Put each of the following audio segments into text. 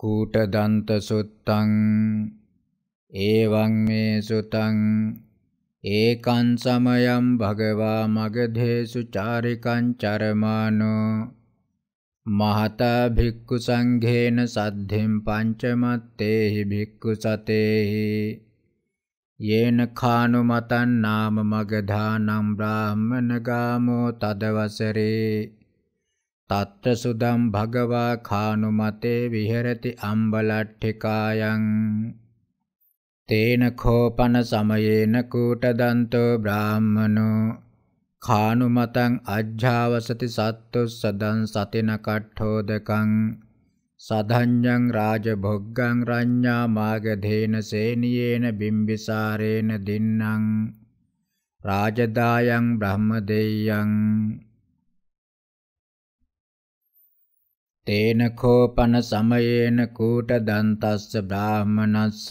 කූටදන්ත සුත්තං ඒවං මේ සුතං ඒකං සමයං භගවා මගධේසු චාරිකං චරමානෝ මහතා භික්ඛු සංඝේන සද්ධෙම් පංචමත්තේහි භික්ඛු සතේහි යේන ખાනු මතං නාම මගධානම් බ්‍රාහ්මන ගාමෝ තදවසරේ තත්ත සුදම් භගවා කානුමතේ විහෙරති අම්බලට්ඨිකායන් තේන කෝපන සමයේන කූටදන්තෝ බ්‍රාහ්මනෝ කානුමතං අජ්ජාවසති සත්තුස් සදං සතින කට්ඨෝදකං සදඤ්ඤං රාජභොග්ගං රඤ්ඤා මාගධේන සේනියේන බිම්බිසාරේන දින්නම් රාජදායන් බ්‍රහ්මදේයන් තේන කෝපන සමයේන කූට දන්තස්ස බ්‍රාහමනස්ස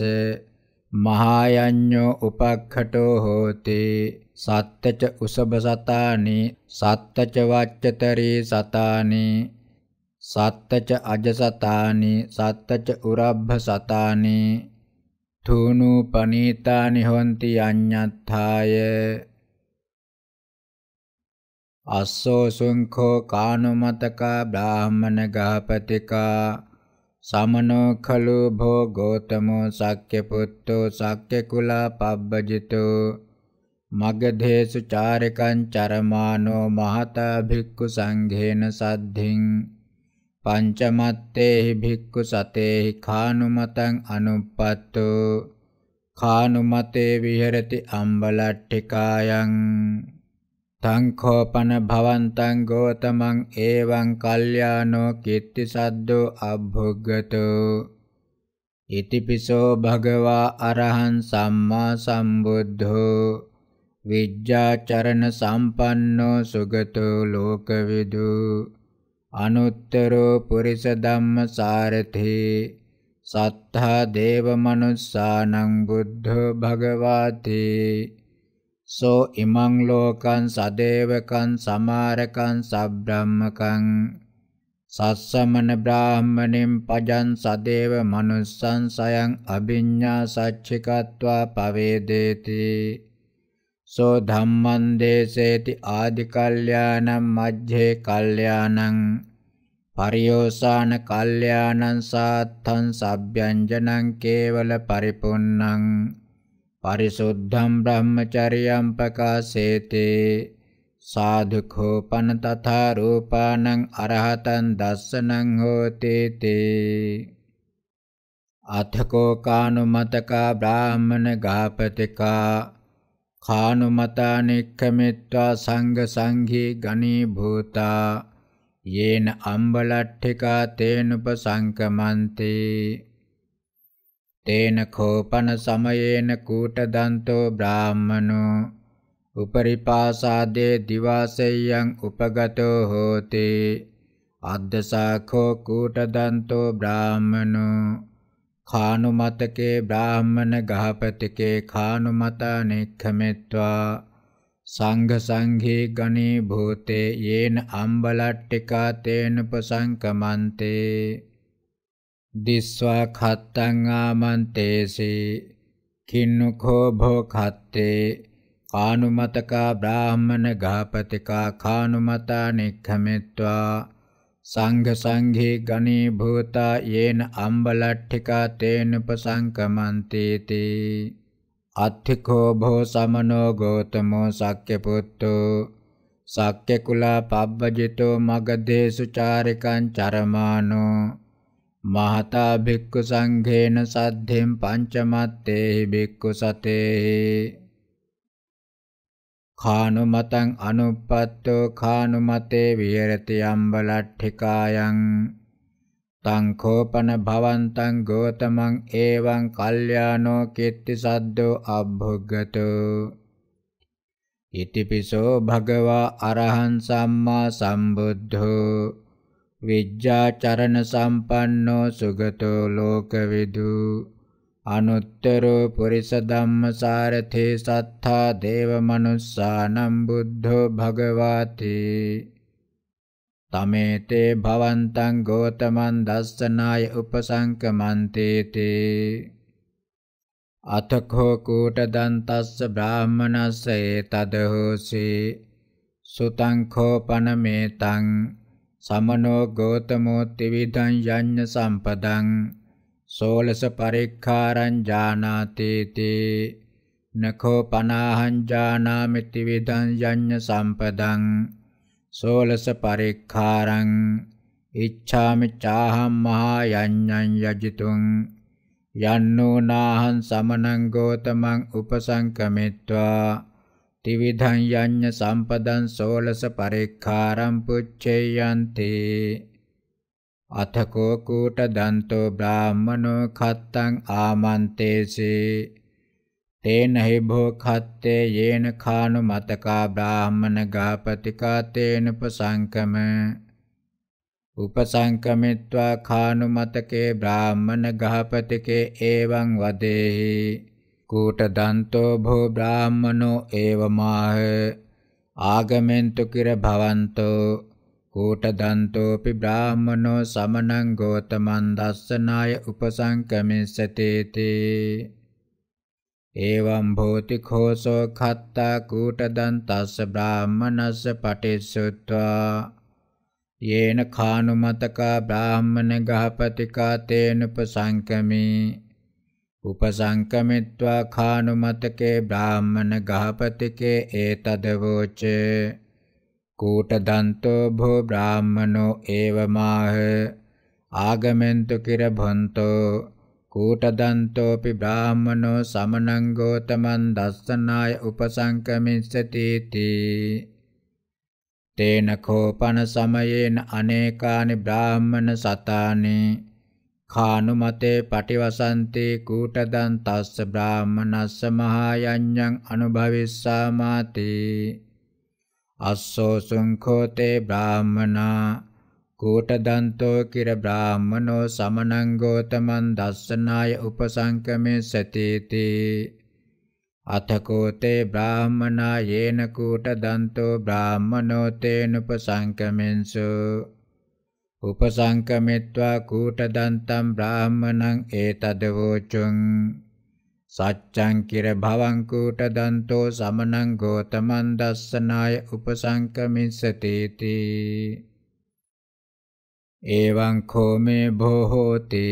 මහායඤ්ඤෝ උපක්ඛටෝ හෝති සත්තච උසබ සතානි සත්තච වච්චතරී සතානි සත්තච අජ සතානි සත්තච උරබ්බ සතානි තුනු පනීතානි හොಂತಿ අඤ්ඤත්ථාය අස්සෝ සුංඛෝ කානුමතක බ්‍රාහමන ගහපතිකා සමනෝ khelu භෝ ගෝතමෝ සක්්‍ය පුත්තෝ සක්්‍ය කුලා පබ්බජිතෝ මගධේසු චාරිකං චරමානෝ මහතා භික්ඛු සංඝේන සද්ධින් පංචමත්තේහි භික්ඛු සතේහි කානුමතං අනුප්පත්තෝ කානුමතේ විහෙරති අම්බලට්ඨිකායන් තංඛෝපන භවන්තං ගෝතමං ඒවං කල්යාණෝ කිත්ති සද්දෝ අභුග්ගතෝ ඉතිපිසෝ භගවා අරහං සම්මා සම්බුද්ධෝ විජ්ජාචරණ සම්පන්නෝ සුගතෝ ලෝකවිදු අනුත්තරෝ පුරිස ධම්ම සාරතේ සත්තා දේව මනුස්සානං බුද්ධෝ භගවාතේ සෝ ඉමං ලෝකං සදේවකං සමාරකං සබ්‍රාහ්මකං සස්සමන බ්‍රාහ්මණෙන් පජන් සදේව මනුස්සං සයං අභිඤ්ඤා සච්චිකत्वा පවේදේති සෝ ධම්මං දේසේති ආදි කල්යාණං මජ්ජේ කල්යාණං පරියෝසాన කල්යාණං සාත්තං සබ්යංජනං කේවල පරිපුන්නං පරිසුද්ධම් බ්‍රහ්මචරියම් පකාසේතේ සාධුඛෝ පන තථා රූපානං අරහතං දස්සනං හෝතේ තේ අධකෝ කානුමතකා බ්‍රාහ්මන ගාපතිකා කානුමතානික්කමිත්වා සංඝ සංඝී ගණී භූතා යේන අම්බලට්ඨිකා තේනුපසංකමන්තේ තේන කෝපන සමයේන කූටදන්තෝ බ්‍රාහ්මනෝ උපරිපාසාදේ දිවාසෙය්‍යං උපගතෝ හෝති අද්දසාඛෝ කූටදන්තෝ බ්‍රාහ්මනෝ කානුමතකේ බ්‍රාහ්මන ගහපතිකේ කානුමතා නෙක්ඛමෙත්වා සංඝ සංඝේ ගණේ භූතේ යේන අම්බලට්ඨිකා තේන පසංකමන්තේ දිස්වා කත්තං ආමන්තේසී කින්නුකෝ භෝ කත්තේ කානුමතකා බ්‍රාහ්මණ ගාපතිකා කානුමතා නික්ඛමෙත්වා සංඝ සංඝේ ගණී භූතා යේන අම්බලට්ඨිකා තේන උපසංකමන්තේති අත්ථිකෝ භෝ සමනෝ ගෝතමෝ සක්්‍ය පුත්තෝ සක්්‍ය කුලා පබ්බජිතෝ මගදේසු චාරිකං චරමානෝ මහතා භික්ඛු සංඝේන සද්ධෙම් පංචමත්තේහි භික්ඛු සතේහි කානු මතං අනුප්පත්තෝ කානු මතේ විහෙරති අම්බලට්ඨිකායන් තං කෝපන භවන්තං ගෝතමං ඒවං කල්යාණෝ කිත්ති සද්දෝ අභුග්ගතෝ ඉතිපිසෝ භගවා අරහං සම්මා සම්බුද්ධෝ විජ්ජාචරණ සම්පන්නෝ සුගතෝ ලෝකවිදු අනුත්තරෝ පුරිස ධම්මසාරතේ සත්තා දේව මනුස්සානම් බුද්ධෝ භගවාති තමේතේ භවන්තං ගෝතමන් දස්සනාය උපසංකමන්තේතේ අතකෝ කූට දන්තස්ස බ්‍රාහ්මනස්සේ තදහෝසි සුතං කෝපනමේතං සමනෝ ගෝතමෝත්තිවිධං යඤ්ඤ සම්පදං සෝලස පරික්ඛාරං ජානාතේති නඛෝ පනාහං ජානාමිති විදං යඤ්ඤ සම්පදං සෝලස පරික්ඛාරං ඉච්ඡාමි චාහම් මහා යඤ්ඤං යජිතුං යන්නෝ නාහං සමනං ගෝතමං උපසංකමෙත්වා ත්‍රිවිධං යඤ්ඤ සම්පදං සෝලස පරික්ඛාරම් පුච්චේයන්තේ අතකෝ කූට දන්තෝ බ්‍රාහමනෝ කත්තං ආමන්තේසේ තේන හි භෝ කත්තේ යේන කානු මතකා බ්‍රාහමන ගාපතිකා තේන පසංකම උපසංකමිත්වා කානු මතකේ බ්‍රාහමන ගාපතිකේ එවං වදේහි කූටදන්තෝ භෝ බ්‍රාහමනෝ ඒවමාහ ආගමෙන්තු කිර භවන්තෝ කූටදන්තෝපි බ්‍රාහමනෝ සමනං ගෝතමන් දස්සනාය උපසංකමිස්සතේති එවං භෝති khෝසෝ khත්තා කූටදන්තස්ස බ්‍රාහමනස්ස පටිසුත්වා යේන කානුමතකා බ්‍රාහමන ගහපතිකා තේනුපසංකමී උපසංකමිත්වා කානුමතකේ බ්‍රාහ්මණ ගහපතිකේ ඒතදවෝච කූටදන්තෝ භෝ බ්‍රාහ්මනෝ ඒවමාහ ආගමෙන්තු කිර භන්තෝ කූටදන්තෝපි බ්‍රාහ්මනෝ සමනං ගෝතමන් දස්සනාය උපසංකමිස්සති තේන කෝපන සමයේන අනේකානි බ්‍රාහ්මන සතානි කානුමතේ පටිවසන්තේ කූටදන් තස්ස බ්‍රාහමනස්ස මහායඤ්ඤං අනුභවිස්සාමාති අස්සෝ සුංඛෝතේ බ්‍රාහමනා කූටදන්තෝ කිර බ්‍රාහමනෝ සමනං ගෝතමන් දස්සනාය උපසංකමේ සතේති අතකෝතේ බ්‍රාහමනා යේන කූටදන්තෝ බ්‍රාහමනෝ තේනුපසංකමෙන්සෝ උපසංකමිත්වා කූටදන්තම් බ්‍රාහ්මණං ඒතදවෝචුං සච්ඡං කිර භවං කූටදන්තෝ සමනං ගෝතමන් දස්සනාය උපසංකමිස්සති තී එවං කෝමේ භෝ හෝති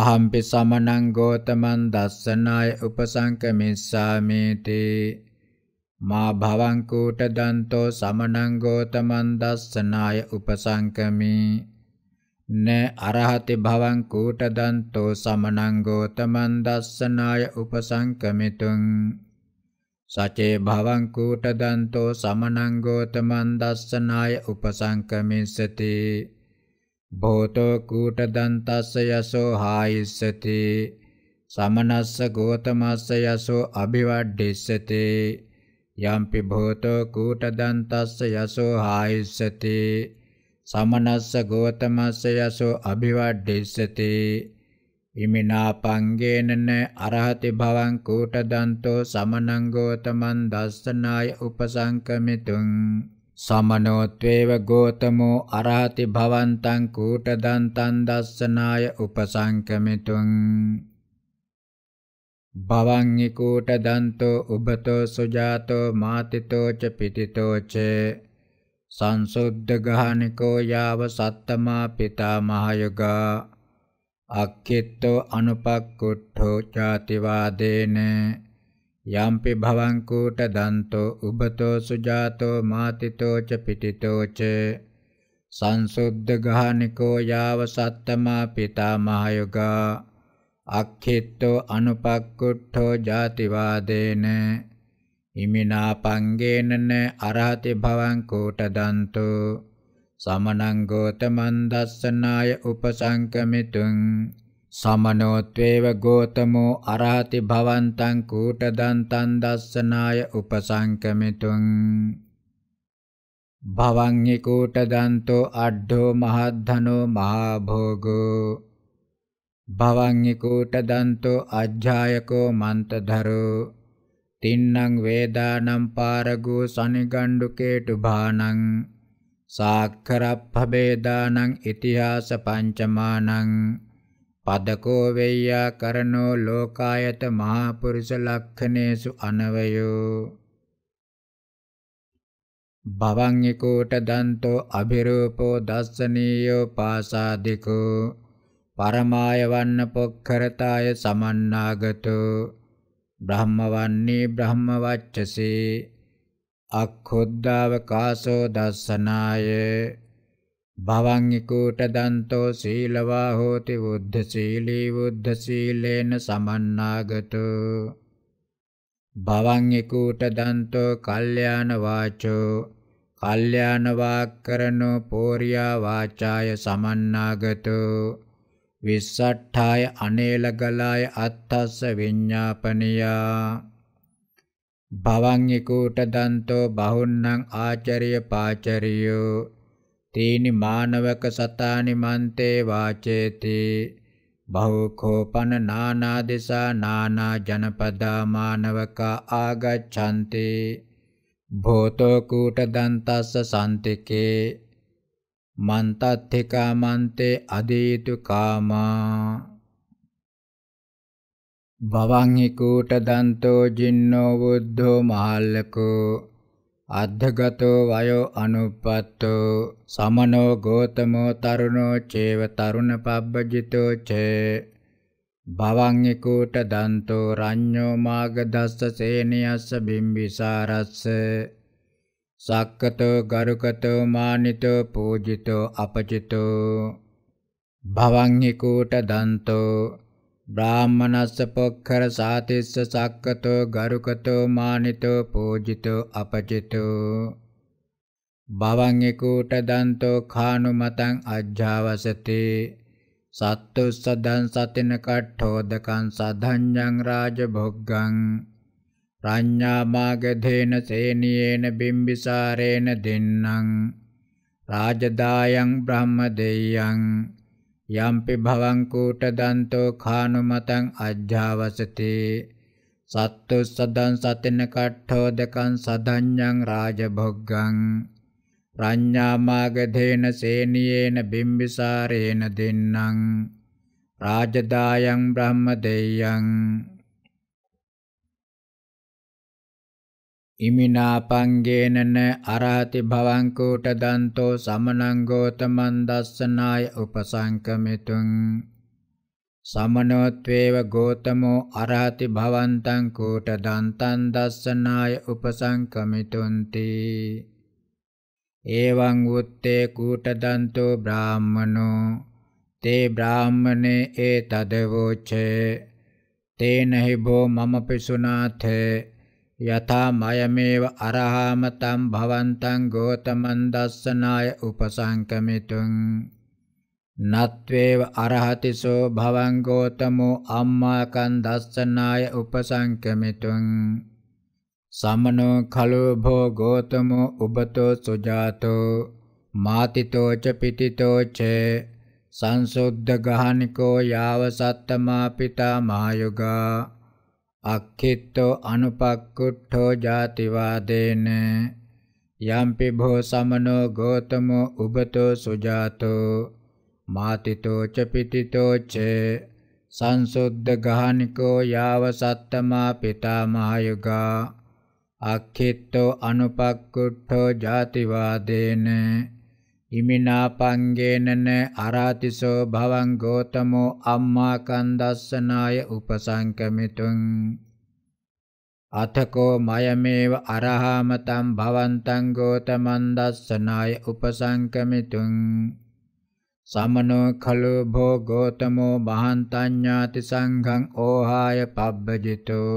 අහම්පි සමනං ගෝතමන් දස්සනාය උපසංකමිස්සාමේතේ මා භවංකූට දන්තෝ සමණං ගෝතමන් දස්සනාය උපසංකමි න අරහති භවංකූට දන්තෝ සමණං ගෝතමන් දස්සනාය උපසංකමිතුං සචේ භවංකූට දන්තෝ සමණං ගෝතමන් දස්සනාය උපසංකමිස්සති භෝතෝ කූට දන්තස්ස යසෝ හායිස්සති සමනස්ස ගෝතමස්ස යසෝ අභිවඩ්ඩිස්සති යම්පි භූතෝ කූටදන්තස්ස යසෝ හායිස්සති සමනස්ස ගෝතමස්ස යසෝ අභිවඩ්ඩිස්සති ඉමිනා පංගේනන අරහති භවං කූටදන්තෝ සමනං ගෝතමන් දස්සනාය උපසංකමිතුං සමනෝත්වේව ගෝතමෝ අරහති භවන්තං කූටදන්තං දස්සනාය උපසංකමිතුං භවංහිකූට දන්තෝ උබතෝ සුජාතෝ මාතිතෝ ච පිතිතෝ ච සංසුද්ධ ගානිකෝ යාව සත්තමා පිතාමහයගා අක්ඛිත්තෝ අනුපක්කුට්ඨෝ ചാතිවාදේන යම්පි භවං කූට දන්තෝ උබතෝ සුජාතෝ මාතිතෝ ච පිටිතෝ ච සංසුද්ධ ගානිකෝ යාව සත්තමා පිතාමහයගා අක්ඛිට්ඨෝ අනුපක්කුට්ඨෝ ජාතිවාදේන ඉමිනා පංගේනන අරහති භවං කෝටදන්තු සමනං ගෝතමන් දස්සනාය උපසංකමිතුං සමනෝත්වේව ගෝතමෝ අරහති භවන්තං කූටදන්තං දස්සනාය උපසංකමිතුං භවං හි කූටදන්තෝ අඩ්ඩෝ මහද්ධනෝ මහා භෝගෝ භවං දන්තෝ අජ්ජායකෝ මන්තධරෝ තින්නං වේදානම් පාරගෝ සනිගණ්ඩුකේටු භානං සාක්කරප්පබේදානං ඉතිහාස පංචමානං පදකෝ වෙය්‍යා කරනෝ ලෝකායත මහපුරුෂ ලක්ඛනේසු අනවයෝ භවං දන්තෝ අභිරූපෝ දස්සනීයෝ පාසාදිකෝ පරමාය වන්න පොක්කරතාය සමන්නාගතෝ බ්‍රහ්මවන්නේ බ්‍රහ්මවච්චසේ අක්ඛොද්දාව කාසෝ දස්සනාය භවං ඊකූට දන්තෝ සීලවා හෝති බුද්ධ සීලී බුද්ධ සීලේන සමන්නාගතෝ භවං ඊකූට දන්තෝ කල්යාණ වාචෝ කල්යාණ වාක්කරණෝ පෝරියා වාචාය සමන්නාගතෝ විස්සට්ඨාය අනේලගලාය අත්තස්ස විඤ්ඤාපනියා භවං ඒකෝට දන්තෝ බහුන්නං ආචරිය පාචරියෝ තේනි මානවක සතානි මන්තේ වාචේති බහුකෝපන නානා දිසා නානා ජනපදා මානවක ආගච්ඡanti භෝතෝ කූට දන්තස්ස සම්තිකේ මන්තත්ථිකා මන්තේ අදේතු කාමා භවං හිකූට දන්තෝ ජින්නෝ බුද්ධෝ මහල්ලකෝ අද්ධගතෝ වයෝ අනුපත්තෝ සමනෝ ගෝතමෝ තරුණෝ චේව තරුණ පබ්බජිතෝ චේ භවං හිකූට දන්තෝ රඤ්ඤෝ මාගදස්ස සේනියස්ස බිම්බිසාරස්ස සක්කතෝ ගරුකතෝ මානිතෝ පූජිතෝ අපචිතෝ භවං හිකූට දන්තෝ බ්‍රාහ්මනස්ස පොක්ඛර සාතිස්ස සක්කතෝ ගරුකතෝ මානිතෝ පූජිතෝ අපචිතෝ භවං එකූට දන්තෝ කානු මතං අජ්ජාවසති සත්තුස්සදන් සතින කට්ඨෝදකං සධඤ්ඤං රාජ භොග්ගං ප්‍රඥාමාගධේන සේනියේන බිම්බිසාරේන දෙන්නං රාජදායං බ්‍රහ්මදෙය්‍යං යම්පි භවං කූට දන්තෝ khānu mataṃ ajjāvasati sattu sadan satena kaṭṭho dekaṃ sadanyaṃ rājabhoggaṃ ප්‍රඥාමාගධේන සේනියේන බිම්බිසාරේන දෙන්නං රාජදායං බ්‍රහ්මදෙය්‍යං ඉමිනාපංගේනන අරහති භවංකූට දන්තෝ සමනංගෝතමන් දස්සනාය උපසංකමිතුං සමනෝත්වේව ගෝතමෝ අරහති භවන්තං කූට දන්තං දස්සනාය උපසංකමිතුන්ති එවං උත්තේ කූට දන්තෝ බ්‍රාහ්මනෝ තේ බ්‍රාහ්මනේ ඒ තදවෝචේ තේනහි භෝ මම පිසුනාථේ යථා මයමේව අරහාම තම් භවන්තං ගෝතමන් දස්සනාය උපසංකමිතුං නත්වේව අරහතිසෝ භවං ගෝතමෝ අම්මාකන් දස්සනාය උපසංකමිතුං සමනෝ khalo භෝ ගෝතමෝ උබතෝ සුජාතෝ මාතිතෝ ච පිටිතෝ ච සංසුද්ධ ගහනිකෝ යාව සත්තමා පිතා මහයුගා අක්ඛිට්ඨෝ අනුපක්කුට්ඨෝ ජාතිවාදේන යම්පි භෝ සමනෝ ගෝතමෝ උබතෝ සුජාතෝ මාතිතෝ ච පිතිතෝ ච සංසුද්ධ ගානිකෝ යාව සත්තමා පිතාමහයුගා අක්ඛිට්ඨෝ අනුපක්කුට්ඨෝ ජාතිවාදේන ඉමිනාපංගේනන අරාතිසෝ භවං ගෝතමෝ අම්මා කන්දස්සනාය උපසංකමිතුං අතකෝ මයමේව අරහාමතං භවන්තං ගෝතමන් දස්සනාය උපසංකමිතුං සමනෝ khalo භෝ ගෝතමෝ මහන්තඤ්ඤාති සංඝං ඕහාය පබ්බජිතෝ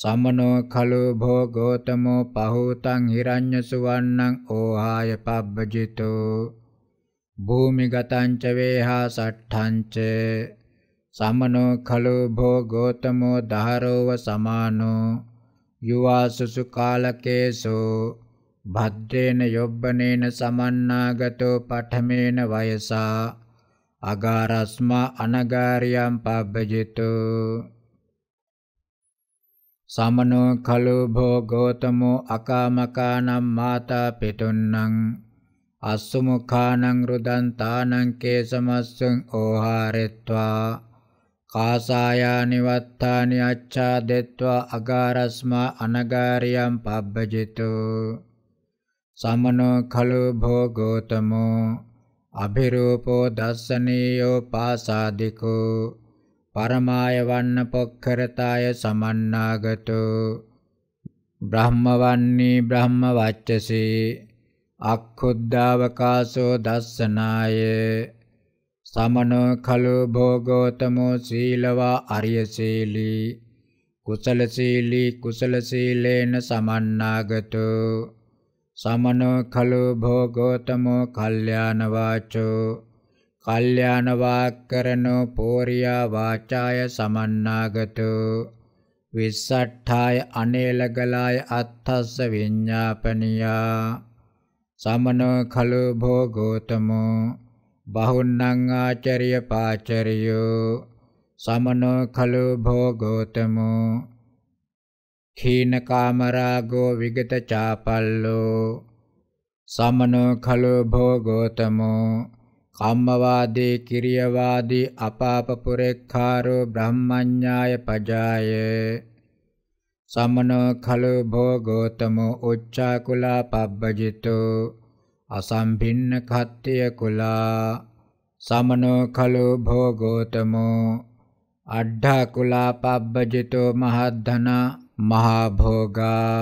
සමනෝ කලෝ භෝගෝතමෝ පහෝතං හිරඤ්ඤ සුවන්නං ඕහාය පබ්බජිතෝ භූමිගතං ච වේහා සට්ඨං ච සමනෝ කලෝ භෝගෝතමෝ දහරෝව සමානෝ යුවාසුසු කාලකේසෝ භද්දේන යොබ්බනේන සමන්නාගතෝ පඨමේන වයසා අගාරස්මා අනගාරියම් පබ්බජිතෝ සමනෝ කලෝ භෝගෝතමෝ අකාමකානම් මාතා පිටුන්නං අස්සුමුඛානං රුදන්තානං කේසමස්සං ඕහාරෙත්වා කාසායානි වත්තානි අච්ඡාදෙත්වා අගාරස්මා අනගාරියම් පබ්බජිතු සමනෝ කලෝ භෝගෝතමෝ අභිරූපෝ දස්සනීයෝ පාසාදිකෝ පරමාය වන්නපොක්කරතාය සමන්නාගතෝ බ්‍රහ්මවන්නේ බ්‍රහ්ම වච්චසේ අක්ඛුද්ධාවකාශෝ දස්සනාය සමනෝ කලෝ භෝගෝතමෝ සීලවා අරිය සීලී කුසල සීලී කුසල සීලේන සමන්නාගතෝ සමනෝ කලෝ භෝගෝතමෝ කල්යාණ වාචෝ කල්යාණ වාක්කරණෝ පෝරියා වාචාය සමන්නාගතෝ විස්සට්ඨාය අනේලගලාය අත්ථස්ස විඤ්ඤාපනියා සමනෝ khalo භෝගෝතමෝ බහුන්නං ආචරිය පාචරියෝ සමනෝ khalo භෝගෝතමෝ ඛීන කාමරාගෝ විගත චාපල්ලෝ සමනෝ khalo භෝගෝතමෝ කම්මවාදී කිරියවාදී අපාපපුරේක්ඛාරෝ බ්‍රහ්මඤ්ඤාය පජාය සම්මනෝ khalo භෝගෝතමෝ උච්චාකුලා පබ්බජිතෝ අසම්භින්න කත්ත්‍ය කුලා සමනෝ khalo භෝගෝතමෝ අඩ්ඩා කුලා පබ්බජිතෝ මහද්ධන මහා භෝගා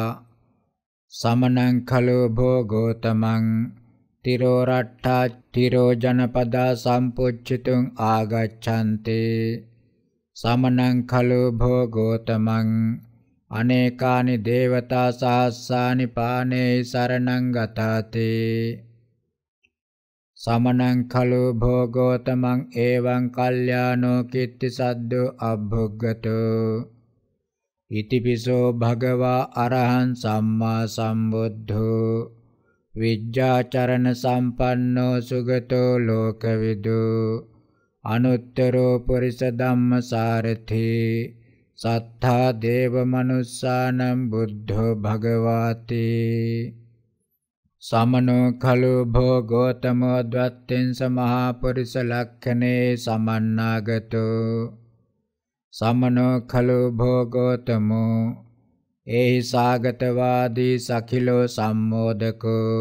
සමනං khalo භෝගෝතමං තිරෝ රට්ඨා තිරෝ ජනපදා සම්පොච්චිතුං ආගච්ඡanti සමනං khalo භෝගෝතමං අනේකානි දේවතා සහස්සානි පානේ සරණං ගතාති සමනං khalo භෝගෝතමං එවං කල්යාණෝ කිත්ති සද්දෝ අභුග්ගතෝ ඉතිපිසෝ භගවා අරහං සම්මා සම්බුද්ධෝ විජ්ජාචරණ සම්පන්නෝ සුගතෝ ලෝකවිදු අනුත්තරෝ පුරිස ධම්මසාරති සත්තා දේව මනුස්සානම් බුද්ධෝ භගවාති සමනෝ खलु भो ගෝතමෝ द्वत्तिं සමහා පුරිස ලක්ඛනේ සමන්නාගතෝ සමනෝ खलु भो ගෝතමෝ ඒහි සාගතවාදී සකිලෝ සම්මෝදකෝ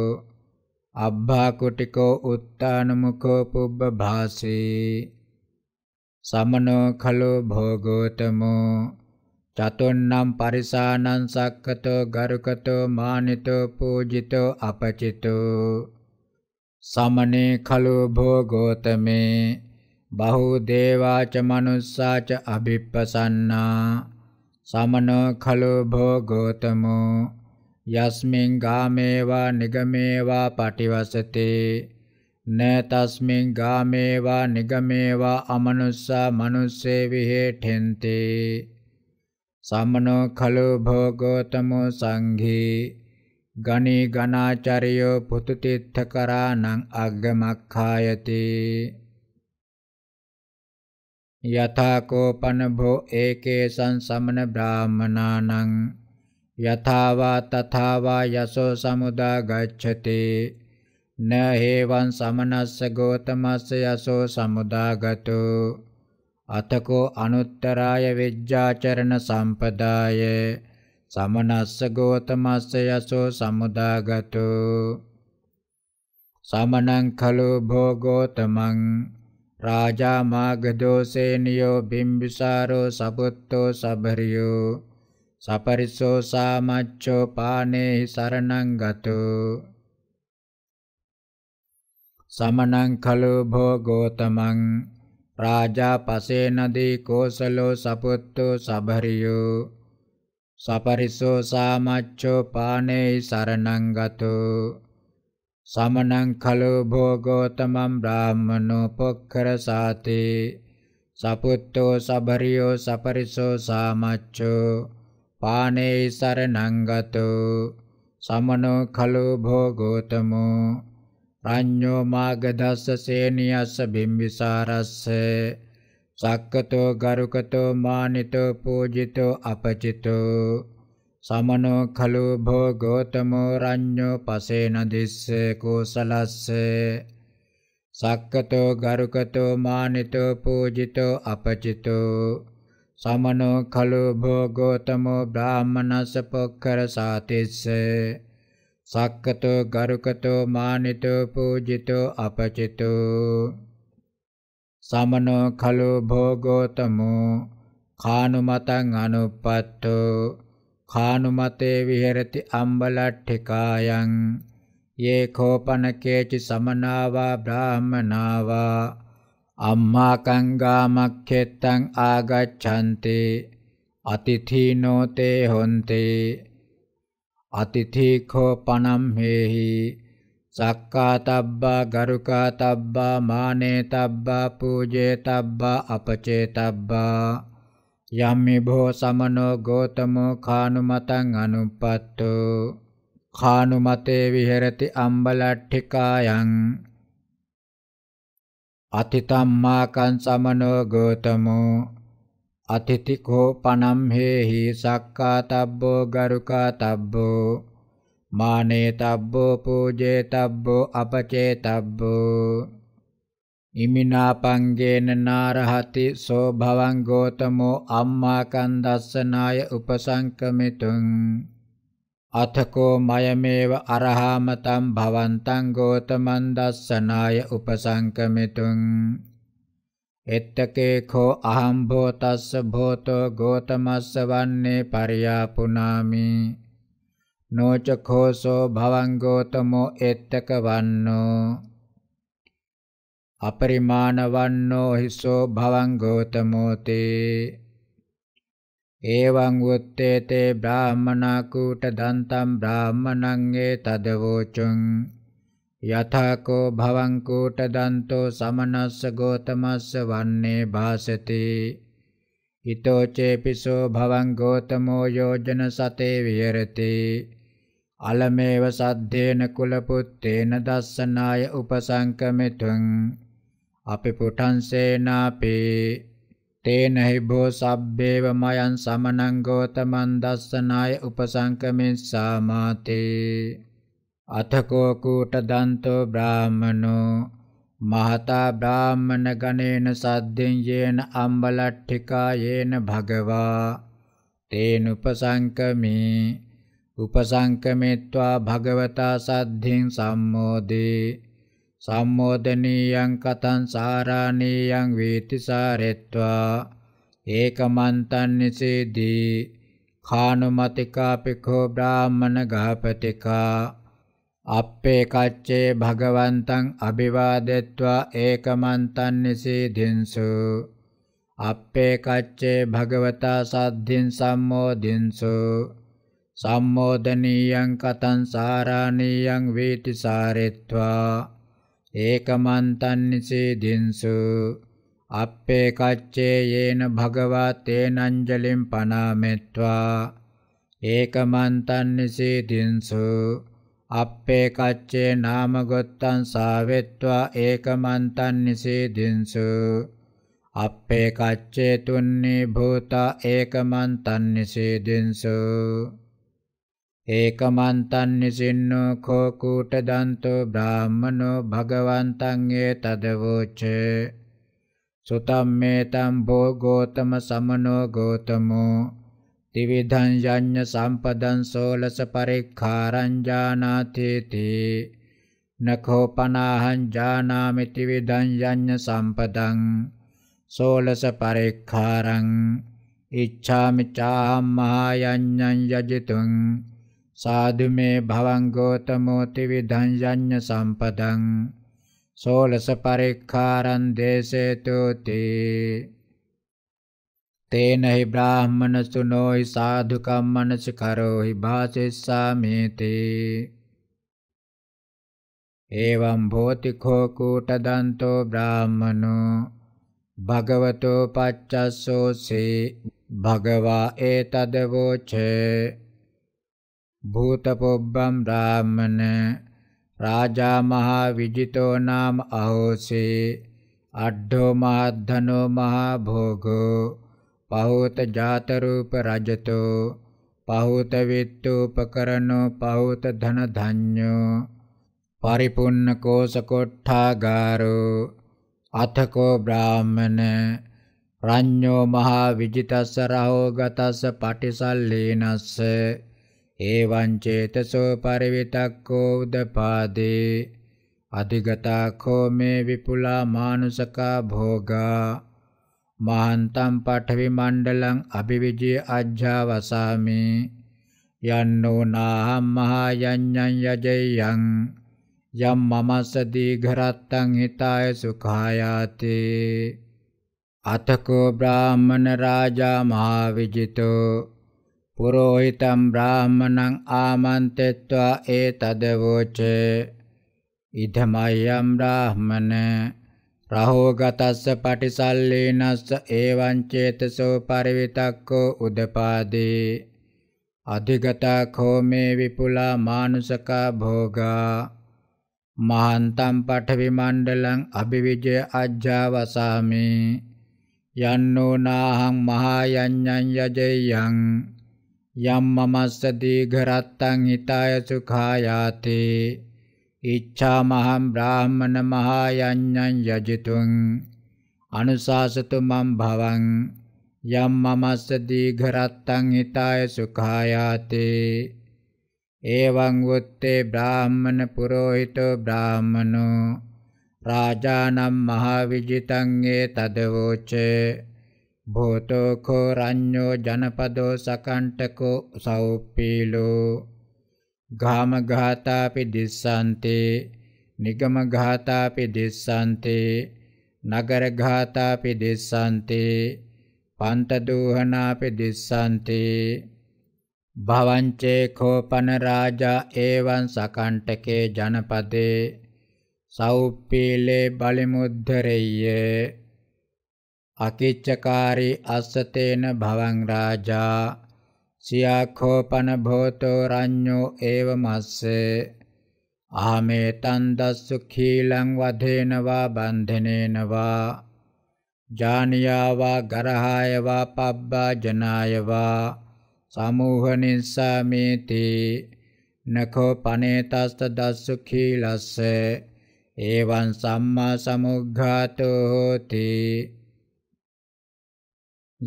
අබ්භාකුටිකෝ උත්තානමුකෝ පුබ්බ භාසී සමනෝ කලෝ භෝගෝතමෝ චතුන්නම් පරිසානං සක්කතෝ ගරුකතෝ මානිතෝ පූජිතෝ අපචිතෝ සමනේ කලෝ භෝගෝතමේ බහූ දේවාච මනුස්සාච අභිප්පසන්නා සමනෝ खलु भो ගෝතමෝ යස්මින් ගාමේවා නිගමේවා පටිවසතේ න තස්මින් ගාමේවා නිගමේවා අමනුස්සා මනුස්සේ විහෙඨෙන්තේ සමනෝ खलु भो ගෝතමෝ සංඝී ගණී ගණාචාරියෝ පුතුතිත්ථකරාණං අග්ගමක්ඛායතේ යථා කෝපන භෝ ඒකේසං සමන බ්‍රාහමනානං යථාවා තථාවා යසෝ සමුදා ගච්ඡති න හේවං සමනස්ස ගෝතමස්ස යසෝ සමුදාගතෝ අතකෝ අනුත්තරාය විජ්ජාචරණ සම්පදාය සමනස්ස ගෝතමස්ස යසෝ සමුදාගතෝ සමනං කලෝ භෝ ගෝතමං රාජා මාගධෝසේනියෝ බිම්බිසාරෝ සබුත්තෝ සබරියෝ සපරිසෝ සාමච්චෝ පානේහි සරණං ගතෝ සමනං කලෝ භෝ ගෝතමං රාජා පසේනදී කෝසලෝ සපුත්තෝ සබරියෝ සපරිසෝ සාමච්චෝ පානේහි සරණං ගතෝ සමනං කලෝ භෝගෝ තමම් බ්‍රාහමනෝ පොක්කරසාතේ සපුත්තෝ සබරියෝ සපරිසෝ සාමච්චෝ පානේ සරණං ගතෝ සමනෝ කලෝ භෝගෝතමෝ රඤ්ඤෝ මාගදස්ස සේනියස්ස බිම්බිසාරස්ස සක්කතෝ ගරුකතෝ මානිතෝ පූජිතෝ අපචිතෝ සමනෝ खलु භෝ ගෝතමෝ රඤ්ඤෝ පසේන දිස්සේ කුසලස්සේ සක්කතෝ ගරුකතෝ මානිතෝ පූජිතෝ අපචිතෝ සමනෝ खलु භෝ ගෝතමෝ බ්‍රාහමනස පොක්කර සාතිස්සේ සක්කතෝ ගරුකතෝ මානිතෝ පූජිතෝ අපචිතෝ සමනෝ खलु භෝ ගෝතමෝ කානුමතං අනුපත්තෝ කානුමතේ විහෙරති අම්බලට්ඨිකායන් යේ කෝපනකේචි සමනාවා බ්‍රාහමනාවා අම්මා කංගාමක්ඛෙත්තං ආගච්ඡන්ති අතිථීනෝ තේ හොන්තේ අතිථීඛෝ පනම් හේහි සක්කාතබ්බා ගරුකාතබ්බා මානේතබ්බා පූජේතබ්බා අපචේතබ්බා යම්මි භෝ සමනෝ ගෝතමෝ කානුමතං අනුපත්තු කානුමතේ විහෙරති අම්බලට්ඨිකායන් අතිතම්මාකං සමනෝ ගෝතමෝ අතිතිකෝ පනම් හේහි සක්කාතබ්බෝ ගරුකාතබ්බෝ මානේතබ්බෝ පූජේතබ්බෝ අපචේතබ්බෝ ඉමිනාපංගේන නාරහති සෝ භවං ගෝතමෝ අම්මාකන් දස්සනාය උපසංකමිතුං අතකෝ මයමේව අරහාමතං භවන්තං ගෝතමන් දස්සනාය උපසංකමිතුං එත්තකේ කෝ අහම් භෝතස්ස භෝතෝ ගෝතමස්ස වන්නේ පරියාපුනාමි නෝච කෝසෝ භවං ගෝතමෝ එත්තක වන්නෝ අපරිමාණවන්නෝ හිසෝ භවං ගෝතමෝතේ එවං උත්තේතේ බ්‍රාහමනා කූට දන්තම් බ්‍රාහමණං ඒ තදවෝචං යථාකෝ භවං කූට දන්තෝ සමනස්ස ගෝතමස්ස වන්නේ භාසති හිතෝ චේපිසෝ භවං ගෝතමෝ යෝජන සතේ විහෙරති අලමේව සද්දේන කුලපුත්තේන දස්සනාය උපසංකමිතුං අපි පුටන්සේනාපි තේන හිබෝ සබ්බේව මයන් සමනං ගෝතමන් දස්සනාය උපසංකමිස්සා මාතේ අතකෝ කූට දන්තෝ බ්‍රාහමනෝ මහතා බ්‍රාහ්මණ ගණේන සද්දෙන් යේන අම්බලට්ඨිකා යේන භගවා තේන උපසංකමේ උපසංකමෙත්වා භගවතා සද්ධින් සම්මෝදේ සම්මෝදනීයං කතං සාරාණීයං වීති සාරෙත්වා ඒකමන්තං නිසීදී खानुमतिकापिखो ब्राह्मणगापतिका अप्पे कच्चे भगवन्तम् अभिवादित्वा एकमन्तन्निषीधिंसु अप्पे कच्चे भगवता साद्धिं सम्मोधिंसु सम्मोदनीयं कथं सारणीयं वीतिसारित्वा ඒකමන්තන්නිසේ දින්සු අපේ කච්චේ යේන භගවා තේනංජලිම් පනාමෙත්වා ඒකමන්තන්නිසේ දින්සු අපේ කච්චේ නාමගොත්තං සාවෙත්වා ඒකමන්තන්නිසේ දින්සු අපේ කච්චේ තුන්නේ භූතා ඒකමන්තන්නිසේ දින්සු ඒකමන්තං නිසින්නෝ කෝ කූට දන්තෝ බ්‍රාහමනෝ භගවන්තං ඒ තදවෝච සුතම්මේතම් භෝ ගෝතම සමනෝ ගෝතමෝ ත්‍රිවිධං යඤ්ඤ සම්පදං සෝලස පරික්ඛාරං ජානාතේති නඛෝ පනාහං ජානාමි ත්‍රිවිධං යඤ්ඤ සම්පදං සෝලස පරික්ඛාරං ඉච්ඡාමි චාම් මහා යඤ්ඤං යජිතුං සාදු මේ භවං ගෝතමෝති විධං යඤ්ඤ සම්පදං සෝලස පරික්ඛාරං දේසේතෝති තේන හි බ්‍රාහ්මනසුනෝ හි සාධුකම්මනස කරෝ හි භාසෙස්සාමේති එවං භෝති කෝ කූට දන්තෝ බ්‍රාහ්මනෝ භගවතෝ පච්චස්සෝසේ භගවා ඒතදවෝචේ භූතපොබ්බම් රාමන රාජා මහා විජිතෝ නාම අහෝසේ අඩ්ඩෝ මහද්ධනෝ මහා භෝගෝ පහෝත ජාත රූප රජතෝ පහෝත විත්තුපකරණෝ පහෝත ධන ධඤ්ඤෝ පරිපුන්න කෝස කොට්ඨාගාරෝ අතකෝ බ්‍රාහමන රඤ්ඤෝ මහා විජිතස්ස රහෝගතස්ස පටිසල්ලේනස්ස एवं चेतसो परिवितक्को उदपादे अधिगताखो मे विपुला मानुषका भोगा महान्तं पठविमण्डलम् अभिविजय अध्यावसामि यन्नो नाहं महायज्ञं यजेयं यं मम सदीघरत्तं हिताय सुखायाति अथ को ब्राह्मणराजा महाविजितो පුරෝහිතම් බ්‍රාහමණං ආමන්තෙත්වා ඒ තදවෝච ඉදමයම් බ්‍රාහමන රහෝගතස්ස පටිසල්ලීනස්ස ඒවං චේතසෝ පරිවිතක්කෝ උදපාදී අධිගතා කෝමේ විපුලා මානුසකා භෝගා මහන්තම් පඨවි මණ්ඩලං අභිවිජය අජ්ජාවසාමි යන්නෝ නාහං මහා යඤ්ඤං යජයං යම් මමස්ස දීඝරත්තං හිතාය සුඛායාති ඉච්ඡාමහං බ්‍රාහ්මණ මහායඤ්ඤං යජිතුං අනුශාසතු මම් භවං යම් මමස්ස දීඝරත්තං හිතාය සුඛායාති එවං වුත්තේ බ්‍රාහ්මණ පුරෝහිතෝ බ්‍රාහ්මනෝ රාජානම් මහවිජිතං ඒ තදවෝචේ භූතෝ කෝරඤ්ඤෝ ජනපදෝ සකණ්ඨකෝ සෞප්පීලෝ ගාම ඝාතාපි දිස්සාන්තේ නිගම ඝාතාපි දිස්සාන්තේ නගර ඝාතාපි දිස්සාන්තේ පන්ත දෝහනාපි දිස්සාන්තේ භවංචේ කෝපන රාජා එවං සකණ්ඨකේ ජනපදේ සෞප්පීලේ බලමුද්දරෙය්‍ය අකිච්චකාරී අස්සතේන භවං රාජා සියාඛෝපන භෝතෝ රඤ්ඤෝ ඒව මස්සේ ආමේ තන් දස්සු කීලං වදේන වා බන්ධනේන වා ජානියා වා ගරහාය වා පබ්බා ජනාය වා සමූහ නිස්සාමේති නඛෝ පනේතස්ත දස්සු කීලස්සේ එවං සම්මා සමුග්ඝාතෝ හෝති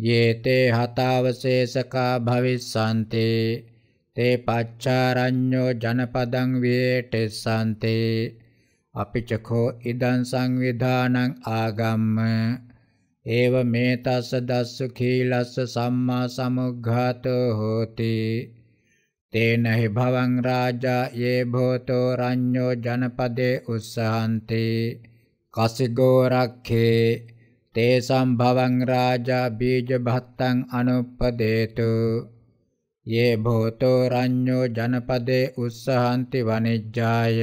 යේතේ හතාවසේසකා භවිස්සන්තේ තේ පච්චාරඤ්ඤෝ ජනපදං වේටෙස්සන්තේ අපිචකෝ ඉදං සංවිධානං ආගම්ම ඒව මේ තස්ස දස්සු කීලස්ස සම්මා සමුග්ඝාතෝ හෝති තේනහි භවං රාජා යේ භෝතෝ රඤ්ඤෝ ජනපදේ උස්සහන්තේ කසිගෝ රක්ඛේ තේසම් භවං රාජා බීජ භත්තං අනුපදේතු යේ භූතෝ රඤ්ඤෝ ජනපදේ උස්සහන්ති වනිජ්ජාය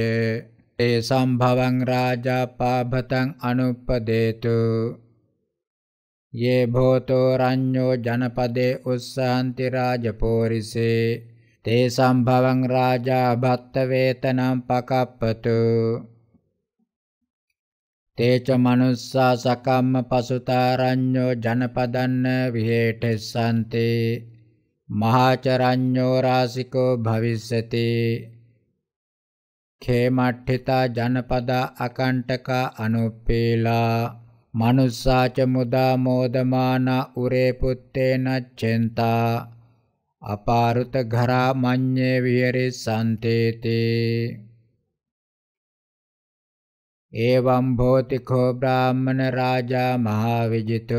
තේසම් භවං රාජා පාභතං අනුපදේතු යේ භූතෝ රඤ්ඤෝ ජනපදේ උස්සහන්ති රාජපෝරිසේ තේසම් භවං රාජා භත්ත වේතනම් පකප්පතු තේච මනුස්සා සකම්ම පසුතාරඤ්ඤෝ ජනපදන්න විහෙටෙස්සන්තේ මහාචරඤ්ඤෝ රාසිකෝ භවිස්සති ඛේමට්ඨිතා ජනපදා අකණ්ඨකා අනුප්පේලා මනුස්සාච මුදා මෝදමානා උරේ පුත්තේන චෙන්තා අපාරුත ඝරා මඤ්ඤේ විහෙරිසන්තේතේ एवं भौतिको ब्राह्मणराजा महाविजितो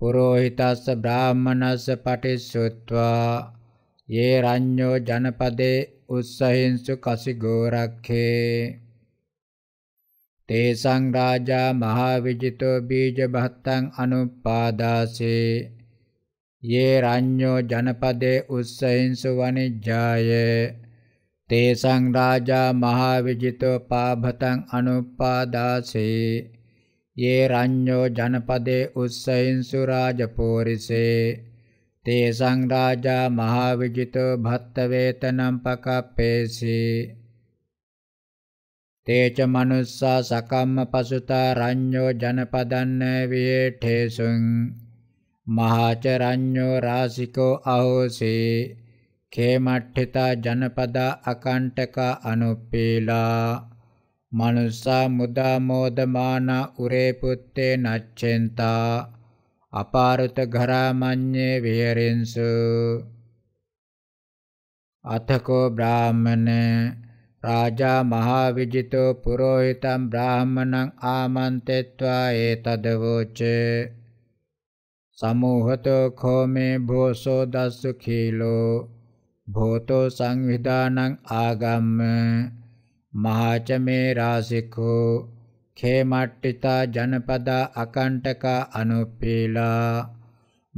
पुरोहितस्य ब्राह्मणस्य पठिश्रुत्वा ये रञ्जो जनपदे उत्सहिंसु कसिगोरखे तेषां राजा महाविजितो बीजभत्तम् अनुपादासि ये रञ्जो जनपदे उत्सहिंसु वणिज्याय තේසං රාජා මහා විජිතෝ පාභතං අනුපාදාසේ යේ රඤ්ඤෝ ජනපදේ උස්සයින්සු රාජපෝරිසේ තේසං රාජා මහා විජිතෝ භත්ත වේතනම් පකප්පේසේ තේච මනුස්සා සකම්ම පසුතා රඤ්ඤෝ ජනපදන්න විහෙඨේසුං මහාචරඤ්ඤෝ රාසිකෝ අහෝසේ කේමට්ඨිතා ජනපදා අකණ්ඨකා අනුප්පේලා මනුසා මුදා මෝදමානා උරේ පුත්තේ නච්ඡෙන්තා අපාරත ඝරාමඤ්ඤේ විහෙරෙන්සු අතකෝ බ්‍රාහමන රාජා මහා විජිතෝ පුරෝහිතං බ්‍රාහමණං ආමන්තෙත්වා ඒතදවෝච සමෝහතෝ කෝමේ භෝසෝ දස්සු කීලෝ භෝතෝ සංවිධානං ආගම්ම මහාචමේ රාසිකෝ ඛේමට්ඨිතා ජනපදා අකණ්ඨකා අනුපීලා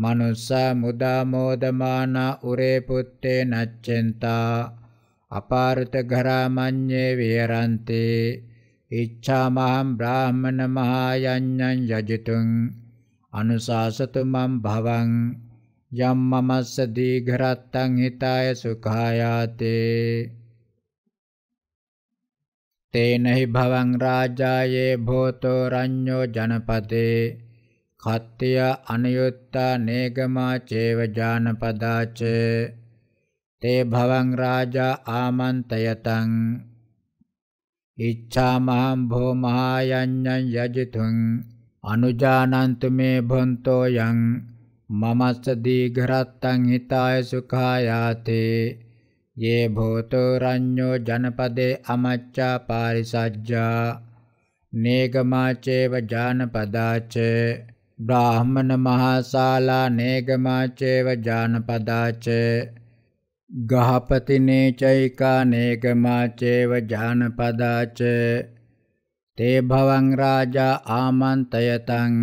මනුස්සා මුදා මෝදමානා උරේ පුත්තේ නච්චෙන්තා අපාරත ඝරාමඤ්ඤේ විහරන්තේ ඉච්ඡාමහම් බ්‍රාහ්මණ මහායඤ්ඤං යජිතුං අනුශාසතු මම් භවං යම්මමස්ස දීඝරත්තං හිතාය සුඛායාතේ තේනහි භවං රාජායේ භෝතෝ රඤ්ඤෝ ජනපදේ කත්ත්‍ය අනයුත්තා නේගමා චේව ජානපදාච තේ භවං රාජා ආමන්තයතං ඉච්ඡාමහං භෝ මහායඤ්ඤං යජිතුං අනුජානන්තු මේ භොන්තෝ යං මමස්ස දීඝරත්තං හිතාය සුඛායාතේ යේ භූතෝ රඤ්ඤෝ ජනපදේ අමච්චා පාරිසජ්ජා නේගමාචේව ජානපදාච බ්‍රාහමණ මහාශාලා නේගමාචේව ජානපදාච ගහපතිනේ චෛකා නේගමාචේව ජානපදාච තේ භවං රාජා ආමන්තයතං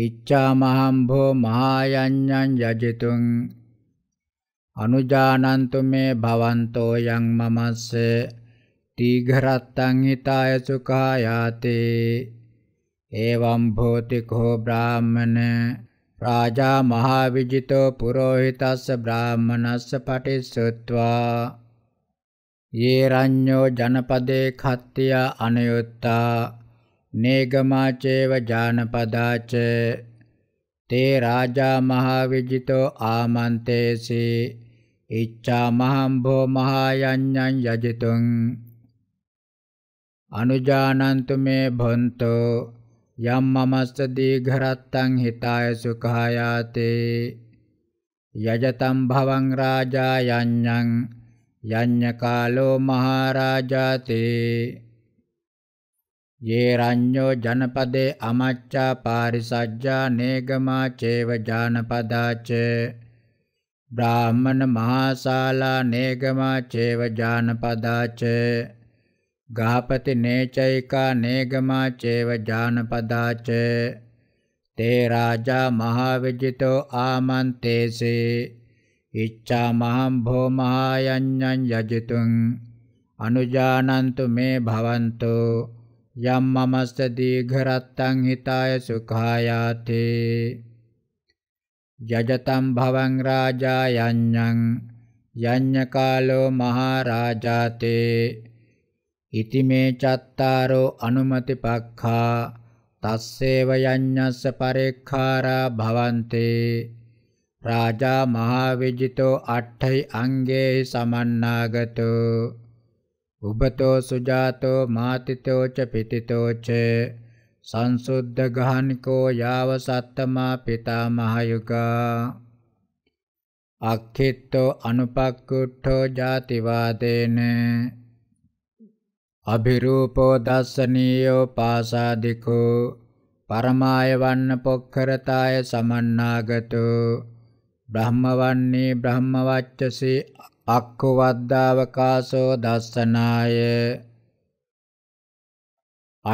ඉච්ඡාමහම්භෝ මහායඤ්ඤං යජිතුං අනුජානන්තු මේ භවන්තෝ යං මමස්සේ තීඝරත්තං හිතාය සුඛායාතේ එවම් භෝති කෝ බ්‍රාහමන රාජා මහවිජිතෝ පුරোহিতස්ස බ්‍රාහමනස්ස පටිසුත්වා යේ රඤ්ඤෝ ජනපදේ කත්ත්‍ය අනයුත්තා නේගමාචේව ජානපදාච තේ රාජා මහවිජිතෝ ආමන්තේසි ඉච්ඡා මහම්භෝ මහායඤ්ඤං යජිතුං අනුජානන්තු මේ භොන්තෝ යම් මමස්ස දීඝරත්තං හිතාය සුඛායාතේ යජතම් භවං රාජා යඤ්ඤං යඤ්ඤ කාලෝ මහරජාතේ යේ රඤ්ඤෝ ජනපදේ අමච්චා පාරිසජ්ජා නේගමා චේව ජානපදාච බ්‍රාහ්මණ මහාශාලා නේගමා චේව ජානපදාච ගාපති නේචෛකා නේගමා චේව ජානපදාච තේ රාජා මහවිජිතෝ ආමන්තේසේ ඉච්ඡා මහම් භෝ මහයඤ්ඤං යජිතුං අනුජානන්තු මේ භවන්තෝ යම් මමස්ස දීඝරත්තං හිතාය සුඛායාතේ යජතම් භවං රාජා යඤ්ඤං යඤ්ඤකාලෝ මහරජාතේ ඉති මේ චත්තාරෝ අනුමති පක්ඛා තස්සේව යඤ්ඤස්ස පරේක්ඛාරා භවන්තේ රාජා මහා විජිතෝ අට්ඨයි අංගේ සමන්නාගතෝ උබතෝ සුජාතෝ මාතිතෝ ච පිතිතෝ ච සංසුද්ධ ගාහනිකෝ යාව සත්තමා පිතාමහයුකා අක්ඛිත්තෝ අනුපක්කුට්ඨෝ ජාතිවාදේන අභිරූපෝ දස්සනීයෝ පාසාදිකෝ පරමාය වන්න පොක්කරතාය සමන්නාගතෝ බ්‍රහ්මවන්නේ බ්‍රහ්මවච්චසේ අක්කුවද්දාවකාසෝ දස්සනාය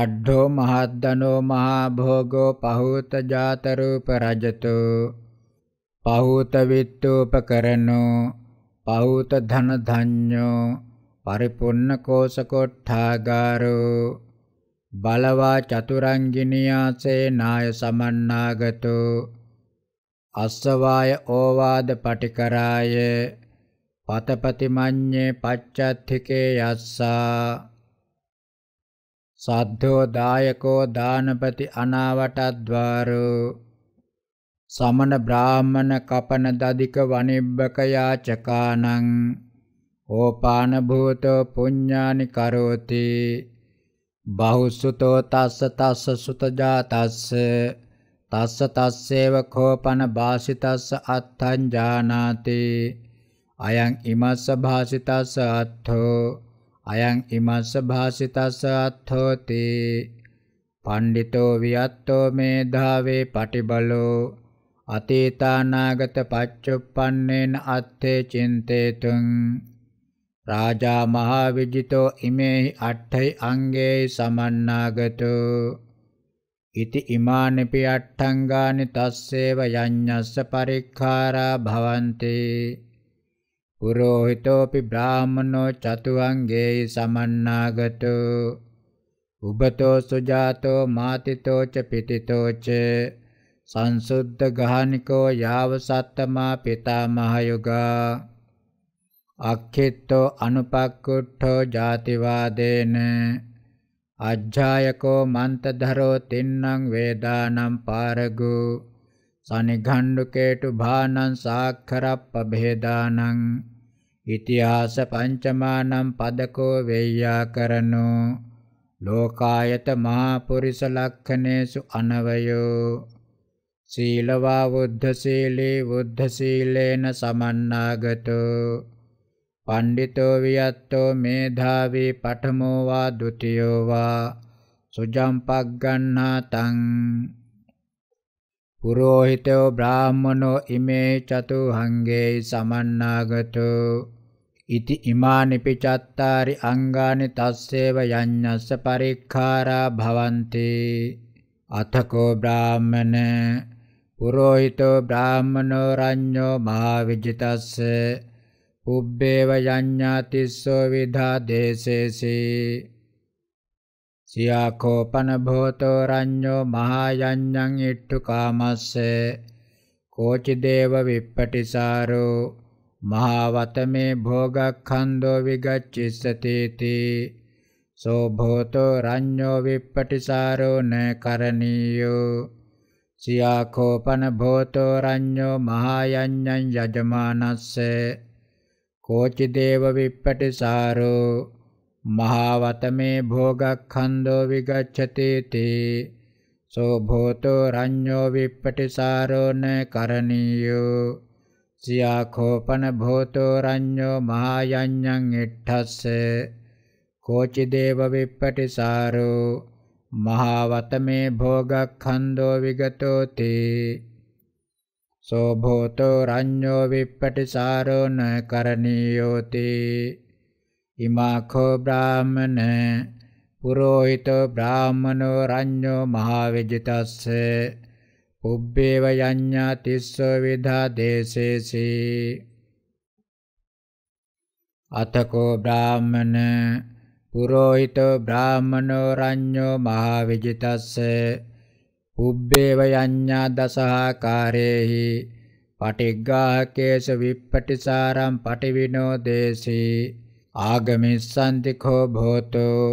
අඩ්ඩෝ මහද්දනෝ මහා භෝගෝ පහූත ජාත රූප රජතු පහූත විත්තුපකරණෝ පහූත ධන ධඤ්ඤෝ පරිපූර්ණ කෝෂ කොට්ඨාගාරෝ බලවා චතුරංගිනියාසේ නාය සමන්නාගතෝ අස්සවාය ඕවාද පටිකරාය පතපතිමඤ්ඤේ පච්චත්තිකේ යස්සා සද්ධෝ දායකෝ දානපති අනාවටද්වාරෝ සමන බ්‍රාහ්මණ කපන දදික වනිබ්බක යාචකානං ඕපාන භූතෝ පුඤ්ඤානි කරෝති බහුසුතෝ තස්ස තස්ස සුතජාතස්ස තස්ස තස්සේව කෝපන බාසිතස්ස අත්තං ජානාති අයං ඉමස්ස භාසිතස්ස අත්ථෝ අයං ඉමස්ස භාසිතස්ස අත්ථෝති පණ්ඩිතෝ වියත්තෝ මේ ධාවේ පටිබලෝ අතීතානාගත පච්චුප්පන්නේන අත්තේ චින්තේතුං රාජා මහා විජිතෝ ඉමේහි අට්ඨයි අංගේයි සමන්නාගතෝ ඉති ඉමානිපි අට්ඨංගානි තස්සේව යඤ්ඤස්ස පරික්ඛාරා භවන්තේ පුරෝහිතෝපි බ්‍රාහමනෝ චතුවංගේයි සමන්නාගතු උබතෝ සුජාතෝ මාතිතෝ ච පිටිතෝ ච සංසුද්ධ ගාහනිකෝ යාව සත්තමා පිතාමහ යුගා අක්ඛිත්තෝ අනුපක්කුට්ඨෝ ජාතිවාදේන අජ්ජායකෝ මන්තධරෝ තින්නම් වේදානම් පාරගෝ සනිඝණ්ඩුකේටු භානං සාක්ඛරප්ප භේදානං ඉතිහාස පංචමානම් පදකෝ වේයා කරනෝ ලෝකායත මහා පුරිස ලක්ඛනේසු අනවයෝ සීලවා වුද්ධ සීලේ වුද්ධ සීලේන සමන්නාගතෝ පණ්ඩිතෝ වියත්තෝ මේධාවී පඨමෝ වා ဒ ුතියෝ වා සුජම්පග්ගණ්ණාතං පුරෝහිතෝ බ්‍රාහ්මනෝ ඉමේ චතුහංගේ සමන්නාගතෝ ඉති ඉමානිපි චත්තාරි අංගානි තස්සේව යඤ්ඤස්ස පරික්ඛාරා භවන්ති අතකෝ බ්‍රාහ්මන පුරෝහිතෝ බ්‍රාහ්මනෝ රඤ්ඤෝ මහවිජිතස්ස උබ්බේව යඤ්ඤාතිස්සෝ විධා දේසේසි සියාකෝපන භෝතෝ රඤ්ඤෝ මහායඤ්ඤං ඉට්ඨු කාමස්ස කෝචි දේව විප්පටිසාරෝ महावतमे भोगखन्दो विगच्छिष्यतीति सोभूतो रञ्जो विपटिसारो न करणीयो सियाखोपनभूतो रञ्जो महायज्ञं यजमानस्य कोचिदेव विपटिसारो महावतमे भोगखन्दो विगच्छतीति सोभूतो रञ्जो विपटिसारो न करणीयो සියාඛෝපන භෝතෝ රඤ්ඤෝ මහායඤ්ඤං ඉට්ඨස්ස කෝචි දේව විප්පටිසාරෝ මහාවතමේ භෝගක්ඛන්தோ විගතෝ තේ සෝ භෝතෝ රඤ්ඤෝ විප්පටිසාරෝ න කරණීයෝ තේ ඉමාඛෝ බ්‍රාහමන පුරෝහිතෝ බ්‍රාහමනෝ රඤ්ඤෝ මහාවිජිතස්සේ පුබ්බේව යඤ්ඤා තිස්සෝ විධා දේසේසි අතකෝ බ්‍රාහමන පුරෝහිතෝ බ්‍රාහමනෝ රඤ්ඤෝ මහවිජිතස්ස පුබ්බේව යඤ්ඤා දසහාකාරේහි පටිග්ගාහකේශ විප්පටිසාරම් පටිවිනෝ දේසි ආගමිස්සන්ති කෝ භෝතෝ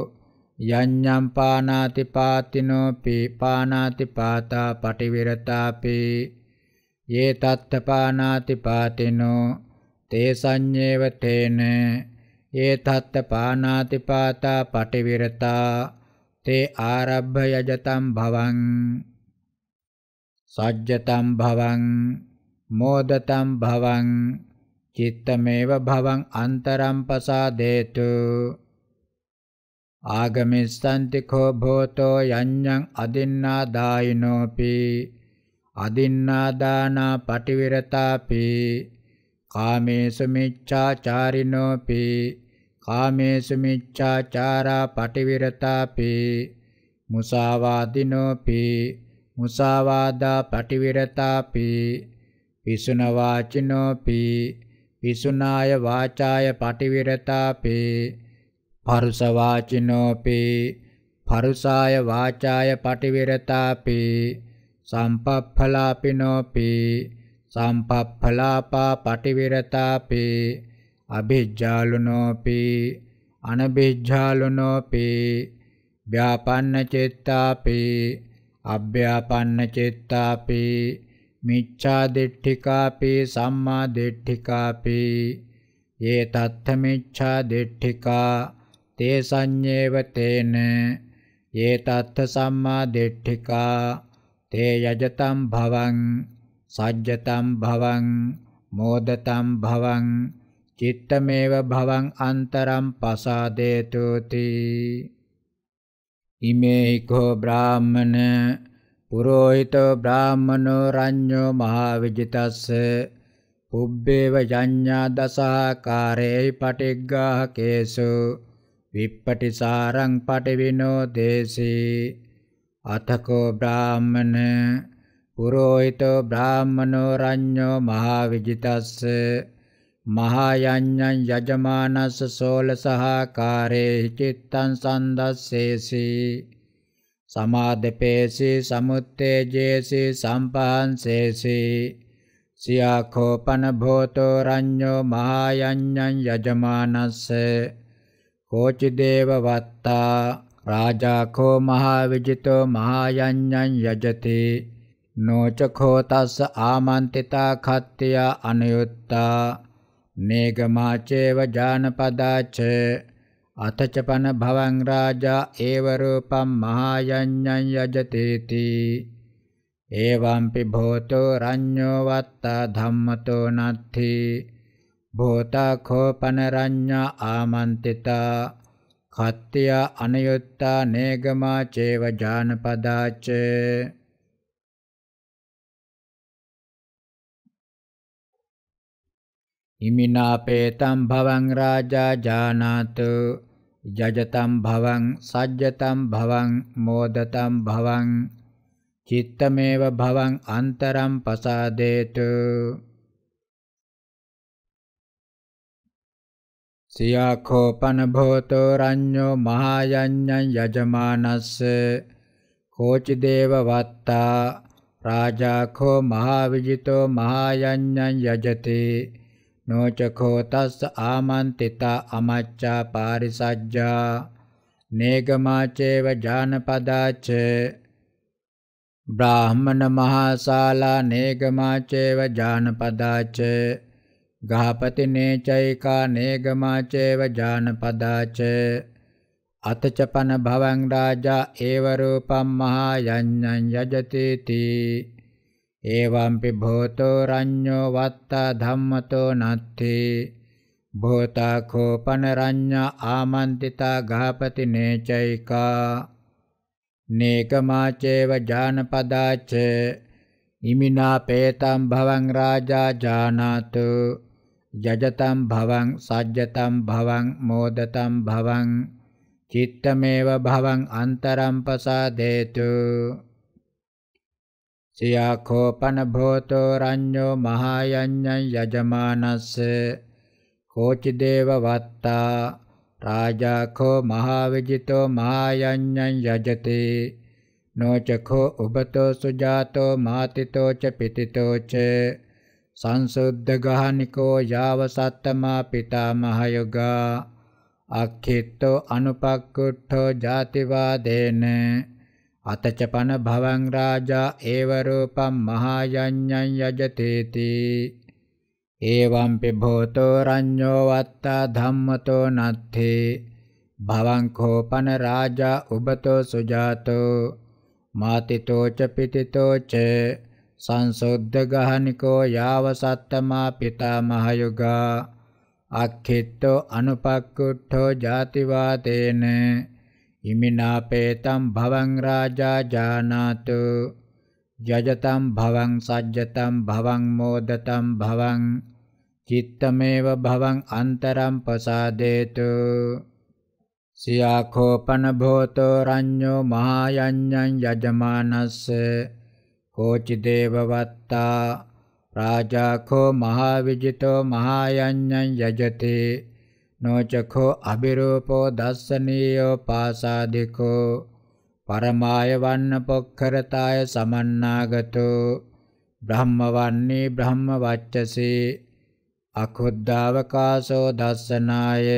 යඤ්ඤම් පානාති පාතිනෝ පේ පානාති පාතා පටිවිරතාපේ යේ තත්ත පානාති පාතිනෝ තේ සංඤේව තේන යේ තත්ත පානාති පාතා පටිවිරතා තේ ආරබ්භ යජතම් භවං සජ්ජතම් භවං මෝදතම් භවං චිත්තමේව භවං අන්තරම් පසාදේතු ආගමිස්සන්ති කෝ භෝතෝ යඤ්ඤං අදින්නා දායිනෝපි අදින්නා දානා පටිවිරතාපි කාමේසු මිච්ඡාචාරිනෝපි කාමේසු මිච්ඡාචාරා පටිවිරතාපි මුසාවාදිනෝපි මුසාවාදා පටිවිරතාපි පිසුන වාචිනෝපි පිසුනාය වාචාය පටිවිරතාපේ පරුස වාචිනෝපි පරුසාය වාචාය පටිවිරතාපි සම්පප්ඵලාපිනෝපි සම්පප්ඵලාපා පටිවිරතාපි අභිජ්ජාලුනෝපි අනබිජ්ජාලුනෝපි ව්‍යාපන්න චිත්තාපි අභ්‍යාපන්න චිත්තාපි මිච්ඡා දිට්ඨිකාපි සම්මා දිට්ඨිකාපි යේ තත්ථ මිච්ඡා දිට්ඨිකා තේ සංඤේව තේන යේ තත්ථ සම්මා දිට්ඨිකා තේ යජතම් භවං සජ්ජතම් භවං මෝදතම් භවං චිත්තමේව භවං අන්තරම් පසාදේතුති ඉමේ කෝ බ්‍රාහමන පුරෝහිතෝ බ්‍රාහමනෝ රඤ්ඤෝ මහවිජිතස්ස පුබ්බේව යඤ්ඤා දසාකාරේ පටිග්ගාහකේසු විප්පටිසාරං පටිවිනෝ දේසී අතකෝ බ්‍රාහමන පුරෝහිතෝ බ්‍රාහමනෝ රඤ්ඤෝ මහාවිජිතස්ස මහායඤ්ඤං යජමානස්ස සෝලසහාකාරේ චිත්තං සන්දස්සේසී සමාදපේසී සමුත්තේජේසී සම්පහන්සේසී සියාඛෝපන භෝතෝ රඤ්ඤෝ මහායඤ්ඤං යජමානස්ස කෝචිදේව වත්තා රාජාකෝ මහාවිජිතෝ මහායඤ්ඤං යජති නෝචඛෝ තස්ස ආමන්තිතා කත්තිය අනයුත්තා නේගමාචේව ජානපදාච අතචපන භවං රාජා ඒව රූපම් මහායඤ්ඤං යජතේති එවම්පි භෝතෝ රඤ්ඤෝ වත්තා ධම්මතෝ නත්ථී භූතාඛෝපනරඤ්ඤා ආමන්තිතා කත්ත්‍යා අනයුත්තා නේගමා චේව ජානපදාච ඉමිනාපේතම් භවං රාජා ජානාතු යජතම් භවං සජ්ජතම් භවං මෝදතම් භවං චිත්තමේව භවං අන්තරම් පසාදේතු සියාඛෝපන භෝතෝ රඤ්ඤෝ මහායඤ්ඤං යජමානස්ස කෝචි දේව වත්තා රාජාඛෝ මහාවිජිතෝ මහායඤ්ඤං යජති නොචඛෝ තස්ස ආමන්තිතා අමච්ඡා පාරිසජ්ජා නේගමාචේව ජානපදාච බ්‍රාහ්මණ මහාශාලා නේගමාචේව ජානපදාච ගහපති නේචෛකා නේගමාචේව ජානපදාච අතචපන භවං රාජා ඒව රූපම් මහා යඤ්ඤං යජති තී එවම්පි භෝතෝ රඤ්ඤෝ වත්තා ධම්මතෝ නත්ති භෝතා කෝපන රඤ්ඤා ආමන්තිතා ගහපති නේචෛකා නේකමාචේව ජානපදාච ඉමිනා පේතම් භවං රාජා ජානාතු ජජතම් භවං සජ්ජතම් භවං මෝදතම් භවං චිත්තමේව භවං අන්තරම් පසාදේතු සියාඛෝපන භෝතෝ රඤ්ඤෝ මහායඤ්ඤං යජමානස්ස කෝචි දේව වත්තා රාජාඛෝ මහාවිජිතෝ මහායඤ්ඤං යජති නොචඛෝ උබතෝ සුජාතෝ මාතිතෝ ච පිතිතෝ ච සංසුද්ධගානිකෝ යාව සත්තමා පිතාමහයුගා අක්ඛිත්තෝ අනුපක්කුට්ඨෝ ජාතිවාදේන අතචපන භවං රාජා ඒව රූපම් මහායඤ්ඤං යජතේති එවං පිභෝතෝ රඤ්ඤෝ වත්තා ධම්මතෝ නත්ථේ භවං කෝපන රාජා උබතෝ සුජාතෝ මාතිතෝ ච පිතිතෝ ච සංසොද්ධගහනිකෝ යාව සත්තමා පිතාමහයුගා අක්ඛිත්තෝ අනුපක්කුට්ඨෝ ජාතිවාතේන ඉමිනාපේතම් භවං රාජා ජානාතු යජතම් භවං සජ්ජතම් භවං මෝදතම් භවං චිත්තමේව භවං අන්තරම් පසාදේතු සියාඛෝපන භෝතෝ රඤ්ඤෝ මහායඤ්ඤං යජමානස්සේ कोचिदेववत्ता राजाखो महाविजितो महायज्ञं यजति नो चखो अभिरूपो दर्शनीयो पासाधिको परमाय वन्नपोखरताय समन्नागतो ब्रह्मवन्नी ब्रह्मवच्चसि अखुद्धावकाशो दर्शनाय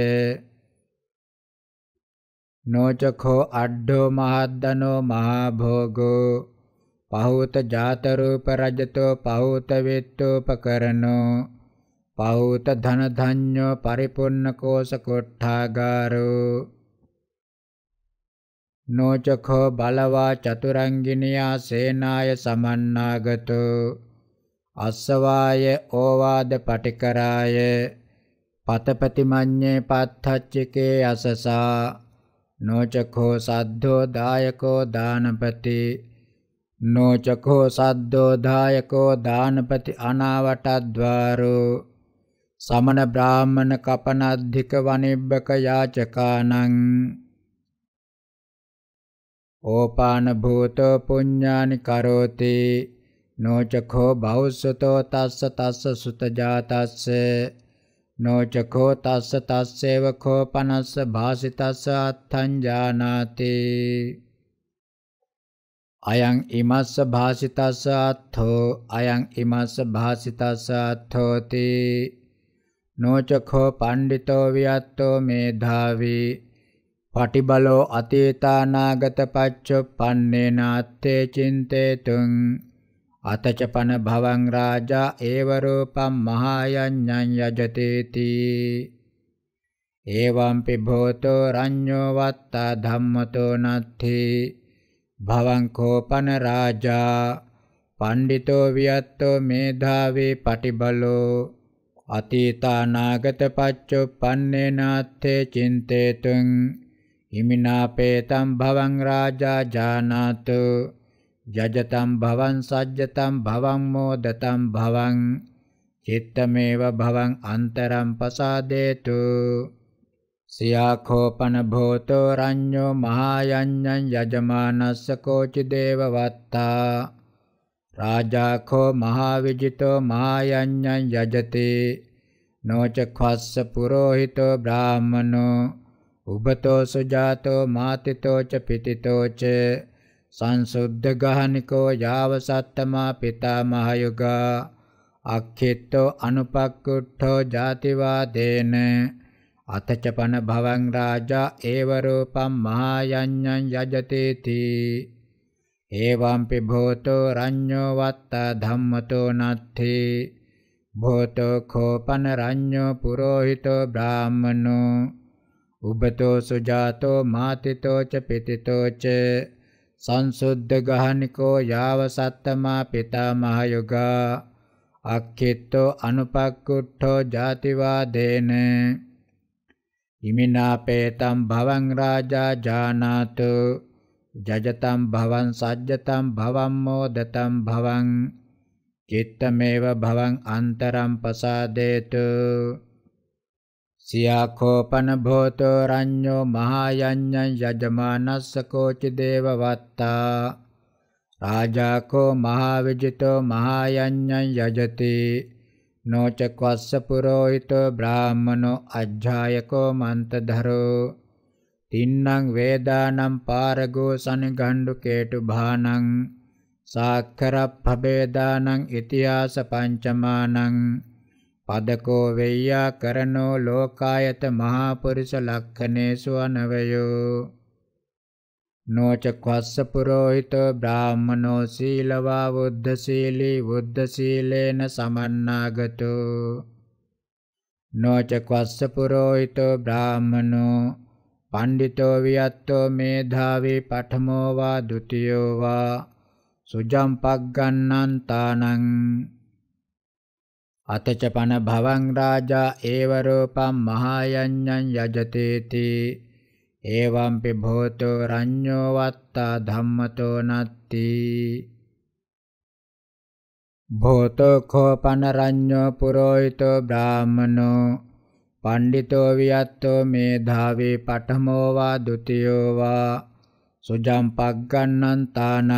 नो चखो अड्ढो महद्दनो महाभोगो පහූත ජාත රූප රජතෝ පහූත වේත්තෝපකරණෝ පහූත ධන ධඤ්ඤෝ පරිපූර්ණ කෝෂ කොට්ඨාගාරෝ නෝචඛෝ බලවා චතුරංගිනියා සේනාය සමන්නාගතෝ අස්සවාය ඕවාද පටිකරාය පතපතිමඤ්ඤේ පත්ථච්චකේ අසසා නෝචඛෝ සද්ධෝ දායකෝ දානපති නෝචකෝ සද්දෝ දායකෝ දානපති අනාවටද්වාරෝ සමන බ්‍රාහ්මණ කපනද්ධික වනිබ්බක යාචකානං ඕපාන භූතෝ පුඤ්ඤානි කරෝති නෝචකෝ භෞසතෝ තස්ස තස්ස සුතජාතස්ස නෝචකෝ තස්ස තස්සේව කෝ පනස්ස භාසිතස්ස අත්ථං ජානාතේ අයං ඉමස්ස භාසිතස්ස අත්ථෝ අයං ඉමස්ස භාසිතස්ස අත්ථෝති නෝචඛෝ පණ්ඩිතෝ වියත්තෝ මේධාවි පටිබලෝ අතීතානාගත පච්චොප්පන්නේනාත්තේ චින්තේතුං අතචපන භවං රාජා ඒව රූපං මහායඤ්ඤං යජතේති ඒවම්පි භෝතෝ රඤ්ඤෝ වත්තා ධම්මතෝ නත්ථේ භවංකෝපන රාජා පණ්ඩිතෝ වියත්තෝ මේධාවේ පටිබලෝ අතීතානාගත පච්චුප්පන්නේනාත්තේ චින්තේතුං හිමිනාපේතම් භවං රාජා ජානාතු යජතම් භවං සජ්ජතම් භවං මෝදතම් භවං චිත්තමේව භවං අන්තරම් පසාදේතු සියාඛෝපන භෝතෝ රඤ්ඤෝ මහායඤ්ඤං යජමානස්ස කෝචි දේවවත්තා රාජාඛෝ මහාවිජිතෝ මහායඤ්ඤං යජති නොච ඛස්ස පුරෝහිතෝ බ්‍රාහමනෝ උබතෝ සුජාතෝ මාතිතෝ ච පිතිතෝ ච සංසුද්ධ ගහනිකෝ යාව සත්තමා පිතාමහයුගා අක්ඛිතෝ අනුපක්කුට්ඨෝ ජාතිවාදේන අතචපන භවං රාජා ඒව රූපම් මහායඤ්ඤං යජතේති එවම්පි භෝතෝ රඤ්ඤෝ වත්ත ධම්මතෝ නත්ථි භෝතෝ khෝපන රඤ්ඤෝ පුරෝහිතෝ බ්‍රාහමනෝ උබතෝ සුජාතෝ මාතිතෝ ච පිතිතෝ ච සංසුද්ධ ගහනිකෝ යාව සත්තමා පිතාමහ යෝගා අක්ඛිතෝ අනුපක්කුට්ඨෝ ජාතිවාදේන ඉමිනාපේතම් භවං රාජා ජානාතු ජජතම් භවං සජ්ජතම් භවං මොදතම් භවං චිත්තමේව භවං අන්තරම් පසාදේතු සියාඛෝපන භෝතෝ රඤ්ඤෝ මහායඤ්ඤං යජමානස්ස කෝචි දේවවත්තා රාජාකෝ මහාවිජිතෝ මහායඤ්ඤං යජති නොච කොස්ස පුරෝහිතෝ බ්‍රාහමනෝ අජ්ජායකෝ මන්තධරෝ තින්නම් වේදානම් පාරගෝ සනගණ්ඩු කේටු භානං සාක්කරප්පබේදානං ඉතිහාස පංචමානං පදකෝ වෙය්‍යා කරනෝ ලෝකායත මහා පුරුෂ ලක්ඛනේසු අනවයෝ නොච ක්වස්ස පුරෝහිතෝ බ්‍රාහමනෝ සීලවා බුද්ධ සීලී බුද්ධ සීලේන සමන්නාගතෝ නොච ක්වස්ස පුරෝහිතෝ බ්‍රාහමනෝ පණ්ඩිතෝ වියත්තෝ මේධාවී පඨමෝ වා ဒ ුතියෝ වා සුජම් පග්ගන්නං තානං අතච පන භවං රාජා ඒව රූපං මහායඤ්ඤං යජතේති ඒවම්පි භූතෝ රඤ්ඤෝ වත්තා ධම්මතෝ නත්ති භූතෝ කෝපන රඤ්ඤෝ පුරෝහිතෝ බ්‍රාහමනෝ පණ්ඩිතෝ වියත්තෝ මේධාවේ පඨමෝ වා ဒ ුතියෝ වා සුජම් පග්ගන්නං තානං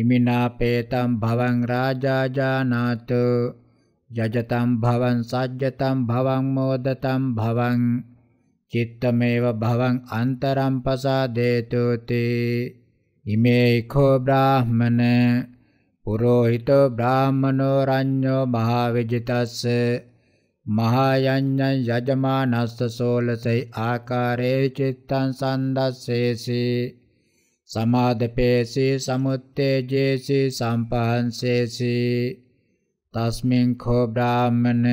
ඉමිනා පේතම් භවං රාජා ජානාතු යජතම් භවං සජ්ජතම් භවං මෝදතම් භවං චිත්තමේව භවං අන්තරම් පසාදේතු තේ ඉමේ කෝ බ්‍රාහමන පුරෝහිතෝ බ්‍රාහමනෝ රඤ්ඤෝ මහවිජිතස්ස මහායඤ්ඤං යජමානස්ස සෝලසයි ආකාරේ චිත්තං සන්දස්සේසි සමාදපේසි සමුත්තේජේසි සම්පහන්සේසි තස්මින් කෝ බ්‍රාහමන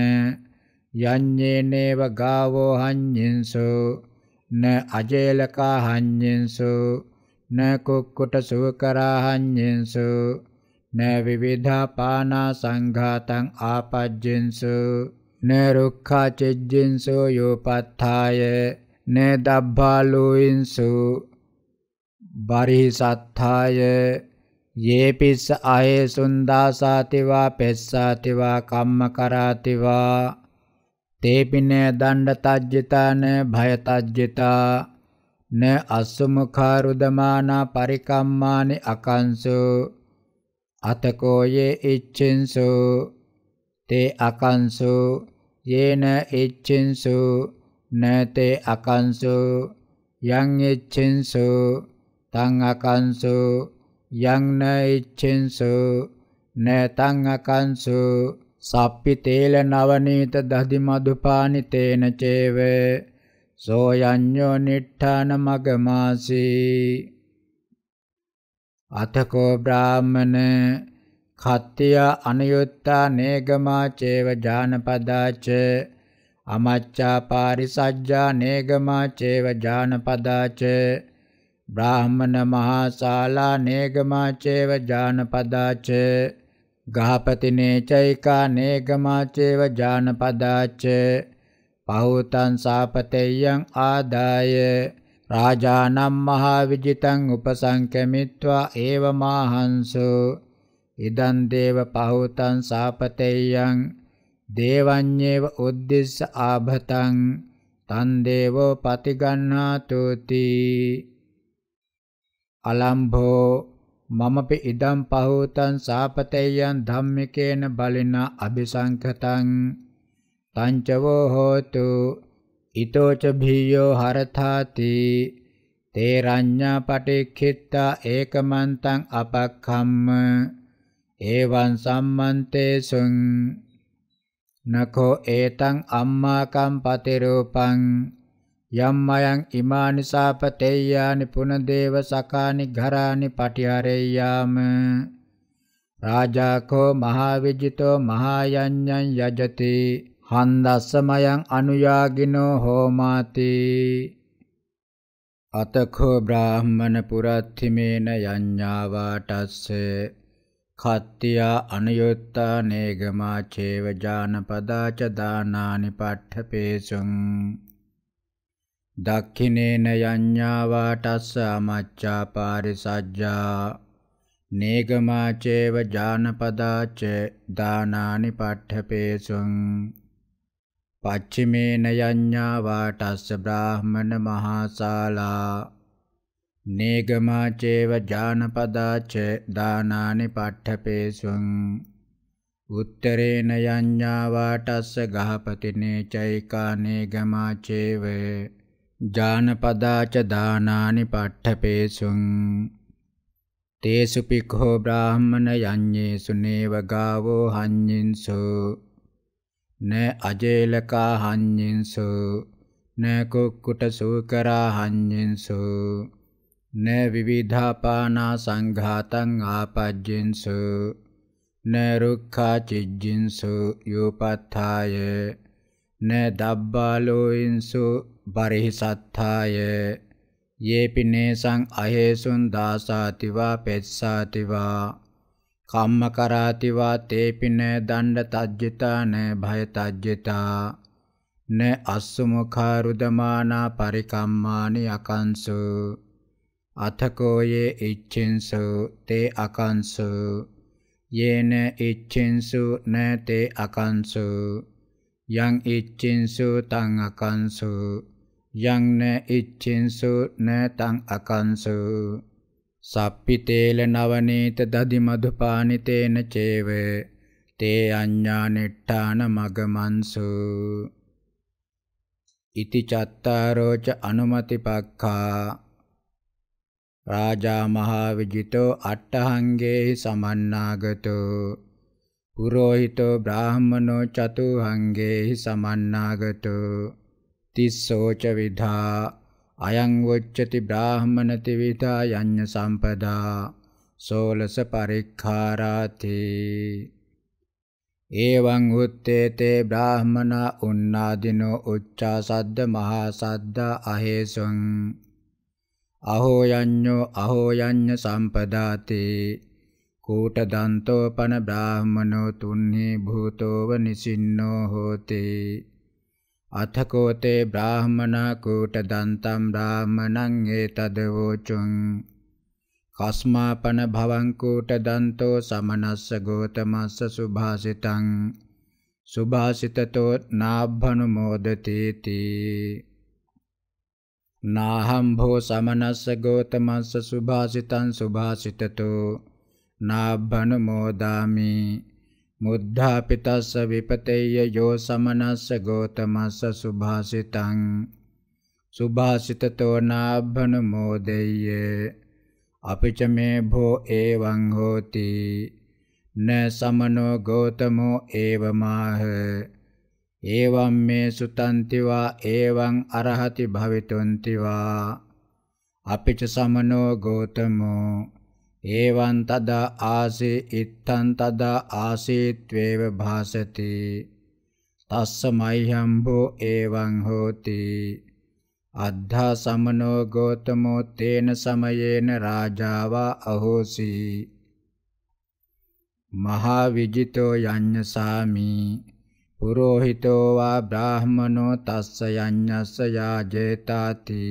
යඤ්ඤේනේව ගාවෝ හඤ්ඤින්සෝ න අජේලකා හඤ්ඤින්සෝ න කුක්කුට සුකරා හඤ්ඤින්සෝ න විවිධා පානා සංඝාතං ආපජ්ජින්සෝ න රුක්ඛා චෙජ්ජින්සෝ යෝපත්ථාය න දබ්බාලෝයින්සෝ බරිසත්ථාය යේපිස්ස අහේ සුන්දාසාතිවා පෙස්සාතිවා කම්මකරාතිවා තේපින දණ්ඩ තජ්ජිතාන භය තජ්ජිතා න අස්සමුඛාරුදමානා පරිකම්මානි අකංසු අතකෝ යේ ඉච්ඡින්සු තේ අකංසු යේන ඉච්ඡින්සු න තේ අකංසු යං ඉච්ඡින්සු තං අකංසු යං න ඉච්ඡින්සු න තං අකංසු සප්පි තේල නවනීත දදි මදුපානි තේන චේව සෝ යඤ්ඤෝ නිට්ඨාන මගමාසී අතකෝ බ්‍රාහමන කත්තිය අනයුත්තා නේගමා චේව ඥානපදාච අමච්ඡා පාරිසජ්ජා නේගමා චේව ඥානපදාච බ්‍රාහමන මහාශාලා නේගමා චේව ඥානපදාච ගහපතිනේ චෛකා නේගමාචේව ජානපදාච්ච පහූතං සාපතෙය්‍යං ආදාය රාජානම් මහා විජිතං උපසංකමිත්වා ඒව මාහංසු ඉදන් දේව පහූතං සාපතෙය්‍යං දේවඤ්ඤේව උද්දිස්ස ආභතං තන් දේවෝ පතිගන්හාතුති අලම්භෝ මමපි ඉදම් පහෝතං සාපතේයන් ධම්මිකේන බලින අபிසංකතං තංචවෝ හෝතු ඊතෝච භීයෝ හරථාති තේ රඤ්ඤා පටික්ඛිත්තා ඒකමන්තං අපක්ඛම්ම එවං සම්මන්තේසුං නකෝ ඒතං අම්මාකම් පතිරූපං යම් අයං ඉමානි සාපතේයානි පුනදේව සකානි ඝරානි පටිහරෙය්‍යාම රාජාකෝ මහාවිජිතෝ මහායඤ්ඤං යජති හන්දස්සමයං අනුයාගිනෝ හෝමාති අතඛෝ බ්‍රාහ්මන පුරත්තිමේන යඤ්ඤාවාටස්සේ කත්තියා අනුයුත්තා නේගමා චේව ජානපදාච දානානි පට්ඨපේසුං දක්ඛිනේන යඤ්ඤාවාටස්ස අමච්ඡා පාරිසජ්ජා නේගමාචේව ජානපදාච දානානි පට්ඨපේසුං පච්චිමේන යඤ්ඤාවාටස්ස බ්‍රාහ්මණ මහාසාලා නේගමාචේව ජානපදාච දානානි පට්ඨපේසුං උත්තරේන යඤ්ඤාවාටස්ස ගහපතිනේ චෛකානේගමාචේවේ ජානපදාච දානානි පට්ඨපේසුං තේසු පිඛෝ බ්‍රාහ්මන යඤ්ඤේසු නේව ගාවෝ හඤ්ඤින්සු න අජේලකා හඤ්ඤින්සු න කුක්කුට සූකරා හඤ්ඤින්සු න විවිධාපානා සංඝාතං ආපජ්ජින්සු න රුක්ඛා චිජ්ජින්සු යෝපත්ථාය න දබ්බාලෝයින්සු බරිහිසත්තාය යේපිනේසං අහේසුන් දාසාතිවා පෙත්සාතිවා කම්මකරාතිවා තේපින දණ්ඩ තජ්ජිතා න භය තජ්ජිතා න අස්සුමුඛාරුදමානා පරිකම්මානි අකංසු අතකෝ යේ ඉච්ඡින්සු තේ අකංසු යේන ඉච්ඡින්සු න තේ අකංසු යං ඉච්ඡින්සු තං අකංසු ยังเนอิชินสุเนตังอคันสุสัพพิเตลนวเนตดดิมดุปานิเตนเจเวเตอัญญานิฏฐานมกมันสุอิติจัตตารโจอนุมติปักขาราจามหาวิจิโตอัตถังเกสัมมนากโตปุโรหิโตบราหมโนจตุหังเกสัมมนากโต තිස්සෝච විධා අයං වොච්චති බ්‍රාහමණති විතා යඤ්ඤ සම්පදා සෝලස පරික්ඛාරාති එවං උත්තේතේ බ්‍රාහමනා උන්නාදිනෝ උච්චා සද්ද මහා සද්දා අහේසං අහෝ යඤ්ඤෝ අහෝ යඤ්ඤ සම්පදාති කූට දන්තෝපන බ්‍රාහමනෝ තුන්නේ භූතෝව නිසින්නෝ හෝතේ අථකෝතේ බ්‍රාහමනා කූට දන්තම් බ්‍රාහමණං ඒතදවෝචුං කස්මාපන භවං කූට දන්තෝ සමනස්ස ගෝතමස්ස සුභාසිතං සුභාසිතතෝ නාභනුමෝදති තී නාහම් භෝ සමනස්ස ගෝතමස්ස සුභාසිතං සුභාසිතතෝ නාභනුමෝදාමි මුද්ධාපිතස්ස විපතේය යෝ සමනස්ස ගෝතමස්ස සුභාසිතං සුභාසිතතෝ නාභනුමෝදෙය්‍ය අපිච මේ භෝ එවං හෝති න සමනෝ ගෝතමෝ එවමාහ එවං මේ සුතන්ති වා එවං අරහති භවිතුන්ති වා අපිච සමනෝ ගෝතමෝ ඒවන් තද ආසේ ඉත්තන් තද ආසීත්වේව භාසති තස්ස මයිහම්බෝ ඒවං හෝති අද්ධා සමනෝ ගෝතමෝ තේන සමයේන රාජාවා අහෝසි මහා විජිතෝ යඤ්ඤසාමි පුරෝහිතෝ වා බ්‍රාහමනෝ තස්ස යඤ්ඤස්ස යාජේතාති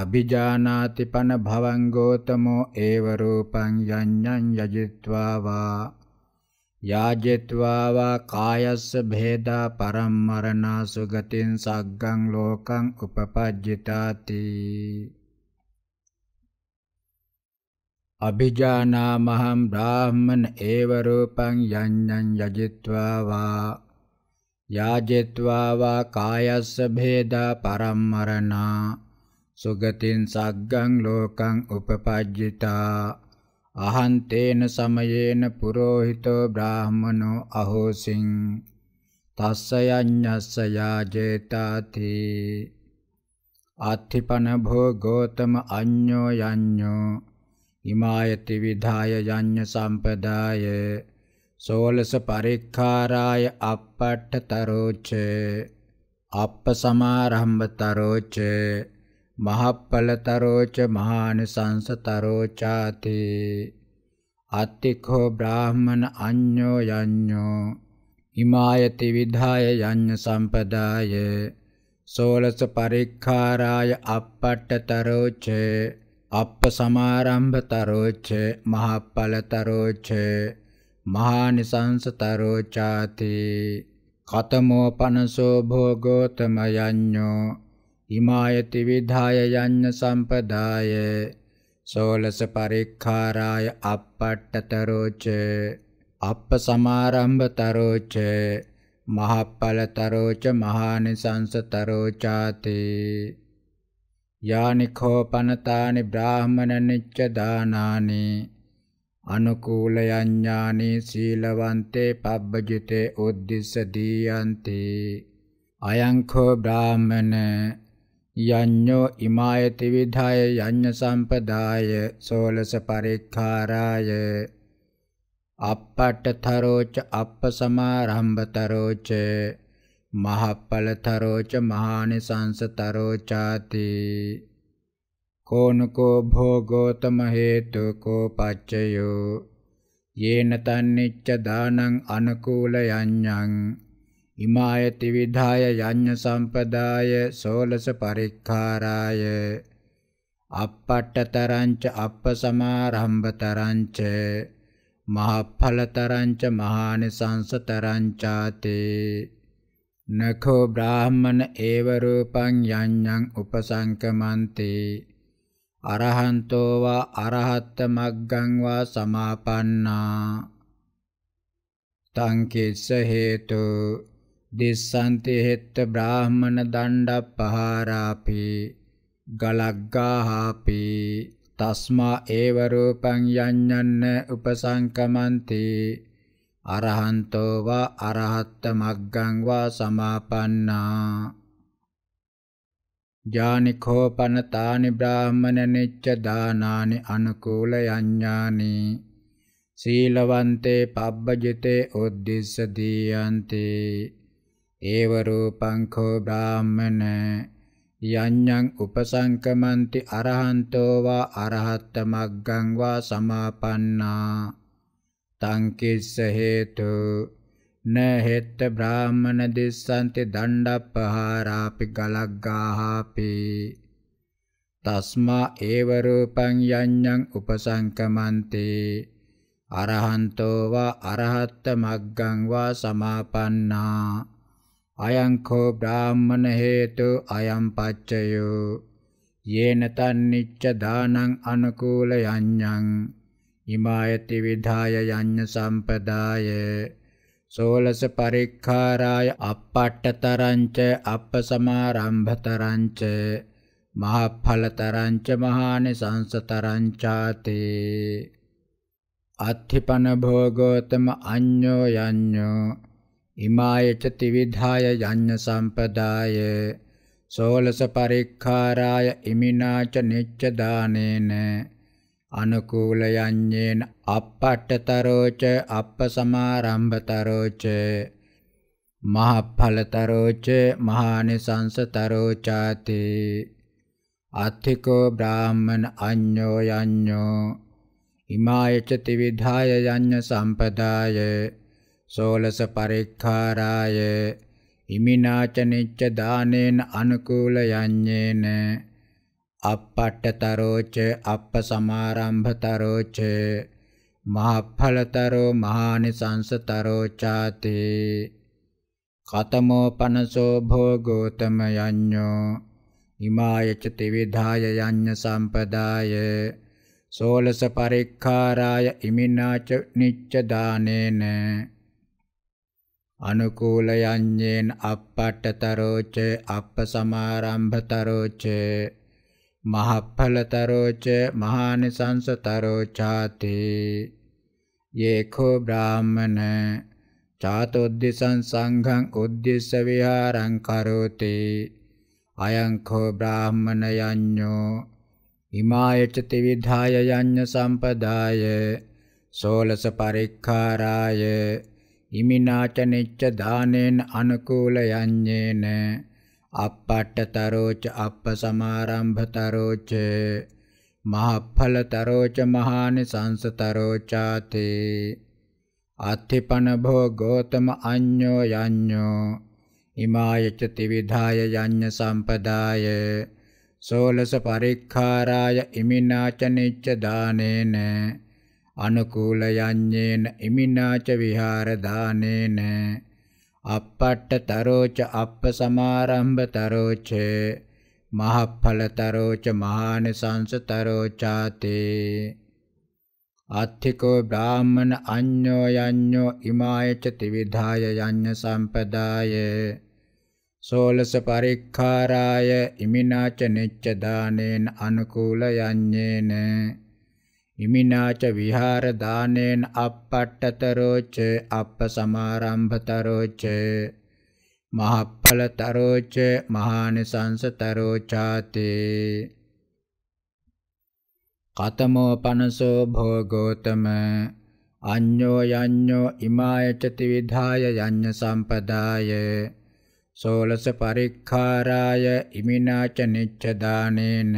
අභිජානාතිපන භවංගෝතමෝ ඒව රූපං යඤ්ඤං යජිත්වා වා යාජිත්වා වා කායස්ස භේදා පරම්මරණා සුගතින් සග්ගං ලෝකං උපපජ්ජිතාති අභිජානාමහම් බ්‍රාහ්මන ඒව රූපං යඤ්ඤං යජිත්වා වා යාජිත්වා වා කායස්ස භේදා පරම්මරණා සුගතින් සග්ගං ලෝකං උපපජ්ජිතා අහන්තේන සමයේන පුරෝහිතෝ බ්‍රාහමනෝ අහෝසින් තස්ස යඤ්ඤස්ස යාජේතාති ආත්ථිපන භෝ ගෝතම අඤ්ඤෝ යඤ්ඤෝ හිමායති විධාය යඤ්ඤ සම්පදාය සෝලස පරික්ඛාරාය අපට්ඨතරෝච අප්ප සමාරම්භතරෝච මහප්පලතරෝච මහානසංසතරෝචාති අත්තිඛෝ බ්‍රාහමන අඤ්ඤෝ යඤ්ඤෝ හිමායති විධාය යඤ්ඤ සම්පදාය සෝලස පරික්ඛාරාය අපට්ඨතරෝච අප්ප සමාරම්භතරෝච මහප්පලතරෝච මහානිසංසතරෝචාති කතමෝ පනසෝ භෝගෝතම යඤ්ඤෝ හිමායති විධාය යඤ්ඤ සම්පදාය සෝලස පරික්ඛාරාය අපට්ඨතරෝච අප්ප සමාරම්භතරෝච මහප්පලතරෝච මහානිසංසතරෝචාති යානිඛෝපනතානි බ්‍රාහමණ නිච්ච දානානි අනුකූල යඥානි සීලවන්තේ පබ්බජිතේ උද්දිස්ස දීයන්ති අයංඛෝ බ්‍රාහමණ යඤ්ඤෝ ඉමායති විධාය යඤ්ඤ සම්පදාය සෝලස පරික්ඛාරාය අපට්ඨතරෝච අප්පසමාරම්භතරෝච මහප්පලතරෝච මහානිසංසතරෝචාති කෝනකෝ භෝගෝතම හේතුකෝ පච්චයෝ යේන තන්නිච්ච දානං අනුකූල යඤ්ඤං ඉමායති විධාය යඤ්ඤ සම්පදාය සෝලස පරික්ඛාරාය අප්පට්ඨතරංච අප්පසමාරම්භතරංච මහඵලතරංච මහානිසංසතරංචාතේ නඛෝ බ්‍රාහ්මන ඒව රූපං යඤ්ඤං උපසංකමන්ති අරහන්තෝ වා අරහත් මග්ගං වා සමාපන්නා තං කිස්ස හේතු දිස්සන්ති හෙත්ත බ්‍රාහ්මණ දණ්ඩ පහාරාපි ගලග්ගාහාපි තස්මා ඒව රූපං යඤ්ඤන්න උපසංකමන්ති අරහන්තෝ වා අරහත් මග්ගං වා සමාපන්නා ඥානිකෝපන තානි බ්‍රාහ්මණ නිච්ච දානානි අනුකූල යඤ්ඤානි සීලවන්තේ පබ්බජිතේ උද්දිස්ස දීයන්තේ ඒව රූපං කෝ බ්‍රාහමන යඤ්ඤං උපසංකමන්ති අරහන්තෝ වා අරහත් මග්ගං වා සමාපන්නා තං කිස්ස හේතු න හෙත්ත බ්‍රාහමන දිස්සන්ති දණ්ඩප්පහාරාපි ගලග්ගාහාපි තස්මා ඒව රූපං යඤ්ඤං උපසංකමන්ති අරහන්තෝ වා අරහත් මග්ගං වා සමාපන්නා අයංකෝ බ්‍රාහ්මණ හේතු අයම් පච්චයෝ යේන තන්නිච්ච දානං අනුකූල යඤ්ඤං ඉමායති විධාය යඤ්ඤ සම්පදාය සෝලස පරික්ඛාරාය අපට්ඨතරංච අපසමාරම්භතරංච මහඵලතරංච මහානිසංසතරංචාති අත්ථිපන භෝගෝතම අඤ්ඤෝ යඤ්ඤෝ ඉමායච ත්‍රිවිධාය යඤ්ඤ සම්පදාය සෝලස පරික්ඛාරාය ඉමිනාච නිච්ච දානේන අනුකූල යඤ්ඤේන අපට්ඨතරෝච අප්පසමාරම්භතරෝච මහඵලතරෝච මහානිසංසතරෝචාති අත්ථිකෝ බ්‍රාහ්මන අඤ්ඤෝ යඤ්ඤෝ ඉමායච ත්‍රිවිධාය යඤ්ඤ සම්පදාය සෝලස පරික්ඛාරාය ඉමිනාචනිච්ච දානේන අනුකූල යඤ්ඤේන අපපට්ඨතරෝච අප්පසමාරම්භතරෝච මහඵලතරෝ මහානිසංසතරෝ ചാති කතමෝ පනසෝ භෝගෝතම යඤ්ඤෝ ඉමායච ත්‍රිවිධාය යඤ්ඤ සම්පදාය සෝලස පරික්ඛාරාය ඉමිනාච නිච්ච දානේන අනුකූල යඤ්ඤේන අපපටතරෝච අප්පසමාරම්භතරෝච මහප්ඵලතරෝච මහානිසංසතරෝචාති යේඛෝ බ්‍රාහමන චාතොද්දිසං සංඝං උද්දිස්ස විහාරං කරෝති අයං කෝ බ්‍රාහමන යඤ්ඤෝ හිමායචති විධාය යඤ්ඤ සම්පදාය සෝලස පරික්ඛාරාය ඉමිනාච නිච්ච දානේන අනුකූල යඤ්ඤේන අප්පට්ඨතරෝච අප්පසමාරම්භතරෝච මහඵලතරෝච මහානිසංසතරෝචාතේ අත්ථිපන භෝ ගෝතම අඤ්ඤෝ යඤ්ඤෝ ඉමායච ත්‍රිවිධාය යඤ්ඤ සම්පදාය සෝලස පරික්ඛාරාය ඉමිනාච නිච්ච දානේන අනුකූල යඤ්ඤේන ඉමිනාච විහාර දානේන අපට්ඨ තරෝච අප්ප සමාරම්භ තරෝච මහඵල තරෝච මහානිසංස තරෝචාතේ අත්ථිකෝ බ්‍රාහ්මණ අඤ්ඤෝ යඤ්ඤෝ ඉමායච ත්‍රිවිධාය යඤ්ඤ සම්පදාය සෝලස පරික්ඛාරාය ඉමිනාච නෙච්ච දානේන අනුකූල යඤ්ඤේන ඉමිනාච විහාර දානේන අප්පට්ඨතරෝච අප්පසමාරම්භතරෝච මහඵලතරෝච මහානිසංසතරෝචාතේ කතමෝ පනසෝ භෝගෝතම අඤ්ඤෝ යඤ්ඤෝ ඉමාය චති විධාය යඤ්ඤ සම්පදාය සෝලස පරික්ඛාරාය ඉමිනාච නිච්ඡ දානේන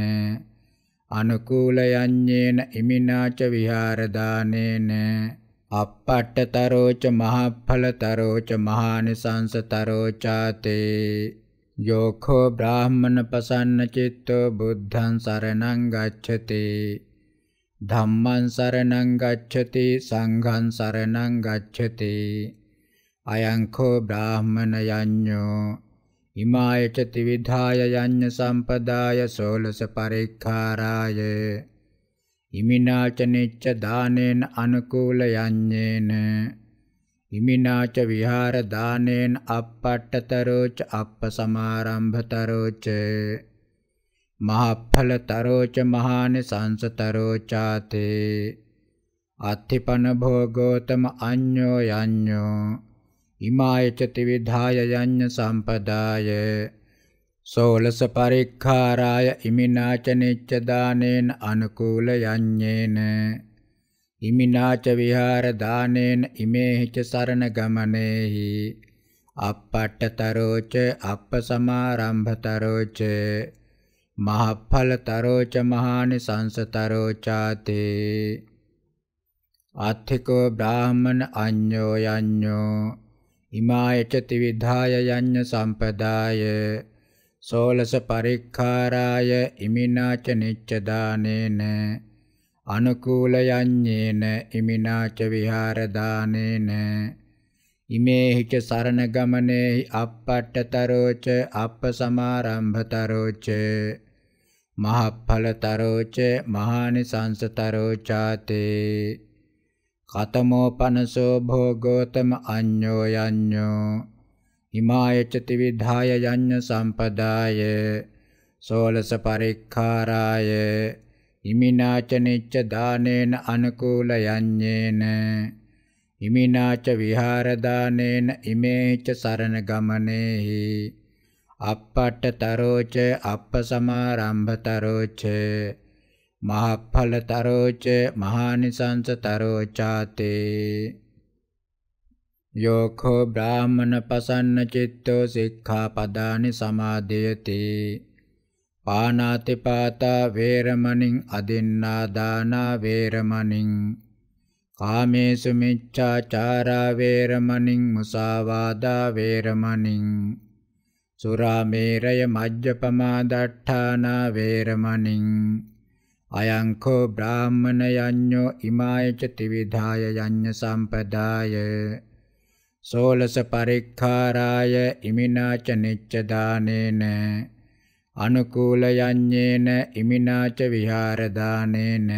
අනුකූල යඤ්ඤේන ඉමිනාච විහාර දානේන අප්පට්ඨතරෝච මහඵලතරෝච මහානිසංසතරෝචාතේ යෝඛෝ බ්‍රාහ්මණ පසන්න චිත්තෝ බුද්ධං සරණං ගච්ඡති ධම්මං සරණං ගච්ඡති සංඝං සරණං ගච්ඡති අයං කෝ බ්‍රාහ්මණ යඤ්ඤෝ ඉමායච ත්‍රිවිධාය යඤ්ඤ සම්පදාය සෝලස පරික්ඛාරාය ඉමිනාච නිච්ච දානේන අනුකූල යඤ්ඤේන ඉමිනාච විහාර දානේන අප්පට්ඨතරෝච අප්පසමාරම්භතරෝච මහඵලතරෝච මහානි සංසතරෝචාතේ අත්ථිපන භෝගෝතම අඤ්ඤෝ යඤ්ඤෝ ඉමායච ත්‍රිවිධාය යඤ්ඤ සම්පදාය සෝලස පරික්ඛාරාය ඉමිනාච නිච්ච දානේන අනුකූල යඤ්ඤේන ඉමිනාච විහාර දානේන ඉමේහිච සරණ ගමනේහි අප්පටතරෝච අප්පසමාරම්භතරෝච මහඵලතරෝච මහානිසංසතරෝචාතේ අත්ථිකෝ බ්‍රාහමණ අඤ්ඤෝ යඤ්ඤෝ ඉමායච තිවිධාය යඤ්ඤ සම්පදාය සෝලස පරික්ඛාරාය ඉමිනාච නිච්ච දානේන අනුකූල යඤ්ඤේන ඉමිනාච විහාර දානේන ඉමේහිච සරණ ගමනේහි අප්පට්ඨතරෝච අප්පසමාරම්භතරෝච මහඵලතරෝච මහානිසංසතරෝචාතේ කතමෝ පනසෝ භෝගෝතම අඤ්ඤෝ යඤ්ඤෝ හිමායච ත්‍රිවිධාය යඤ්ඤ සම්පදාය සෝලස පරික්ඛාරාය හිමිනාච නිච්ච දානේන අනුකූල යඤ්ඤේන හිමිනාච විහාර දානේන ඉමේච සරණ ගමනේහි අප්පට්ඨතරෝච අප්පසමාරම්භතරෝච මහඵලතරෝච මහානිසංසතරෝචාතේ යෝඛෝ බ්‍රාහමන පසන්න චිත්තෝ සික්ඛාපදානි සමාදයති පානාති පාතා වේරමණින් අදින්නා දානා වේරමණින් කාමේසු මිච්ඡාචාරා වේරමණින් මුසාවාදා වේරමණින් සුරාමේරය මජ්ජපමා දට්ඨානා වේරමණින් අයංකෝ බ්‍රාහ්මණ යඤ්ඤෝ ඉමායච ත්‍රිවිධාය යඤ්ඤ සම්පදාය සෝලස පරික්ඛාරාය ඉමිනාච නිච්ච දානේන අනුකූල යඤ්ඤේන ඉමිනාච විහාර දානේන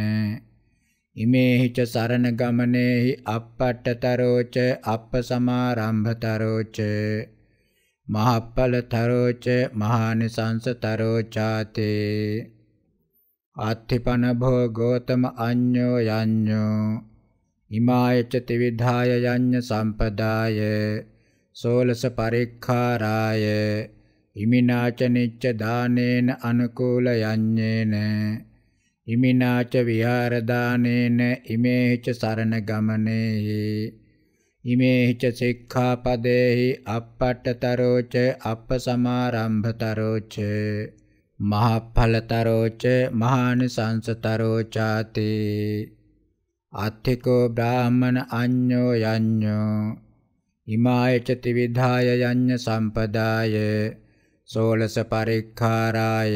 ඉමේහි ච සරණ ගමනේහි අප්පටතරෝච අප්පසමාරම්භතරෝච මහප්පලතරෝච මහානිසංසතරෝචාතේ ආත්ථිපන භෝ ගෝතම අඤ්ඤෝ යඤ්ඤෝ ඉමාය ච ත්‍රිවිධාය යඤ්ඤ සම්පදාය සෝලස පරික්ඛාරාය ඉමිනාච නිච්ච දානේන අනුකූල යඤ්ඤේන ඉමිනාච විහාර දානේන ඉමේච සරණ ගමනේහි ඉමේච සික්ඛාපදේහි අපපටතරෝච අප්පසමාරම්භතරෝච මහඵලතරෝච මහානිසංසතරෝ ചാති අත්ථිකෝ බ්‍රාහමණ අඤ්ඤෝ යඤ්ඤෝ ඉමායච ත්‍රිවිධාය යඤ්ඤ සම්පදාය සෝලස පරික්ඛාරාය